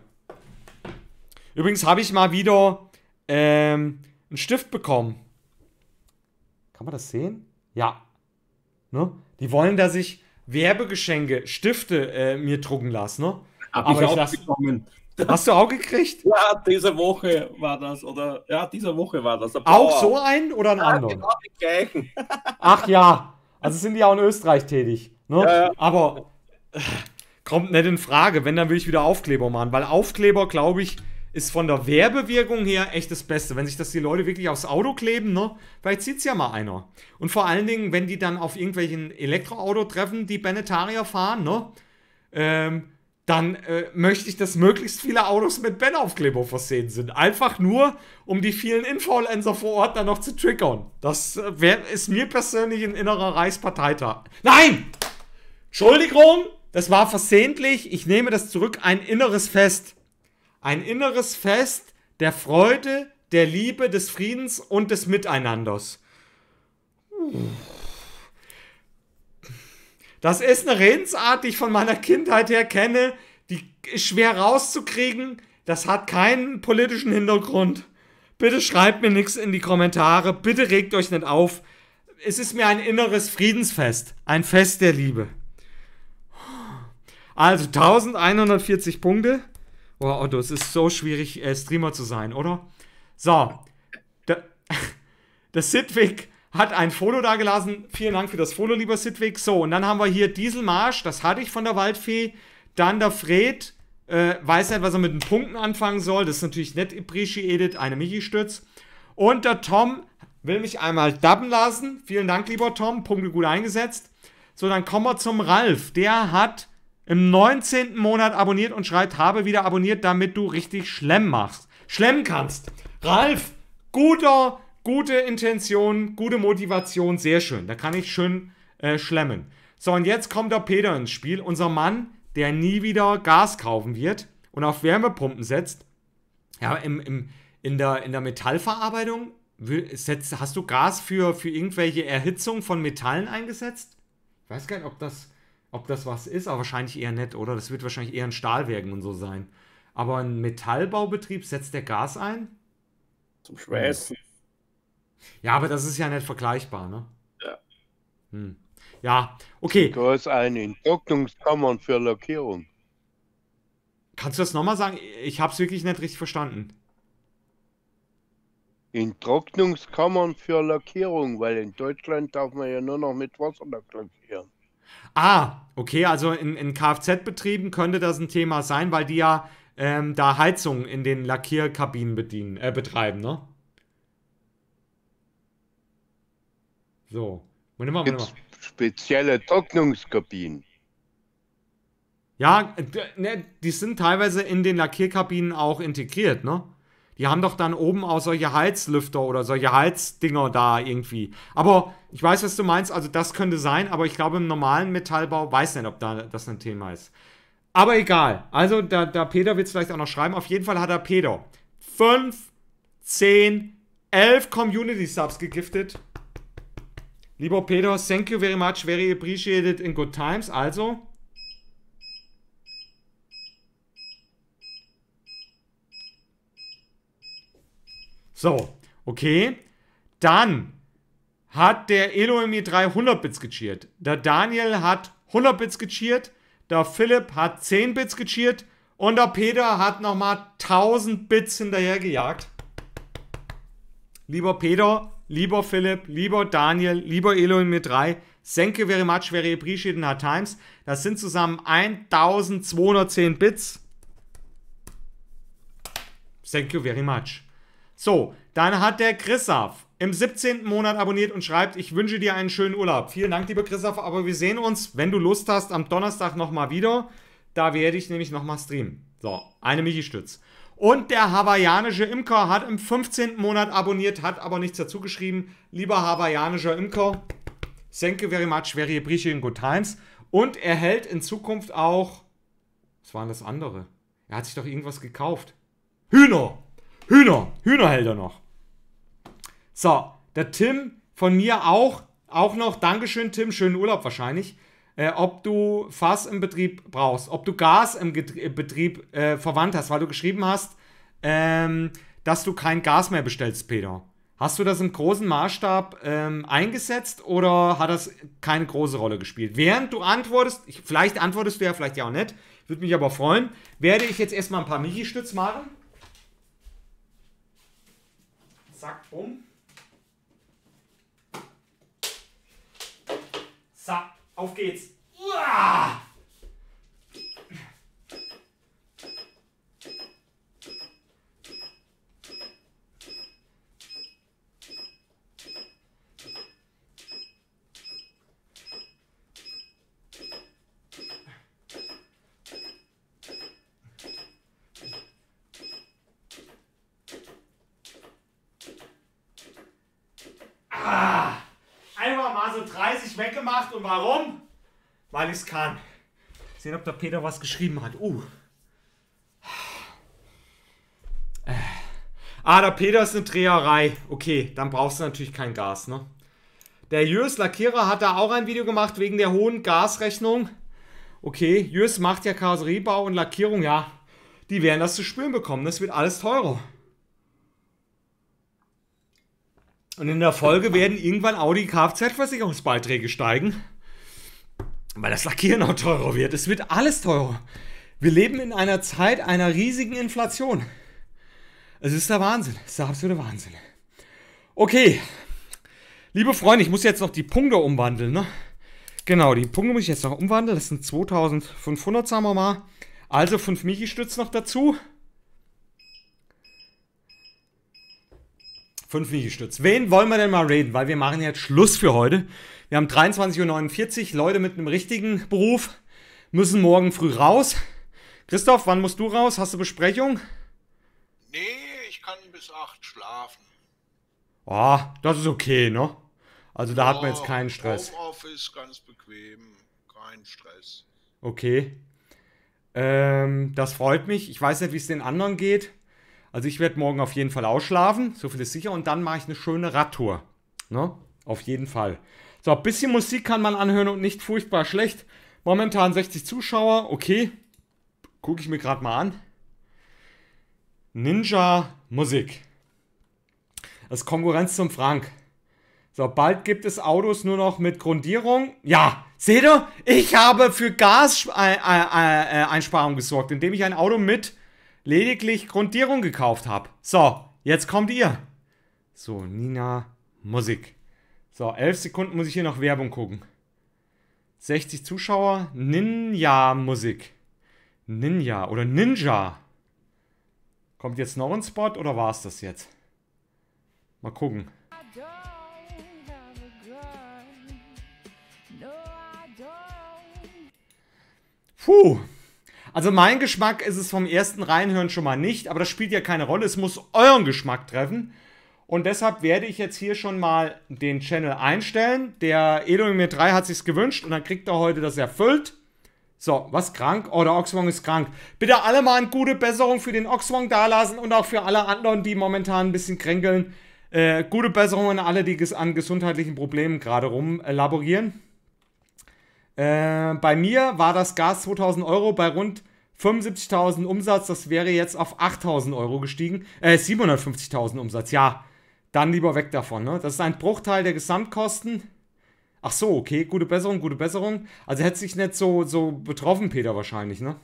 A: Übrigens habe ich mal wieder ähm, einen Stift bekommen. Kann man das sehen? Ja. Ne? Die wollen, dass ich Werbegeschenke, Stifte äh, mir drucken lasse. Ne?
C: Hab Aber ich auch lass... bekommen. [laughs] Hast du auch gekriegt? Ja, diese Woche war das, oder? Ja, diese Woche war das. Auch so ein
A: oder ein ja, anderen? Genau
C: [laughs]
A: Ach ja, also sind die auch in Österreich tätig. Ne? Ja, ja. Aber äh, kommt nicht in Frage, wenn, dann will ich wieder Aufkleber machen, weil Aufkleber, glaube ich, ist von der Werbewirkung her echt das Beste. Wenn sich das die Leute wirklich aufs Auto kleben, ne? Vielleicht es ja mal einer. Und vor allen Dingen, wenn die dann auf irgendwelchen Elektroauto treffen, die Benetaria fahren, ne? Ähm, dann äh, möchte ich, dass möglichst viele Autos mit Ben-Aufkleber versehen sind. Einfach nur, um die vielen Influencer vor Ort dann noch zu triggern. Das äh, wär, ist mir persönlich ein innerer Reichsparteitag. Nein! Entschuldigung, das war versehentlich. Ich nehme das zurück. Ein inneres Fest. Ein inneres Fest der Freude, der Liebe, des Friedens und des Miteinanders. Uff. Das ist eine Redensart, die ich von meiner Kindheit her kenne. Die ist schwer rauszukriegen. Das hat keinen politischen Hintergrund. Bitte schreibt mir nichts in die Kommentare. Bitte regt euch nicht auf. Es ist mir ein inneres Friedensfest. Ein Fest der Liebe. Also 1140 Punkte. Oh, Otto, es ist so schwierig, äh, Streamer zu sein, oder? So. Da, [laughs] das Sidwig hat ein Foto gelassen. Vielen Dank für das Foto, lieber Sidwig. So, und dann haben wir hier Dieselmarsch, das hatte ich von der Waldfee. Dann der Fred, äh, weiß nicht, was er mit den Punkten anfangen soll. Das ist natürlich nett appreciated, eine Michi-Stütz. Und der Tom will mich einmal dubben lassen. Vielen Dank, lieber Tom, Punkte gut eingesetzt. So, dann kommen wir zum Ralf. Der hat im 19. Monat abonniert und schreibt, habe wieder abonniert, damit du richtig Schlemm machst. Schlemm kannst. Ralf, guter Gute Intention, gute Motivation, sehr schön. Da kann ich schön äh, schlemmen. So, und jetzt kommt der Peter ins Spiel, unser Mann, der nie wieder Gas kaufen wird und auf Wärmepumpen setzt. Ja, im, im, in, der, in der Metallverarbeitung setzt, hast du Gas für, für irgendwelche Erhitzung von Metallen eingesetzt? Ich weiß gar nicht, ob das, ob das was ist, aber wahrscheinlich eher nett, oder? Das wird wahrscheinlich eher in Stahlwerken und so sein. Aber ein Metallbaubetrieb setzt der Gas ein? Zum Schweißen. Hm. Ja, aber das ist ja nicht vergleichbar, ne?
B: Ja. Hm. Ja, okay. Da ist eine Entdockungskammern für Lackierung.
A: Kannst du das nochmal sagen? Ich habe es wirklich nicht richtig verstanden. In
B: Trocknungskammern für Lackierung, weil in Deutschland darf man ja nur noch mit Wasserlack lackieren.
A: Ah, okay, also in, in Kfz-Betrieben könnte das ein Thema sein, weil die ja ähm, da Heizung in den Lackierkabinen bedienen, äh, betreiben, ne? So. Moment mal, Moment mal. Spezielle Trocknungskabinen. Ja, ne, die sind teilweise in den Lackierkabinen auch integriert, ne? Die haben doch dann oben auch solche Heizlüfter oder solche Heizdinger da irgendwie. Aber ich weiß, was du meinst, also das könnte sein, aber ich glaube, im normalen Metallbau weiß nicht, ob da das ein Thema ist. Aber egal. Also, da, da Peter wird es vielleicht auch noch schreiben. Auf jeden Fall hat er Peter 5, 10, 11 Community Subs gegiftet. Lieber Peter, thank you very much, very appreciated in good times. Also. So, okay. Dann hat der Elo mir 300 Bits gecheert. Der Daniel hat 100 Bits gecheert. Der Philipp hat 10 Bits gecheert. Und der Peter hat nochmal 1000 Bits hinterhergejagt. Lieber Peter, lieber Philipp, lieber Daniel, lieber Elohim mit 3, you very much, very appreciated in hard times. Das sind zusammen 1210 Bits. Thank you very much. So, dann hat der Chrisaf im 17. Monat abonniert und schreibt, ich wünsche dir einen schönen Urlaub. Vielen Dank, lieber Chrisaf, aber wir sehen uns, wenn du Lust hast, am Donnerstag nochmal wieder. Da werde ich nämlich nochmal streamen. So, eine Michi-Stütz. Und der hawaiianische Imker hat im 15. Monat abonniert, hat aber nichts dazu geschrieben. Lieber hawaiianischer Imker, thank you very much, very appreciating good times. Und er hält in Zukunft auch. Was war denn das andere? Er hat sich doch irgendwas gekauft. Hühner! Hühner! Hühner hält er noch. So, der Tim von mir auch. Auch noch. Dankeschön, Tim. Schönen Urlaub wahrscheinlich äh, ob du Fass im Betrieb brauchst, ob du Gas im Get äh, Betrieb äh, verwandt hast, weil du geschrieben hast, ähm, dass du kein Gas mehr bestellst, Peter. Hast du das im großen Maßstab ähm, eingesetzt oder hat das keine große Rolle gespielt? Während du antwortest, ich, vielleicht antwortest du ja, vielleicht ja auch nicht, würde mich aber freuen, werde ich jetzt erstmal ein paar Michi-Stütz machen. Zack, bumm. Auf geht's.
B: Uah!
A: Ah! einfach mal so 30 weggemacht. Und warum? Weil ich es kann. Sehen, ob der Peter was geschrieben hat. Uh. Äh. Ah, der Peter ist eine Dreherei. Okay, dann brauchst du natürlich kein Gas, ne? Der Jörs Lackierer hat da auch ein Video gemacht wegen der hohen Gasrechnung. Okay, Jörs macht ja Karosseriebau und Lackierung, ja. Die werden das zu spüren bekommen. Das wird alles teurer. Und in der Folge werden irgendwann Audi Kfz-Versicherungsbeiträge steigen, weil das Lackieren auch teurer wird. Es wird alles teurer. Wir leben in einer Zeit einer riesigen Inflation. Es ist der Wahnsinn. Es ist der absolute Wahnsinn. Okay. Liebe Freunde, ich muss jetzt noch die Punkte umwandeln. Ne? Genau, die Punkte muss ich jetzt noch umwandeln. Das sind 2500, sagen wir mal. Also 5 michi stütz noch dazu. Fünf nicht gestützt. Wen wollen wir denn mal reden? Weil wir machen jetzt Schluss für heute. Wir haben 23.49 Uhr. Leute mit einem richtigen Beruf müssen morgen früh raus. Christoph, wann musst du raus? Hast du Besprechung?
B: Nee, ich kann bis 8 schlafen.
A: Ah, oh, das ist okay, ne? Also da oh, hat man jetzt keinen Stress.
B: Homeoffice, ganz bequem, kein Stress.
A: Okay. Ähm, das freut mich. Ich weiß nicht, wie es den anderen geht. Also ich werde morgen auf jeden Fall ausschlafen, so viel ist sicher, und dann mache ich eine schöne Radtour. Ne? Auf jeden Fall. So, ein bisschen Musik kann man anhören und nicht furchtbar schlecht. Momentan 60 Zuschauer, okay. Gucke ich mir gerade mal an. Ninja Musik. Das ist Konkurrenz zum Frank. So, bald gibt es Autos nur noch mit Grundierung. Ja, seht ihr? Ich habe für Gaseinsparung äh, äh, äh, gesorgt, indem ich ein Auto mit lediglich Grundierung gekauft habe. So, jetzt kommt ihr. So, Nina Musik. So, 11 Sekunden muss ich hier noch Werbung gucken. 60 Zuschauer. Ninja Musik. Ninja oder Ninja. Kommt jetzt noch ein Spot oder war es das jetzt? Mal gucken. Puh. Also mein Geschmack ist es vom ersten Reinhören schon mal nicht, aber das spielt ja keine Rolle. Es muss euren Geschmack treffen. Und deshalb werde ich jetzt hier schon mal den Channel einstellen. Der Edomir 3 hat sich's gewünscht und dann kriegt er heute das erfüllt. So, was krank? Oh, der Oxwong ist krank. Bitte alle mal eine gute Besserung für den Oxwong dalassen und auch für alle anderen, die momentan ein bisschen kränkeln. Äh, gute Besserung an alle, die an gesundheitlichen Problemen gerade rumlaborieren. Äh, bei mir war das Gas 2000 Euro bei rund 75.000 Umsatz. Das wäre jetzt auf 8.000 Euro gestiegen. Äh, 750.000 Umsatz, ja. Dann lieber weg davon. Ne? Das ist ein Bruchteil der Gesamtkosten. Ach so, okay, gute Besserung, gute Besserung. Also hätte sich nicht so, so betroffen, Peter, wahrscheinlich, ne?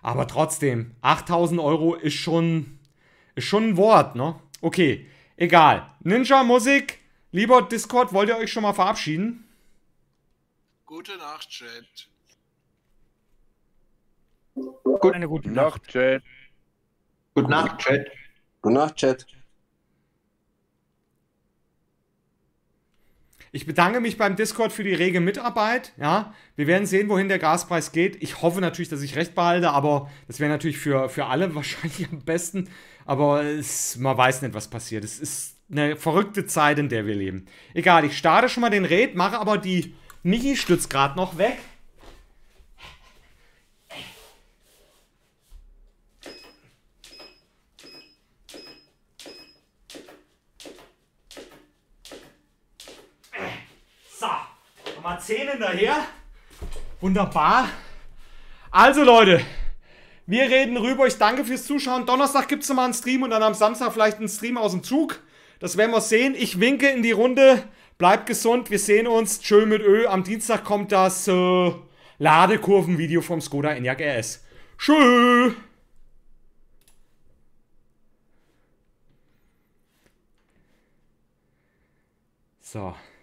A: Aber trotzdem, 8000 Euro ist schon, ist schon ein Wort, ne? Okay, egal. Ninja Musik, lieber Discord, wollt ihr euch schon mal verabschieden?
B: Gute Nacht, Chat.
A: Gut, eine gute Nacht, Nacht Chat. Gute Nacht, Chat. Gute Nacht, Chat. Ich bedanke mich beim Discord für die rege Mitarbeit. Ja, wir werden sehen, wohin der Gaspreis geht. Ich hoffe natürlich, dass ich recht behalte, aber das wäre natürlich für, für alle [laughs] wahrscheinlich am besten. Aber es, man weiß nicht, was passiert. Es ist eine verrückte Zeit, in der wir leben. Egal, ich starte schon mal den Red, mache aber die Michi stützt gerade noch weg. So, nochmal 10 hinterher. Wunderbar. Also Leute, wir reden rüber. Ich danke fürs Zuschauen. Donnerstag gibt es nochmal einen Stream und dann am Samstag vielleicht einen Stream aus dem Zug. Das werden wir sehen. Ich winke in die Runde. Bleibt gesund, wir sehen uns. Tschö mit Ö. Am Dienstag kommt das äh, Ladekurvenvideo vom Skoda Enyaq RS. Tschö! So.